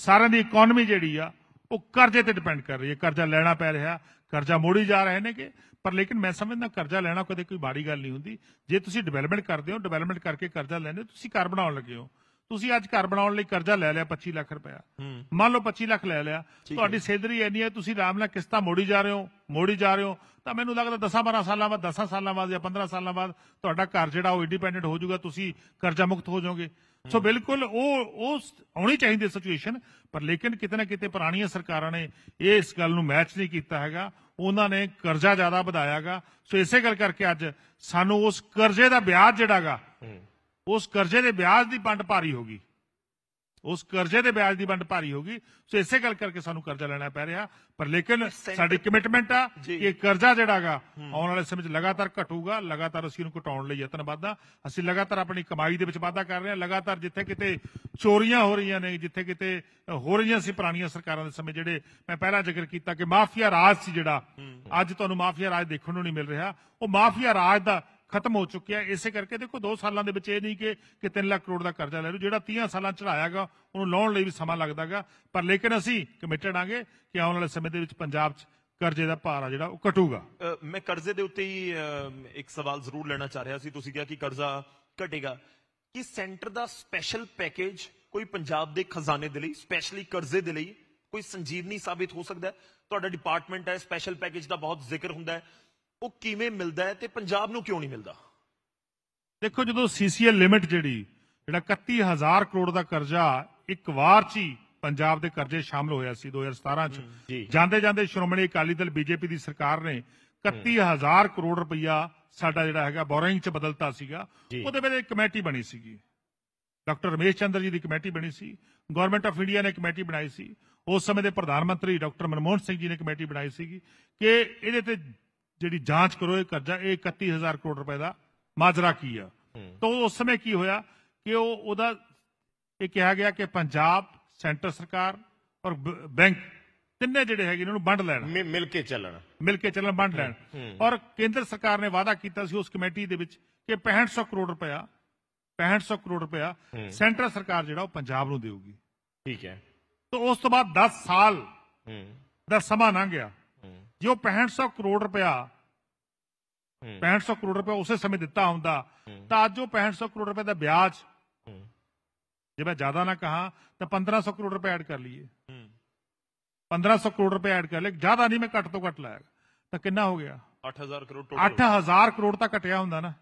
ਸਾਰਿਆਂ ਦੀ ਇਕਨੋਮੀ ਜਿਹੜੀ ਆ ਉਹ ਕਰਜ਼ੇ ਤੇ ਡਿਪੈਂਡ ਕਰ ਰਹੀ ਹੈ ਕਰਜ਼ਾ ਲੈਣਾ ਪੈ ਰਿਹਾ ਕਰਜ਼ਾ ਮੋੜੀ ਜਾ ਰਹੇ ਨੇਗੇ ਪਰ ਲੇਕਿਨ ਮੈਂ ਸਮਝਦਾ ਕਰਜ਼ਾ ਲੈਣਾ ਕੋਈ ਕੋਈ ਬਾੜੀ ਗੱਲ ਨਹੀਂ ਹੁੰਦੀ ਜੇ ਤੁਸੀਂ ਡਿਵੈਲਪਮੈਂਟ ਕਰਦੇ ਹੋ ਡਿਵੈਲਪਮੈਂਟ ਕਰਕੇ ਕਰਜ਼ਾ ਲੈਂਦੇ ਤੁਸੀਂ ਘਰ ਬਣਾਉਣ ਲੱਗੇ ਹੋ ਤੁਸੀਂ ਅੱਜ ਘਰ ਬਣਾਉਣ ਲਈ ਕਰਜ਼ਾ ਲੈ ਲਿਆ 25 ਲੱਖ ਰੁਪਇਆ ਮੰਨ ਲਓ 25 ਲੱਖ ਲੈ ਲਿਆ ਤੁਹਾਡੀ ਸੇਧਰੀ ਇੰਨੀ ਹੈ ਤੁਸੀਂ ਆਰਾਮ ਨਾਲ ਕਿਸ਼ਤਾਂ ਮੋੜੀ ਜਾ ਰਹੇ ਹੋ ਮੋੜੀ ਜਾ ਰਹੇ ਹੋ ਤਾਂ ਮੈਨੂੰ ਲੱਗਦਾ 10-12 ਸਾਲਾਂ ਬਾਅਦ 10 ਸਾਲਾਂ ਬਾਅਦ ਜਾਂ 15 ਸਾਲਾਂ ਬਾਅਦ ਤੁਹਾਡਾ ਘਰ ਜਿਹੜਾ ਉਹ ਇੰਡੀਪੈਂਡੈਂਟ ਹੋ ਜਾਊਗਾ ਤੁਸੀਂ ਕਰਜ਼ਾ ਮੁਕਤ ਹੋ ਜਾਓਗੇ ਸੋ ਬਿਲਕੁਲ ਉਹ ਉਹ ਆਉਣੀ ਚਾਹੀਦੀ ਸਿਚੁਏਸ਼ਨ ਪਰ ਲੇਕਿਨ ਕਿਤੇ ਨਾ ਕਿਤੇ ਪੁਰਾਣੀਆਂ ਸਰਕਾਰਾਂ ਨੇ ਇਹ ਇਸ ਗੱਲ ਨੂੰ ਮੈਚ ਨਹੀਂ ਕੀਤਾ ਹੈਗਾ ਉਹਨਾਂ ਨੇ ਕਰਜ਼ਾ ਜ਼ਿਆਦਾ ਵਧਾਇਆਗਾ ਸੋ ਇਸੇ ਗੱਲ ਕਰਕੇ ਅੱਜ ਸਾਨੂੰ ਉਸ ਕਰਜ਼ੇ ਦਾ ਵਿਆਜ ਜਿਹੜਾਗਾ ਉਸ ਕਰਜ਼ੇ ਦੇ ਵਿਆਜ ਦੀ ਪੰਡ ਭਾਰੀ ਹੋ ਗਈ ਉਸ ਕਰਜ਼ੇ ਦੇ ਵਿਆਜ ਦੀ ਵੰਡ ਭਾਰੀ ਹੋਗੀ ਸੋ ਇਸੇ ਗੱਲ ਕਰਕੇ ਸਾਨੂੰ ਕਰਜ਼ਾ ਲੈਣਾ ਪੈ ਰਿਹਾ ਪਰ ਲੇਕਿਨ ਸਾਡੀ ਕਮਿਟਮੈਂਟ ਆ ਕਿ ਕਰਜ਼ਾ ਜਿਹੜਾਗਾ ਆਉਣ ਵਾਲੇ ਸਮੇਂ ਵਿੱਚ ਲਗਾਤਾਰ ਘਟੂਗਾ ਲਗਾਤਾਰ ਅਸੀਂ ਉਹਨੂੰ ਘਟਾਉਣ ਲਈ ਯਤਨ ਵਾਧਾ ਅਸੀਂ ਲਗਾਤਾਰ ਆਪਣੀ ਕਮਾਈ ਦੇ ਵਿੱਚ ਵਾਧਾ ਕਰ ਰਹੇ ਹਾਂ ਲਗਾਤਾਰ ਜਿੱਥੇ ਕਿਤੇ ਚੋਰੀਆਂ ਹੋ ਰਹੀਆਂ ਨੇ ਜਿੱਥੇ ਕਿਤੇ ਹੋ ਰਹੀਆਂ ਸੀ ਪੁਰਾਣੀਆਂ ਸਰਕਾਰਾਂ ਦੇ ਸਮੇਂ ਜਿਹੜੇ ਮੈਂ ਪਹਿਲਾਂ ਜ਼ਿਕਰ ਕੀਤਾ ਕਿ ਮਾਫੀਆ ਰਾਜ ਸੀ ਜਿਹੜਾ ਅੱਜ ਤੁਹਾਨੂੰ ਮਾਫੀਆ ਰਾਜ ਦੇਖਣ ਨੂੰ ਨਹੀਂ ਮਿਲ ਰਿਹਾ ਉਹ ਮਾਫੀਆ ਰਾਜ ਦਾ ਖਤਮ ਹੋ ਚੁੱਕਿਆ ਇਸੇ ਕਰਕੇ ਦੇਖੋ 2 ਸਾਲਾਂ ਦੇ ਵਿੱਚ ਇਹ ਨਹੀਂ ਕਿ ਕਿ 3 ਲੱਖ ਕਰੋੜ ਦਾ ਕਰਜ਼ਾ ਲੈ ਲਓ ਜਿਹੜਾ 30 ਸਾਲਾਂ ਚੜਾਇਆਗਾ ਉਹਨੂੰ ਲਾਉਣ ਲਈ ਵੀ ਸਮਾਂ ਲੱਗਦਾਗਾ ਪਰ ਲੇਕਿਨ ਅਸੀਂ ਕਮਿਟਡ ਆਂਗੇ ਕਿ ਆਉਣ ਵਾਲੇ ਸਮੇਂ ਦੇ ਵਿੱਚ ਪੰਜਾਬ 'ਚ ਕਰਜ਼ੇ ਦਾ ਭਾਰ ਆ ਜਿਹੜਾ ਉਹ ਘਟੂਗਾ ਮੈਂ ਕਰਜ਼ੇ ਦੇ ਉੱਤੇ ਹੀ ਇੱਕ ਸਵਾਲ ਜ਼ਰੂਰ ਲੈਣਾ ਚਾਹ ਰਿਹਾ ਸੀ ਤੁਸੀਂ ਕਿਹਾ ਕਿ ਕਰਜ਼ਾ ਘਟੇਗਾ ਕਿ ਸੈਂਟਰ ਦਾ ਸਪੈਸ਼ਲ ਪੈਕੇਜ ਕੋਈ ਪੰਜਾਬ ਦੇ ਖਜ਼ਾਨੇ ਦੇ ਲਈ ਸਪੈਸ਼ਲੀ ਕਰਜ਼ੇ ਦੇ ਲਈ ਕੋਈ ਸੰਜੀਵਨੀ ਸਾਬਿਤ ਹੋ ਸਕਦਾ ਤੁਹਾਡਾ ਡਿਪਾਰਟਮੈਂਟ ਹੈ ਸਪੈਸ਼ਲ ਪੈਕੇਜ ਦਾ ਬਹੁਤ ਜ਼ਿਕਰ ਹੁੰਦਾ ਹੈ ਉਹ ਕਿਵੇਂ ਮਿਲਦਾ ਹੈ ਤੇ ਪੰਜਾਬ ਨੂੰ ਕਿਉਂ ਨਹੀਂ ਮਿਲਦਾ ਦੇਖੋ ਜਦੋਂ ਸੀਸੀਐਲ ਲਿਮਿਟ ਜਿਹੜੀ ਜਿਹੜਾ 31000 ਕਰੋੜ ਦਾ ਕਰਜ਼ਾ ਇੱਕ ਵਾਰ 'ਚ ਹੀ ਪੰਜਾਬ ਦੇ ਕਰਜ਼ੇ ਸ਼ਾਮਲ ਹੋਇਆ ਸੀ 2017 'ਚ ਜਾਂਦੇ ਜਾਂਦੇ ਸ਼੍ਰੋਮਣੀ ਅਕਾਲੀ ਦਲ ਬੀਜੇਪੀ ਦੀ ਸਰਕਾਰ ਨੇ 31000 ਕਰੋੜ ਰੁਪਈਆ ਸਾਡਾ ਜਿਹੜਾ ਹੈਗਾ ਬੋਰਿੰਗ 'ਚ ਬਦਲਤਾ ਸੀਗਾ ਉਹਦੇ ਇੱਕ ਕਮੇਟੀ ਬਣੀ ਸੀਗੀ ਡਾਕਟਰ ਰਮੇਸ਼ ਚੰਦਰ ਜੀ ਦੀ ਕਮੇਟੀ ਬਣੀ ਸੀ ਗਵਰਨਮੈਂਟ ਆਫ ਇੰਡੀਆ ਨੇ ਕਮੇਟੀ ਬਣਾਈ ਸੀ ਉਸ ਸਮੇਂ ਦੇ ਪ੍ਰਧਾਨ ਮੰਤਰੀ ਡਾਕਟਰ ਮਨਮੋਹਨ ਸਿੰਘ ਜੀ ਨੇ ਕਮੇਟੀ ਬਣਾਈ ਸੀਗੀ ਕਿ ਇਹਦੇ ਤੇ ਜਿਹੜੀ ਜਾਂਚ ਕਰੋ ਇਹ ਕਰਜ਼ਾ ਇਹ 31000 ਕਰੋੜ ਰੁਪਏ ਦਾ ਮਾਜਰਾ ਕੀ ਆ ਤਾਂ ਉਸ ਸਮੇਂ ਕੀ ਹੋਇਆ ਕਿ ਉਹ ਉਹਦਾ ਇਹ ਕਿਹਾ ਗਿਆ ਕਿ ਪੰਜਾਬ ਸੈਂਟਰ ਸਰਕਾਰ ਔਰ ਬੈਂਕ ਤਿੰਨੇ ਜਿਹੜੇ ਹੈਗੇ ਇਹਨਾਂ ਨੂੰ ਵੰਡ ਲੈਣ ਮਿਲ ਕੇ ਚੱਲਣ ਮਿਲ ਕੇ ਚੱਲਣ ਵੰਡ ਲੈਣ ਔਰ ਕੇਂਦਰ ਸਰਕਾਰ ਨੇ ਵਾਅਦਾ ਕੀਤਾ ਸੀ ਉਸ ਕਮੇਟੀ ਦੇ ਵਿੱਚ ਕਿ 6500 ਕਰੋੜ ਰੁਪਇਆ 6500 ਕਰੋੜ ਰੁਪਇਆ ਸੈਂਟਰ ਸਰਕਾਰ ਜਿਹੜਾ ਉਹ ਪੰਜਾਬ ਨੂੰ ਦੇਊਗੀ ਠੀਕ ਹੈ ਤਾਂ ਉਸ ਤੋਂ ਬਾਅਦ 10 ਸਾਲ ਦਾ ਸਮਾਂ ਲੰਘ ਗਿਆ ਜੇ ਉਹ 6500 ਕਰੋੜ ਰੁਪਇਆ 6500 ਕਰੋੜ ਰੁਪਇਆ ਉਸੇ ਸਮੇਂ ਦਿੱਤਾ ਹੁੰਦਾ ਤਾਂ ਅੱਜ ਉਹ 6500 ਕਰੋੜ ਰੁਪਏ ਦਾ ਵਿਆਜ ਜੇ ਮੈਂ ਜ਼ਿਆਦਾ ਨਾ ਕਹਾ ਤਾਂ 1500 ਕਰੋੜ ਰੁਪਏ ਐਡ ਕਰ ਲਈਏ 1500 ਕਰੋੜ ਰੁਪਏ ਐਡ ਕਰ ਲਏ ਜ਼ਿਆਦਾ ਨਹੀਂ ਮੈਂ ਘੱਟ ਤੋਂ ਘੱਟ ਲਾਇਆ ਤਾਂ ਕਿੰਨਾ ਹੋ ਗਿਆ 8000 ਕਰੋੜ 8000 ਕਰੋੜ ਤਾਂ ਘਟਿਆ ਹੁੰਦਾ ਨਾ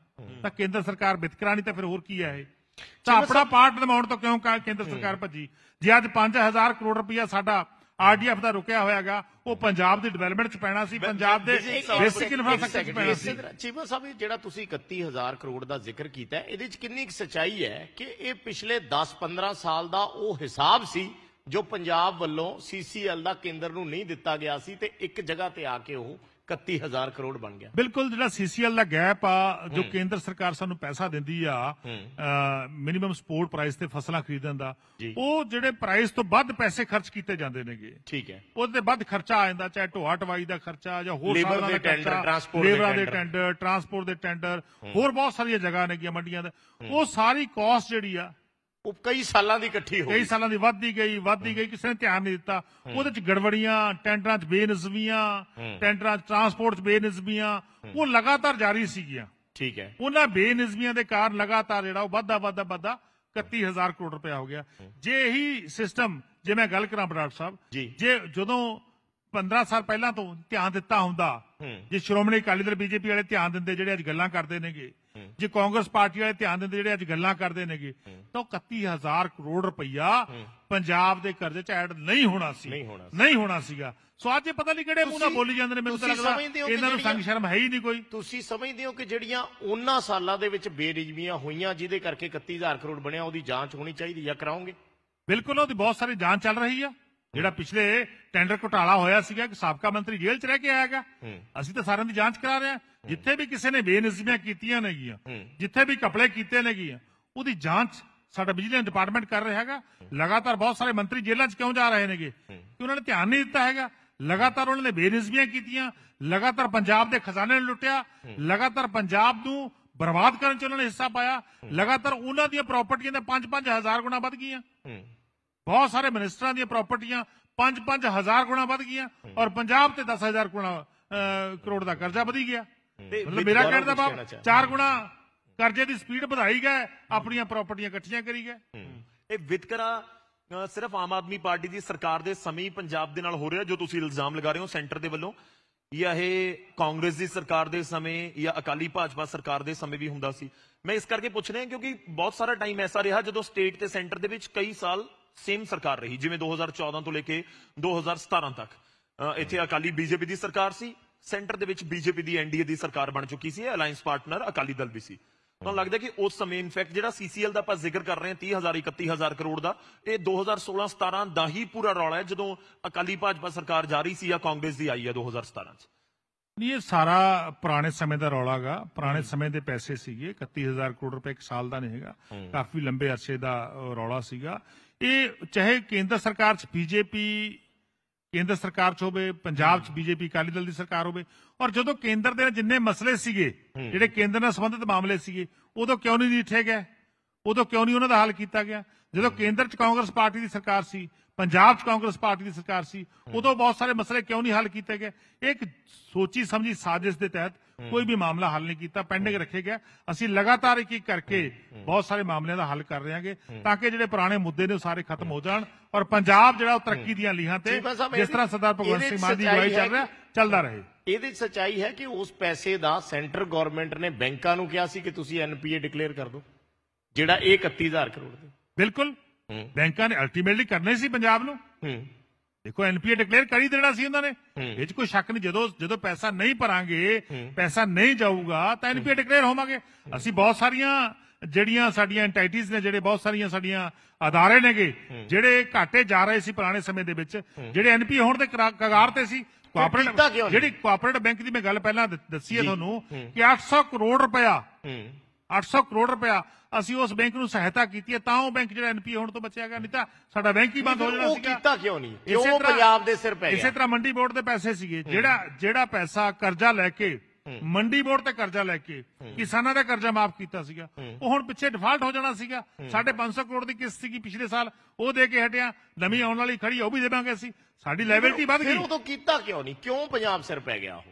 ਤਾਂ ਕੇਂਦਰ ਸਰਕਾਰ ਵਿਤਕਰਾਣੀ ਤਾਂ ਫਿਰ ਹੋਰ ਕੀ ਹੈ ਇਹ ਤਾਂ ਆਪਣਾ ਪਾਰਟ ਨਿਭਾਉਣ ਤੋਂ ਕਿਉਂ ਕੇਂਦਰ ਸਰਕਾਰ ਭੱਜੀ ਜੇ ਅੱਜ 5000 ਕਰੋੜ ਰੁਪਇਆ ਸਾਡਾ ਆਰਡੀਐਫ ਦਾ ਰੁਕਿਆ ਹੋਇਆਗਾ ਉਹ ਪੰਜਾਬ ਦੀ ਡਿਵੈਲਪਮੈਂਟ 'ਚ ਪੈਣਾ ਸੀ ਪੰਜਾਬ ਦੇ ਬੇਸਿਕ ਇਨਫਰਾਸਟ੍ਰਕਚਰ 'ਚ ਪੈਣਾ ਸੀ ਚੀਮਾ ਸਾਹਿਬ ਜਿਹੜਾ ਤੁਸੀਂ 31000 ਕਰੋੜ ਦਾ ਜ਼ਿਕਰ ਕੀਤਾ ਇਹਦੇ 'ਚ ਕਿੰਨੀ ਸਚਾਈ ਹੈ ਕਿ ਇਹ ਪਿਛਲੇ 10-15 ਸਾਲ ਦਾ ਉਹ ਹਿਸਾਬ ਸੀ ਜੋ ਪੰਜਾਬ ਵੱਲੋਂ ਸੀਸੀਐਲ ਦਾ ਕੇਂਦਰ ਨੂੰ ਨਹੀਂ ਦਿੱਤਾ ਗਿਆ ਸੀ ਤੇ ਇੱਕ ਜਗ੍ਹਾ ਤੇ ਆ ਕੇ ਉਹ 31000 ਕਰੋੜ ਬਣ ਗਿਆ ਬਿਲਕੁਲ ਜਿਹੜਾ ਸੀਸੀਐਲ ਦਾ ਗੈਪ ਆ ਜੋ ਕੇਂਦਰ ਸਰਕਾਰ ਸਾਨੂੰ ਪੈਸਾ ਦਿੰਦੀ ਆ ਮਿਨੀਮਮ ਸਪੋਰਟ ਪ੍ਰਾਈਸ ਤੇ ਫਸਲਾਂ ਖਰੀਦਣ ਦਾ ਉਹ ਜਿਹੜੇ ਪ੍ਰਾਈਸ ਤੋਂ ਵੱਧ ਪੈਸੇ ਖਰਚ ਕੀਤੇ ਜਾਂਦੇ ਨੇਗੇ ਠੀਕ ਹੈ ਉਹਦੇ ਵੱਧ ਖਰਚਾ ਆ ਜਾਂਦਾ ਚਾਹੇ ਢੋਆ ਟਵਾਈ ਦਾ ਖਰਚਾ ਜਾਂ ਹੋਰ ਸਾਰਾ ਦਾ ਟੈਂਡਰ ਟਰਾਂਸਪੋਰਟ ਲੇਬਰ ਦੇ ਟੈਂਡਰ ਟਰਾਂਸਪੋਰਟ ਦੇ ਟੈਂਡਰ ਹੋਰ ਬਹੁਤ ਸਾਰੀਆਂ ਜਗ੍ਹਾ ਨੇਗੀਆਂ ਮੰਡੀਆਂ ਦਾ ਉਹ ਸਾਰੀ ਕਾਸਟ ਜਿਹੜੀ ਆ ਉਹ ਕਈ ਸਾਲਾਂ ਦੀ ਇਕੱਠੀ ਹੋ ਗਈ ਕਈ ਸਾਲਾਂ ਦੀ ਵੱਧਦੀ ਗਈ ਵੱਧਦੀ ਗਈ ਕਿਸੇ ਨੇ ਧਿਆਨ ਨਹੀਂ ਦਿੱਤਾ ਉਹਦੇ ਚ ਗੜਬੜੀਆਂ ਟੈਂਡਰਾਂ 'ਚ ਬੇਨਿਸਬੀਆਂ ਟੈਂਡਰਾਂ 'ਚ ਟਰਾਂਸਪੋਰਟ 'ਚ ਬੇਨਿਸਬੀਆਂ ਉਹ ਲਗਾਤਾਰ ਜਾਰੀ ਸੀਗੀਆਂ ਠੀਕ ਹੈ ਉਹਨਾਂ ਬੇਨਿਸਬੀਆਂ ਦੇ ਕਾਰਨ ਲਗਾਤਾਰ ਜਿਹੜਾ ਉਹ ਵਾਧਾ ਵਾਧਾ ਵਾਧਾ 31000 ਕਰੋੜ ਰੁਪਇਆ ਹੋ ਗਿਆ ਜੇ ਇਹੀ ਸਿਸਟਮ ਜੇ ਮੈਂ ਗੱਲ ਕਰਾਂ ਬਰਾੜ ਸਾਹਿਬ ਜੇ ਜਦੋਂ 15 ਸਾਲ ਪਹਿਲਾਂ ਤੋਂ ਧਿਆਨ ਦਿੱਤਾ ਹੁੰਦਾ ਜੇ ਸ਼੍ਰੋਮਣੀ ਅਕਾਲੀ ਦਲ ਬੀਜੇਪੀ ਵਾਲੇ ਧਿਆਨ ਦਿੰਦੇ ਜਿਹੜੇ ਅੱਜ ਗੱਲਾਂ ਕਰਦੇ ਨੇਗੇ ਜੇ ਕਾਂਗਰਸ ਪਾਰਟੀ ਵਾਲੇ ਧਿਆਨ ਦਿੰਦੇ ਜਿਹੜੇ ਅੱਜ ਗੱਲਾਂ ਕਰਦੇ ਨੇਗੇ ਤਾਂ 31000 ਕਰੋੜ ਰੁਪਈਆ ਪੰਜਾਬ ਦੇ ਕਰਜ਼ੇ 'ਚ ਐਡ ਨਹੀਂ ਹੋਣਾ ਸੀ ਨਹੀਂ ਹੋਣਾ ਸੀਗਾ ਸੋ ਅੱਜ ਇਹ ਪਤਾ ਨਹੀਂ ਕਿਹੜੇ ਮੂੰਹ ਨਾਲ ਬੋਲੀ ਜਾਂਦੇ ਨੇ ਮੈਨੂੰ ਤਾਂ ਲੱਗਦਾ ਇਹਨਾਂ ਨੂੰ ਸੰਗ ਸ਼ਰਮ ਹੈ ਹੀ ਨਹੀਂ ਕੋਈ ਤੁਸੀਂ ਸਮਝਦੇ ਹੋ ਕਿ ਜਿਹੜੀਆਂ ਉਹਨਾਂ ਸਾਲਾਂ ਦੇ ਵਿੱਚ ਬੇਰਿਜ਼ਮੀਆਂ ਹੋਈਆਂ ਜਿਹਦੇ ਕਰਕੇ 31000 ਕਰੋੜ ਬਣਿਆ ਉਹਦੀ ਜਾਂਚ ਹੋਣੀ ਚਾਹੀਦੀ ਆ ਕਰਾਉਂਗੇ ਬਿਲਕੁਲ ਉਹਦੀ ਬਹੁਤ ਸਾਰੀ ਜਾਂਚ ਚੱਲ ਰਹੀ ਆ ਜਿਹੜਾ ਪਿਛਲੇ ਟੈਂਡਰ ਘੁਟਾਲਾ ਹੋਇਆ ਸੀਗਾ ਕਿ ਸਾਬਕਾ ਮੰਤਰੀ ਜੇਲ੍ਹ 'ਚ ਰਹਿ ਕੇ ਆਇਆਗਾ ਅਸੀਂ ਤਾਂ ਸਾਰਿਆਂ ਦੀ ਜਾਂਚ ਕਰਾ ਰਹੇ ਆ ਜਿੱਥੇ ਵੀ ਕਿਸੇ ਨੇ ਬੇਨਜ਼ਮੀਆਂ ਕੀਤੀਆਂ ਨੇਗੀਆਂ ਜਿੱਥੇ ਵੀ ਕਪੜੇ ਕੀਤੇ ਨੇਗੀਆਂ ਉਹਦੀ ਜਾਂਚ ਸਾਡਾ ਵਿਜੀਲੈਂਸ ਡਿਪਾਰਟਮੈਂਟ ਕਰ ਰਿਹਾ ਹੈਗਾ ਲਗਾਤਾਰ ਬਹੁਤ ਸਾਰੇ ਮੰਤਰੀ ਜੇਲ੍ਹਾਂ 'ਚ ਕਿਉਂ ਜਾ ਰਹੇ ਨੇਗੇ ਕਿ ਉਹਨਾਂ ਨੇ ਧਿਆਨ ਨਹੀਂ ਦਿੱਤਾ ਹੈਗਾ ਲਗਾਤਾਰ ਉਹਨਾਂ ਨੇ ਬੇਨਜ਼ਮੀਆਂ ਕੀਤੀਆਂ ਲਗਾਤਾਰ ਪੰਜਾਬ ਦੇ ਖਜ਼ਾਨੇ ਨੂੰ ਲੁੱਟਿਆ ਲਗਾਤਾਰ ਪੰਜਾਬ ਨੂੰ ਬਰਬਾਦ ਕਰਨ 'ਚ ਉਹਨਾਂ ਨੇ ਹਿੱਸਾ ਪਾਇਆ ਲਗਾਤਾਰ ਉਹਨਾਂ ਦੀਆਂ ਪ੍ਰਾਪਰਟੀਆਂ ਦੇ 5-5000 ਗੁਣਾ ਵੱਧ ਗਈਆਂ ਬਹੁਤ ਸਾਰੇ ਮਿਨਿਸਟਰਾਂ ਦੀਆਂ ਪ੍ਰਾਪਰਟੀਆਂ 5-5000 ਗੁਣਾ ਵੱਧ ਗਈਆਂ ਔਰ ਪੰਜਾਬ ਤੇ 10000 ਗੁਣਾ ਕਰੋੜ ਦਾ ਕਰਜ਼ਾ ਵਧੀ ਗਿਆ ਤੇ ਮਤਲਬ ਮੇਰਾ ਕਹਿਣ ਦਾ ਭਾਵ ਚਾਰ ਗੁਣਾ ਕਰਜ਼ੇ ਦੀ ਸਪੀਡ ਵਧਾਈ ਗਏ ਆਪਣੀਆਂ ਪ੍ਰਾਪਰਟੀਆਂ ਇਕੱਠੀਆਂ ਕਰੀ ਗਏ ਇਹ ਵਿਤਕਰਾ ਸਿਰਫ ਆਮ ਆਦਮੀ ਪਾਰਟੀ ਦੀ ਸਰਕਾਰ ਦੇ ਸਮੇਂ ਪੰਜਾਬ ਦੇ ਨਾਲ ਹੋ ਰਿਹਾ ਜੋ ਤੁਸੀਂ ਇਲਜ਼ਾਮ ਲਗਾ ਰਹੇ ਹੋ ਸੈਂਟਰ ਦੇ ਵੱਲੋਂ ਜਾਂ ਇਹ ਕਾਂਗਰਸ ਦੀ ਸਰਕਾਰ ਦੇ ਸਮੇਂ ਜਾਂ ਅਕਾਲੀ ਭਾਜਪਾ ਸਰਕਾਰ ਦੇ ਸਮੇਂ ਵੀ ਹੁੰਦਾ ਸੀ ਮੈਂ ਇਸ ਕਰਕੇ ਪੁੱਛ ਰਿਹਾ ਕਿਉਂਕਿ ਬਹੁਤ ਸਾਰਾ ਟਾਈਮ ਐਸਾ ਰਿਹਾ ਜਦੋਂ ਸਟੇਟ ਤੇ ਸੈਂਟਰ ਦੇ ਵਿੱਚ ਕਈ ਸਾਲ ਸੇਮ ਸਰਕਾਰ ਰਹੀ ਜਿਵੇਂ 2014 ਤੋਂ ਲੈ ਕੇ 2017 ਤੱਕ ਇੱਥੇ ਅਕਾਲੀ ਬੀਜੇਪੀ ਦੀ ਸਰਕਾਰ ਸੀ ਸੈਂਟਰ ਦੇ ਵਿੱਚ ਬੀਜੇਪੀ ਦੀ ਐਨਡੀਏ ਦੀ ਸਰਕਾਰ ਬਣ ਚੁੱਕੀ ਸੀ ਅਲਾਈਅੰਸ ਪਾਰਟਨਰ ਅਕਾਲੀ ਦਲ ਵੀ ਸੀ ਤੁਹਾਨੂੰ ਲੱਗਦਾ ਕਿ ਉਸ ਸਮੇਂ ਇਨਫੈਕਟ ਜਿਹੜਾ ਸੀਸੀਐਲ ਦਾ ਆਪਾਂ ਜ਼ਿਕਰ ਕਰ ਰਹੇ ਹਾਂ 30000 31000 ਕਰੋੜ ਦਾ ਇਹ 2016 17 ਦਾ ਹੀ ਪੂਰਾ ਰੌਲਾ ਹੈ ਜਦੋਂ ਅਕਾਲੀ ਭਾਜਪਾ ਸਰਕਾਰ ਜਾ ਰਹੀ ਸੀ ਜਾਂ ਕਾਂਗਰਸ ਦੀ ਆਈ ਹੈ 2017 ਚ ਨਹੀਂ ਇਹ ਸਾਰਾ ਪੁਰਾਣੇ ਸਮੇਂ ਦਾ ਰੌਲਾਗਾ ਪੁਰਾਣੇ ਸਮੇਂ ਦੇ ਪੈਸੇ ਸੀਗੇ 31000 ਕਰੋੜ ਰੁਪਏ ਇੱਕ ਸਾਲ ਦਾ ਨਹੀਂ ਹੈਗਾ ਕਾਫੀ ਲੰਬੇ ਅਰਸੇ ਦਾ ਰੌਲਾ ਸੀਗਾ ਇਹ ਚਾਹੇ ਕੇਂਦਰ ਸਰਕਾਰ ਚ ਬੀਜੇਪੀ ਕੇਂਦਰ ਸਰਕਾਰ 'ਚ ਹੋਵੇ ਪੰਜਾਬ 'ਚ ਬੀਜੇਪੀ ਕਾਲੀ ਦਲ ਦੀ ਸਰਕਾਰ ਹੋਵੇ ਔਰ ਜਦੋਂ ਕੇਂਦਰ ਦੇ ਜਿੰਨੇ ਮਸਲੇ ਸੀਗੇ ਜਿਹੜੇ ਕੇਂਦਰ ਨਾਲ ਸੰਬੰਧਿਤ ਮਾਮਲੇ ਸੀਗੇ ਉਦੋਂ ਕਿਉਂ ਨਹੀਂ ਦਿੱਠੇ ਗਏ ਉਦੋਂ ਕਿਉਂ ਨਹੀਂ ਉਹਨਾਂ ਦਾ ਹੱਲ ਕੀਤਾ ਗਿਆ ਜਦੋਂ ਕੇਂਦਰ 'ਚ ਕਾਂਗਰਸ ਪਾਰਟੀ ਦੀ ਸਰਕਾਰ ਸੀ ਪੰਜਾਬ 'ਚ ਕਾਂਗਰਸ ਪਾਰਟੀ ਦੀ ਸਰਕਾਰ ਸੀ ਉਦੋਂ ਬਹੁਤ ਸਾਰੇ ਮਸਲੇ ਕਿਉਂ ਨਹੀਂ ਹੱਲ ਕੀਤੇ ਗਏ ਇੱਕ ਸੋਚੀ ਸਮਝੀ ਸਾਜ਼ਿਸ਼ ਦੇ ਤਹਿਤ ਕੋਈ ਵੀ ਮਾਮਲਾ ਹੱਲ ਨਹੀਂ ਕੀਤਾ ਪੈਂਡਿੰਗ ਰੱਖੇ ਗਿਆ ਅਸੀਂ ਲਗਾਤਾਰ ਇੱਕ ਇੱਕ ਕਰਕੇ ਬਹੁਤ ਸਾਰੇ ਮਾਮਲਿਆਂ ਦਾ ਹੱਲ ਕਰ ਰਹੇ ਹਾਂਗੇ ਤਾਂ ਕਿ ਜਿਹੜੇ ਪੁਰਾਣੇ ਮੁੱਦੇ ਨੇ ਸਾਰੇ ਖਤਮ ਹੋ ਜਾਣ ਔਰ ਪੰਜਾਬ ਜਿਹੜਾ ਉਹ ਤਰੱਕੀ ਦੀਆਂ ਲੀਹਾਂ ਤੇ ਜਿਸ ਤਰ੍ਹਾਂ ਸਰਦਾਰ ਭਗਵੰਤ ਸਿੰਘ ਮਾਨ ਦੀ ਅਗਵਾਈ ਚੱਲ ਰਿਹਾ ਚੱਲਦਾ ਰਹੇ ਇਹਦੀ ਸਚਾਈ ਹੈ ਕਿ ਉਸ ਪੈਸੇ ਦਾ ਸੈਂਟਰ ਗਵਰਨਮੈਂਟ ਨੇ ਬੈਂਕਾਂ ਨੂੰ ਕਿਹਾ ਸੀ ਕਿ ਤੁਸੀਂ ਐਨਪੀਏ ਡਿਕਲੇਅਰ ਕਰ ਦਿਓ ਜਿਹੜਾ ਇਹ 31000 ਕਰੋੜ ਦੇ ਬਿਲਕੁਲ ਬੈਂਕਾਂ ਨੇ ਅਲਟੀਮੇਟਲੀ ਕਰਨੇ ਸੀ ਪੰਜਾਬ ਨੂੰ ਦੇਖੋ ਐਨਪੀਏ ਡਿਕਲੇਅਰ ਕਰ ਹੀ ਦੇਣਾ ਸੀ ਉਹਨਾਂ ਨੇ ਇਹ 'ਚ ਕੋਈ ਸ਼ੱਕ ਨਹੀਂ ਜਦੋਂ ਜਦੋਂ ਪੈਸਾ ਨਹੀਂ ਭਰਾਂਗੇ ਪੈਸਾ ਨਹੀਂ ਜਾਊਗਾ ਤਾਂ ਐਨਪੀਏ ਡਿਕਲੇਅਰ ਹੋਵਾਂਗੇ ਅਸੀਂ ਬਹੁਤ ਸਾਰੀਆਂ ਜਿਹੜੀਆਂ ਸਾਡੀਆਂ ਐਂਟੀਟੀਆਂ ਨੇ ਜਿਹੜੇ ਬਹੁਤ ਸਾਰੀਆਂ ਸਾਡੀਆਂ ਆਧਾਰੇ ਨੇਗੇ ਜਿਹੜੇ ਘਾਟੇ ਜਾ ਰਹੇ ਸੀ ਪੁਰਾਣੇ ਸਮੇਂ ਦੇ ਵਿੱਚ ਜਿਹੜੇ ਐਨਪੀ ਹੋਣ ਦੇ ਕਗਾਰ ਤੇ ਸੀ ਕੋਆਪਰੇਟਿਵ ਜਿਹੜੀ ਕੋਆਪਰੇਟਿਵ ਬੈਂਕ ਦੀ ਮੈਂ ਗੱਲ ਪਹਿਲਾਂ ਦੱਸੀ ਹੈ ਤੁਹਾਨੂੰ ਕਿ 800 ਕਰੋੜ ਰੁਪਇਆ 800 ਕਰੋੜ ਰੁਪਇਆ ਅਸੀਂ ਉਸ ਬੈਂਕ ਨੂੰ ਸਹਾਇਤਾ ਕੀਤੀ ਹੈ ਤਾਂ ਉਹ ਬੈਂਕ ਜਿਹੜਾ ਐਨਪੀਏ ਹੋਣ ਤੋਂ ਬਚਿਆ ਗਿਆ ਨਹੀਂ ਤਾਂ ਸਾਡਾ ਬੈਂਕ ਹੀ ਬੰਦ ਹੋ ਜਾਣਾ ਸੀਗਾ ਉਹ ਕੀਤਾ ਕਿਉਂ ਨਹੀਂ ਕਿਉਂ ਪੰਜਾਬ ਦੇ ਸਿਰ ਪੈ ਗਿਆ ਇਸੇ ਤਰ੍ਹਾਂ ਮੰਡੀ ਬੋਰਡ ਦੇ ਪੈਸੇ ਸੀਗੇ ਜਿਹੜਾ ਜਿਹੜਾ ਪੈਸਾ ਕਰਜ਼ਾ ਲੈ ਕੇ ਮੰਡੀ ਬੋਰਡ ਤੇ ਕਰਜ਼ਾ ਲੈ ਕੇ ਕਿਸਾਨਾਂ ਦਾ ਕਰਜ਼ਾ ਮਾਫ ਕੀਤਾ ਸੀਗਾ ਉਹ ਹੁਣ ਪਿੱਛੇ ਡਿਫਾਲਟ ਹੋ ਜਾਣਾ ਸੀਗਾ 550 ਕਰੋੜ ਦੀ ਕਿਸ਼ਤ ਸੀਗੀ ਪਿਛਲੇ ਸਾਲ ਉਹ ਦੇ ਕੇ ਹਟਿਆ ਨਵੀਂ ਆਉਣ ਵਾਲੀ ਖੜੀ ਉਹ ਵੀ ਦੇਵਾਂਗੇ ਅਸੀਂ ਸਾਡੀ ਲਾਇਬਿਲਟੀ ਵੱਧ ਗਈ ਫਿਰ ਉਦੋਂ ਕੀਤਾ ਕਿਉਂ ਨਹੀਂ ਕਿਉਂ ਪੰਜਾਬ ਸਿਰ ਪੈ ਗਿਆ ਉਹ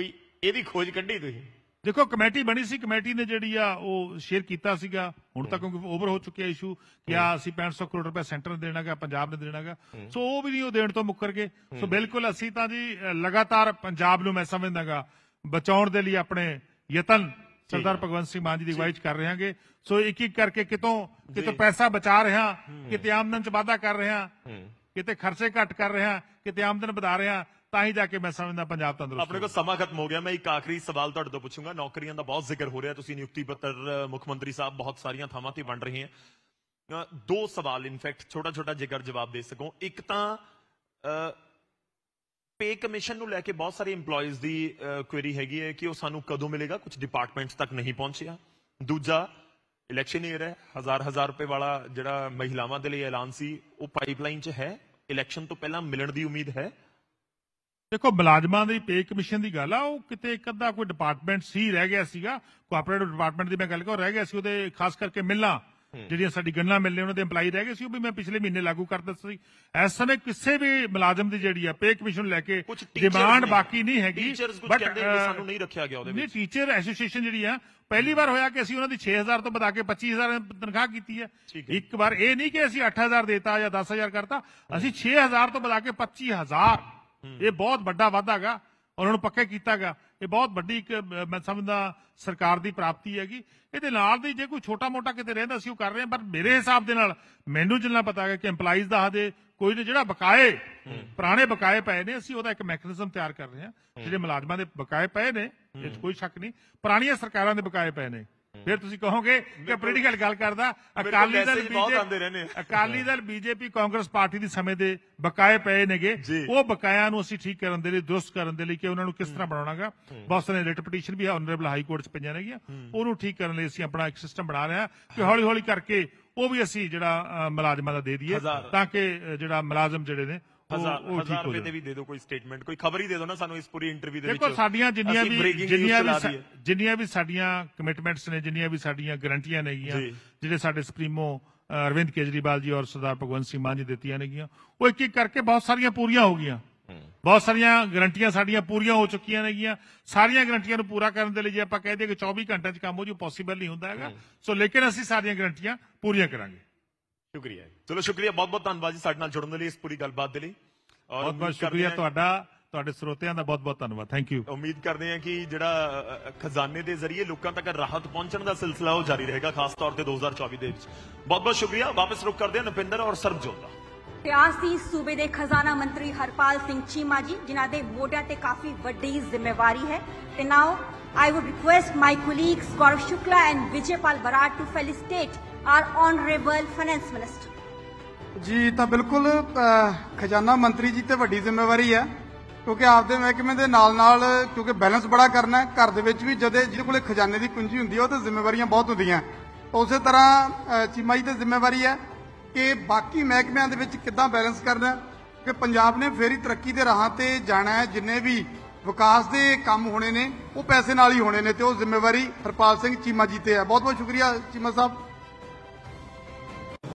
ਕੋਈ ਇਹਦੀ ਖੋਜ ਕੱਢੀ ਤੁਸੀਂ ਦੇਖੋ ਕਮੇਟੀ ਬਣੀ ਸੀ ਕਮੇਟੀ ਨੇ ਜਿਹੜੀ ਆ ਉਹ ਸ਼ੇਅਰ ਕੀਤਾ ਸੀਗਾ ਹੁਣ ਤੱਕ ਕਿਉਂਕਿ ਓਵਰ ਹੋ ਚੁੱਕਿਆ ਇਸ਼ੂ ਕਿ ਆ ਅਸੀਂ 6500 ਕਰੋੜ ਰੁਪਏ ਸੈਂਟਰ ਨੇ ਦੇਣਾਗਾ ਪੰਜਾਬ ਨੇ ਦੇਣਾਗਾ ਸੋ ਉਹ ਵੀ ਨਹੀਂ ਉਹ ਦੇਣ ਤੋਂ ਮੁੱਕਰ ਗਏ ਸੋ ਬਿਲਕੁਲ ਅਸੀਂ ਤਾਂ ਜੀ ਲਗਾਤਾਰ ਪੰਜਾਬ ਨੂੰ ਮੈਂ ਸਮਝਦਾਗਾ ਬਚਾਉਣ ਦੇ ਲਈ ਆਪਣੇ ਯਤਨ ਸਰਦਾਰ ਭਗਵੰਤ ਸਿੰਘ ਮਾਨ ਜੀ ਦੀ ਅਗਵਾਈ ਚ ਕਰ ਰਹੇ ਹਾਂਗੇ ਸੋ ਇੱਕ ਇੱਕ ਕਰਕੇ ਕਿਤੋਂ ਕਿਤੋਂ ਪੈਸਾ ਬਚਾ ਰਹੇ ਹਾਂ ਕਿਤੇ ਆਮਦਨ ਚ ਵਾਧਾ ਕਰ ਰਹੇ ਹਾਂ ਕਿਤੇ ਖਰਚੇ ਘੱਟ ਕਰ ਰਹੇ ਹਾਂ ਕਿਤੇ ਆਮਦਨ ਵਧਾ ਰਹੇ ਹਾਂ ਤਾਂ ਹੀ ਜਾ ਕੇ ਮੈਂ ਸਮਝਦਾ ਪੰਜਾਬ ਤੰਦਰੁਸਤ ਆਪਣੇ ਕੋਲ ਸਮਾਂ ਖਤਮ ਹੋ ਗਿਆ ਮੈਂ ਇੱਕ ਆਖਰੀ ਸਵਾਲ ਤੁਹਾਡੇ ਤੋਂ ਪੁੱਛੂੰਗਾ ਨੌਕਰੀਆਂ ਦਾ ਬਹੁਤ ਜ਼ਿਕਰ ਹੋ ਰਿਹਾ ਤੁਸੀਂ ਨਿਯੁਕਤੀ ਪੱਤਰ ਮੁੱਖ ਮੰਤਰੀ ਸਾਹਿਬ ਬਹੁਤ ਸਾਰੀਆਂ ਥਾਵਾਂ ਤੇ ਵੰਡ ਰਹੇ ਹੈ ਦੋ ਸਵਾਲ ਇਨਫੈਕਟ ਛੋਟਾ ਛੋਟਾ ਜੇਕਰ ਜਵਾਬ ਦੇ ਸਕੋ ਇੱਕ ਤਾਂ ਪੇ ਕਮਿਸ਼ਨ ਨੂੰ ਲੈ ਕੇ ਬਹੁਤ ਸਾਰੇ EMPLOYEES ਦੀ ਕੁਐਰੀ ਹੈਗੀ ਹੈ ਕਿ ਉਹ ਸਾਨੂੰ ਕਦੋਂ ਮਿਲੇਗਾ ਕੁਝ ਡਿਪਾਰਟਮੈਂਟਸ ਤੱਕ ਨਹੀਂ ਪਹੁੰਚਿਆ ਦੂਜਾ ਇਲੈਕਸ਼ਨ ਈਅਰ ਹੈ ਹਜ਼ਾਰ ਹਜ਼ਾਰ ਰੁਪਏ ਵਾਲਾ ਜਿਹੜਾ ਮਹਿਲਾਵਾਂ ਦੇ ਲਈ ਐਲਾਨ ਸੀ ਉਹ ਪਾਈਪਲਾਈਨ 'ਚ ਹੈ ਇਲੈਕਸ਼ਨ ਤੋਂ ਪਹਿਲਾਂ ਮਿਲਣ ਦੀ ਉਮੀਦ ਹੈ ਦੇਖੋ ਮੁਲਾਜ਼ਮਾਂ ਦੀ ਪੇ ਕਮਿਸ਼ਨ ਦੀ ਗੱਲ ਆ ਉਹ ਕਿਤੇ ਇੱਕ ਅੱਧਾ ਕੋਈ ਡਿਪਾਰਟਮੈਂਟ ਸੀ ਰਹਿ ਗਿਆ ਸੀਗਾ ਕੋਆਪਰੇਟਿਵ ਡਿਪਾਰਟਮੈਂਟ ਦੀ ਮੈਂ ਗੱਲ ਕਰ ਰਹਿ ਗਿਆ ਸੀ ਉਹਦੇ ਖਾਸ ਕਰਕੇ ਮਿਲਾਂ ਜਿਹੜੀਆਂ ਸਾਡੀ ਗੱਲਾਂ ਮਿਲਨੇ ਉਹਨਾਂ ਦੇ ਏਮਪਲਾਈ ਰਹਿ ਗਏ ਸੀ ਉਹ ਵੀ ਮੈਂ ਪਿਛਲੇ ਮਹੀਨੇ ਲਾਗੂ ਕਰ ਦਿੱਤਾ ਸੀ ਇਸ ਸਮੇਂ ਕਿਸੇ ਵੀ ਮੁਲਾਜ਼ਮ ਦੀ ਜਿਹੜੀ ਆ ਪੇ ਕਮਿਸ਼ਨ ਲੈ ਕੇ ਡਿਮਾਂਡ ਬਾਕੀ ਨਹੀਂ ਹੈਗੀ ਬਟ ਸਾਨੂੰ ਨਹੀਂ ਰੱਖਿਆ ਗਿਆ ਉਹਦੇ ਵਿੱਚ ਨਹੀਂ ਟੀਚਰ ਐਸੋਸੀਏਸ਼ਨ ਜਿਹੜੀ ਆ ਪਹਿਲੀ ਵਾਰ ਹੋਇਆ ਕਿ ਅਸੀਂ ਉਹਨਾਂ ਦੀ 6000 ਤੋਂ ਵਧਾ ਕੇ 25000 ਤਨਖਾਹ ਕੀਤੀ ਹੈ ਇੱਕ ਵਾਰ ਇਹ ਨਹੀਂ ਕਿ ਅਸੀਂ 8000 ਦੇਤਾ ਜਾਂ 10000 ਕਰਤਾ ਅਸੀਂ 6000 ਤੋਂ ਵਧਾ ਕੇ 25000 ਇਹ ਬਹੁਤ ਵੱਡਾ ਵਾਅਦਾ ਹੈਗਾ ਉਹਨਾਂ ਨੂੰ ਪੱਕੇ ਕੀਤਾ ਹੈਗਾ ਇਹ ਬਹੁਤ ਵੱਡੀ ਇੱਕ ਮੈਂ ਸਮਝਦਾ ਸਰਕਾਰ ਦੀ ਪ੍ਰਾਪਤੀ ਹੈਗੀ ਇਹਦੇ ਨਾਲ ਦੀ ਜੇ ਕੋਈ ਛੋਟਾ-ਮੋਟਾ ਕਿਤੇ ਰਹਿੰਦਾ ਸੀ ਉਹ ਕਰ ਰਹੇ ਪਰ ਮੇਰੇ ਹਿਸਾਬ ਦੇ ਨਾਲ ਮੈਨੂੰ ਜਿੰਨਾ ਪਤਾ ਹੈ ਕਿ ਐਮਪਲਾਈਜ਼ ਦਾ ਹਦੇ ਕੋਈ ਨਾ ਜਿਹੜਾ ਬਕਾਏ ਪੁਰਾਣੇ ਬਕਾਏ ਪਏ ਨੇ ਅਸੀਂ ਉਹਦਾ ਇੱਕ ਮੈਕੈਨਿਜ਼ਮ ਤਿਆਰ ਕਰ ਰਹੇ ਹਾਂ ਜਿਹੜੇ ਮੁਲਾਜ਼ਮਾਂ ਦੇ ਬਕਾਏ ਪਏ ਨੇ ਇਹ ਕੋਈ ਸ਼ੱਕ ਨਹੀਂ ਪੁਰਾਣੀਆਂ ਸਰਕਾਰਾਂ ਦੇ ਬਕਾਏ ਪਏ ਨੇ ਫਿਰ ਤੁਸੀਂ ਕਹੋਗੇ ਕਿ ਪੋਲੀਟੀਕਲ ਗੱਲ ਕਰਦਾ Akali Dal BJP Akali Dal BJP Congress party ਦੀ ਸਮੇਂ ਦੇ ਬਕਾਏ ਪਏ ਨੇਗੇ ਉਹ ਬਕਾਇਆ ਨੂੰ ਅਸੀਂ ਠੀਕ ਕਰਨ ਦੇ ਲਈ ਦਰਸਤ ਕਰਨ ਦੇ ਲਈ ਕਿ ਉਹਨਾਂ ਨੂੰ ਕਿਸ ਤਰ੍ਹਾਂ ਬਣਾਉਣਾਗਾ ਬਸ ਨੇ ਰਿਟ ਪਟੀਸ਼ਨ ਵੀ ਆਨਰੇਬਲ ਹਾਈ ਕੋਰਟ 'ਚ ਪਈਆਂ ਨੇਗੀਆਂ ਉਹਨੂੰ ਠੀਕ ਕਰਨ ਲਈ ਅਸੀਂ ਆਪਣਾ ਇੱਕ ਸਿਸਟਮ ਬਣਾ ਰਹੇ ਹਾਂ ਕਿ ਹੌਲੀ-ਹੌਲੀ ਕਰਕੇ ਉਹ ਵੀ ਅਸੀਂ ਜਿਹੜਾ ਮੁਲਾਜ਼ਮਾਂ ਦਾ ਦੇ ਦਈਏ ਤਾਂ ਕਿ ਜਿਹੜਾ ਮੁਲਾਜ਼ਮ ਜਿਹੜੇ ਨੇ ਹਜ਼ਾਰ ਹਜ਼ਾਰ ਠੀਕ 1000 ਰੁਪਏ ਤੇ ਵੀ ਦੇ ਦਿਓ ਕੋਈ ਸਟੇਟਮੈਂਟ ਕੋਈ ਖਬਰ ਹੀ ਦੇ ਦਿਓ ਨਾ ਸਾਨੂੰ ਇਸ ਪੂਰੀ ਇੰਟਰਵਿਊ ਦੇ ਵਿੱਚ ਦੇਖੋ ਸਾਡੀਆਂ ਜਿੰਨੀਆਂ ਵੀ ਜਿੰਨੀਆਂ ਵੀ ਜਿੰਨੀਆਂ ਵੀ ਸਾਡੀਆਂ ਕਮਿਟਮੈਂਟਸ ਨੇ ਜਿੰਨੀਆਂ ਵੀ ਸਾਡੀਆਂ ਗਰੰਟੀਆਂ ਨੇਗੀਆਂ ਜਿਹੜੇ ਸਾਡੇ ਸੁਪਰੀਮੋ ਅ, ਅਰਵਿੰਦ ਕੇਜਰੀਵਾਲ ਜੀ ਔਰ ਸਰਦਾਰ ਭਗਵੰਤ ਸਿੰਘ ਮਾਨ ਜੀ ਦਿੱਤੀਆਂ ਨੇਗੀਆਂ ਉਹ ਇੱਕ ਇੱਕ ਕਰਕੇ ਬਹੁਤ ਸਾਰੀਆਂ ਪੂਰੀਆਂ ਹੋ ਗਈਆਂ ਬਹੁਤ ਸਾਰੀਆਂ ਗਰੰਟੀਆਂ ਸਾਡੀਆਂ ਪੂਰੀਆਂ ਹੋ ਚੁੱਕੀਆਂ ਨੇਗੀਆਂ ਸਾਰੀਆਂ ਗਰੰਟੀਆਂ ਨੂੰ ਪੂਰਾ ਕਰਨ ਦੇ ਲਈ ਜੇ ਆਪਾਂ ਕਹਦੇ ਕਿ 24 ਘੰਟਿਆਂ 'ਚ ਕੰਮ ਹੋ ਜੂ ਪੋਸੀਬਲ ਨਹੀਂ ਹੁੰਦਾ ਹੈਗਾ ਸੋ ਲੇਕਿਨ ਅਸੀਂ ਸਾਰੀਆਂ ਗਰੰਟੀਆਂ ਪੂਰੀਆਂ ਕਰਾਂਗੇ ਸ਼ੁਕਰੀਆ ਚਲੋ ਸ਼ੁਕਰੀਆ ਬਹੁਤ ਬਹੁਤ ਧੰਨਵਾਦ ਜੀ ਸਾਡੇ ਨਾਲ ਜੁੜਨ ਲਈ ਇਸ ਪੂਰੀ ਗੱਲਬਾਤ ਦੇ ਲਈ ਔਰ ਬਹੁਤ ਬਹੁਤ ਸ਼ੁਕਰੀਆ ਤੁਹਾਡਾ ਤੁਹਾਡੇ ਸਰੋਤਿਆਂ ਦਾ ਬਹੁਤ ਬਹੁਤ ਧੰਨਵਾਦ ਥੈਂਕ ਯੂ ਉਮੀਦ ਕਰਦੇ ਹਾਂ ਕਿ ਜਿਹੜਾ ਖਜ਼ਾਨੇ ਦੇ ਜ਼ਰੀਏ ਲੋਕਾਂ ਤੱਕ ਰਾਹਤ ਪਹੁੰਚਣ ਦਾ ਸਿਲਸਿਲਾ ਉਹ ਜਾਰੀ ਰਹੇਗਾ ਖਾਸ ਤੌਰ ਤੇ 2024 ਦੇ ਵਿੱਚ ਬਹੁਤ ਬਹੁਤ ਸ਼ੁਕਰੀਆ ਵਾਪਸ ਰੁਕ ਕਰਦੇ ਹਾਂ ਨਪਿੰਦਰ ਔਰ ਸਰਬਜੋਤ ਦਾ ਪਿਆਸ ਦੀ ਸੂਬੇ ਦੇ ਖਜ਼ਾਨਾ ਮੰਤਰੀ ਹਰਪਾਲ ਸਿੰਘ ਚੀਮਾ ਜੀ ਜਿਨ੍ਹਾਂ ਦੇ ਮੋਢਿਆਂ ਤੇ ਕਾਫੀ ਵੱਡੀ ਜ਼ਿੰਮੇਵਾਰੀ ਹੈ ਤੇ now I would request my colleagues Gaurav Shukla and Vijaypal Brar to facilitate our honourable finance minister ji ਤਾਂ ਬਿਲਕੁਲ ਖਜ਼ਾਨਾ ਮੰਤਰੀ ਜੀ ਤੇ ਵੱਡੀ ਜ਼ਿੰਮੇਵਾਰੀ ਹੈ ਕਿਉਂਕਿ ਆਪਦੇ ਮਹਿਕਮੇ ਦੇ ਨਾਲ-ਨਾਲ ਕਿਉਂਕਿ ਬੈਲੈਂਸ ਬੜਾ ਕਰਨਾ ਹੈ ਘਰ ਦੇ ਵਿੱਚ ਵੀ ਜਦੇ ਜਿਹਦੇ ਕੋਲੇ ਖਜ਼ਾਨੇ ਦੀ ਕੁੰਜੀ ਹੁੰਦੀ ਹੈ ਉਹ ਤੇ ਜ਼ਿੰਮੇਵਾਰੀਆਂ ਬਹੁਤ ਹੁੰਦੀਆਂ ਉਸੇ ਤਰ੍ਹਾਂ ਚੀਮਾ ਜੀ ਤੇ ਜ਼ਿੰਮੇਵਾਰੀ ਹੈ ਕਿ ਬਾਕੀ ਮਹਿਕਮਿਆਂ ਦੇ ਵਿੱਚ ਕਿੱਦਾਂ ਬੈਲੈਂਸ ਕਰਨਾ ਕਿ ਪੰਜਾਬ ਨੇ ਫੇਰੀ ਤਰੱਕੀ ਦੇ ਰਾਹਾਂ ਤੇ ਜਾਣਾ ਹੈ ਜਿੰਨੇ ਵੀ ਵਿਕਾਸ ਦੇ ਕੰਮ ਹੋਣੇ ਨੇ ਉਹ ਪੈਸੇ ਨਾਲ ਹੀ ਹੋਣੇ ਨੇ ਤੇ ਉਹ ਜ਼ਿੰਮੇਵਾਰੀ ਹਰਪਾਲ ਸਿੰਘ ਚੀਮਾ ਜੀ ਤੇ ਹੈ ਬਹੁਤ ਬਹੁਤ ਸ਼ੁਕਰੀਆ ਚੀਮਾ ਸਾਹਿਬ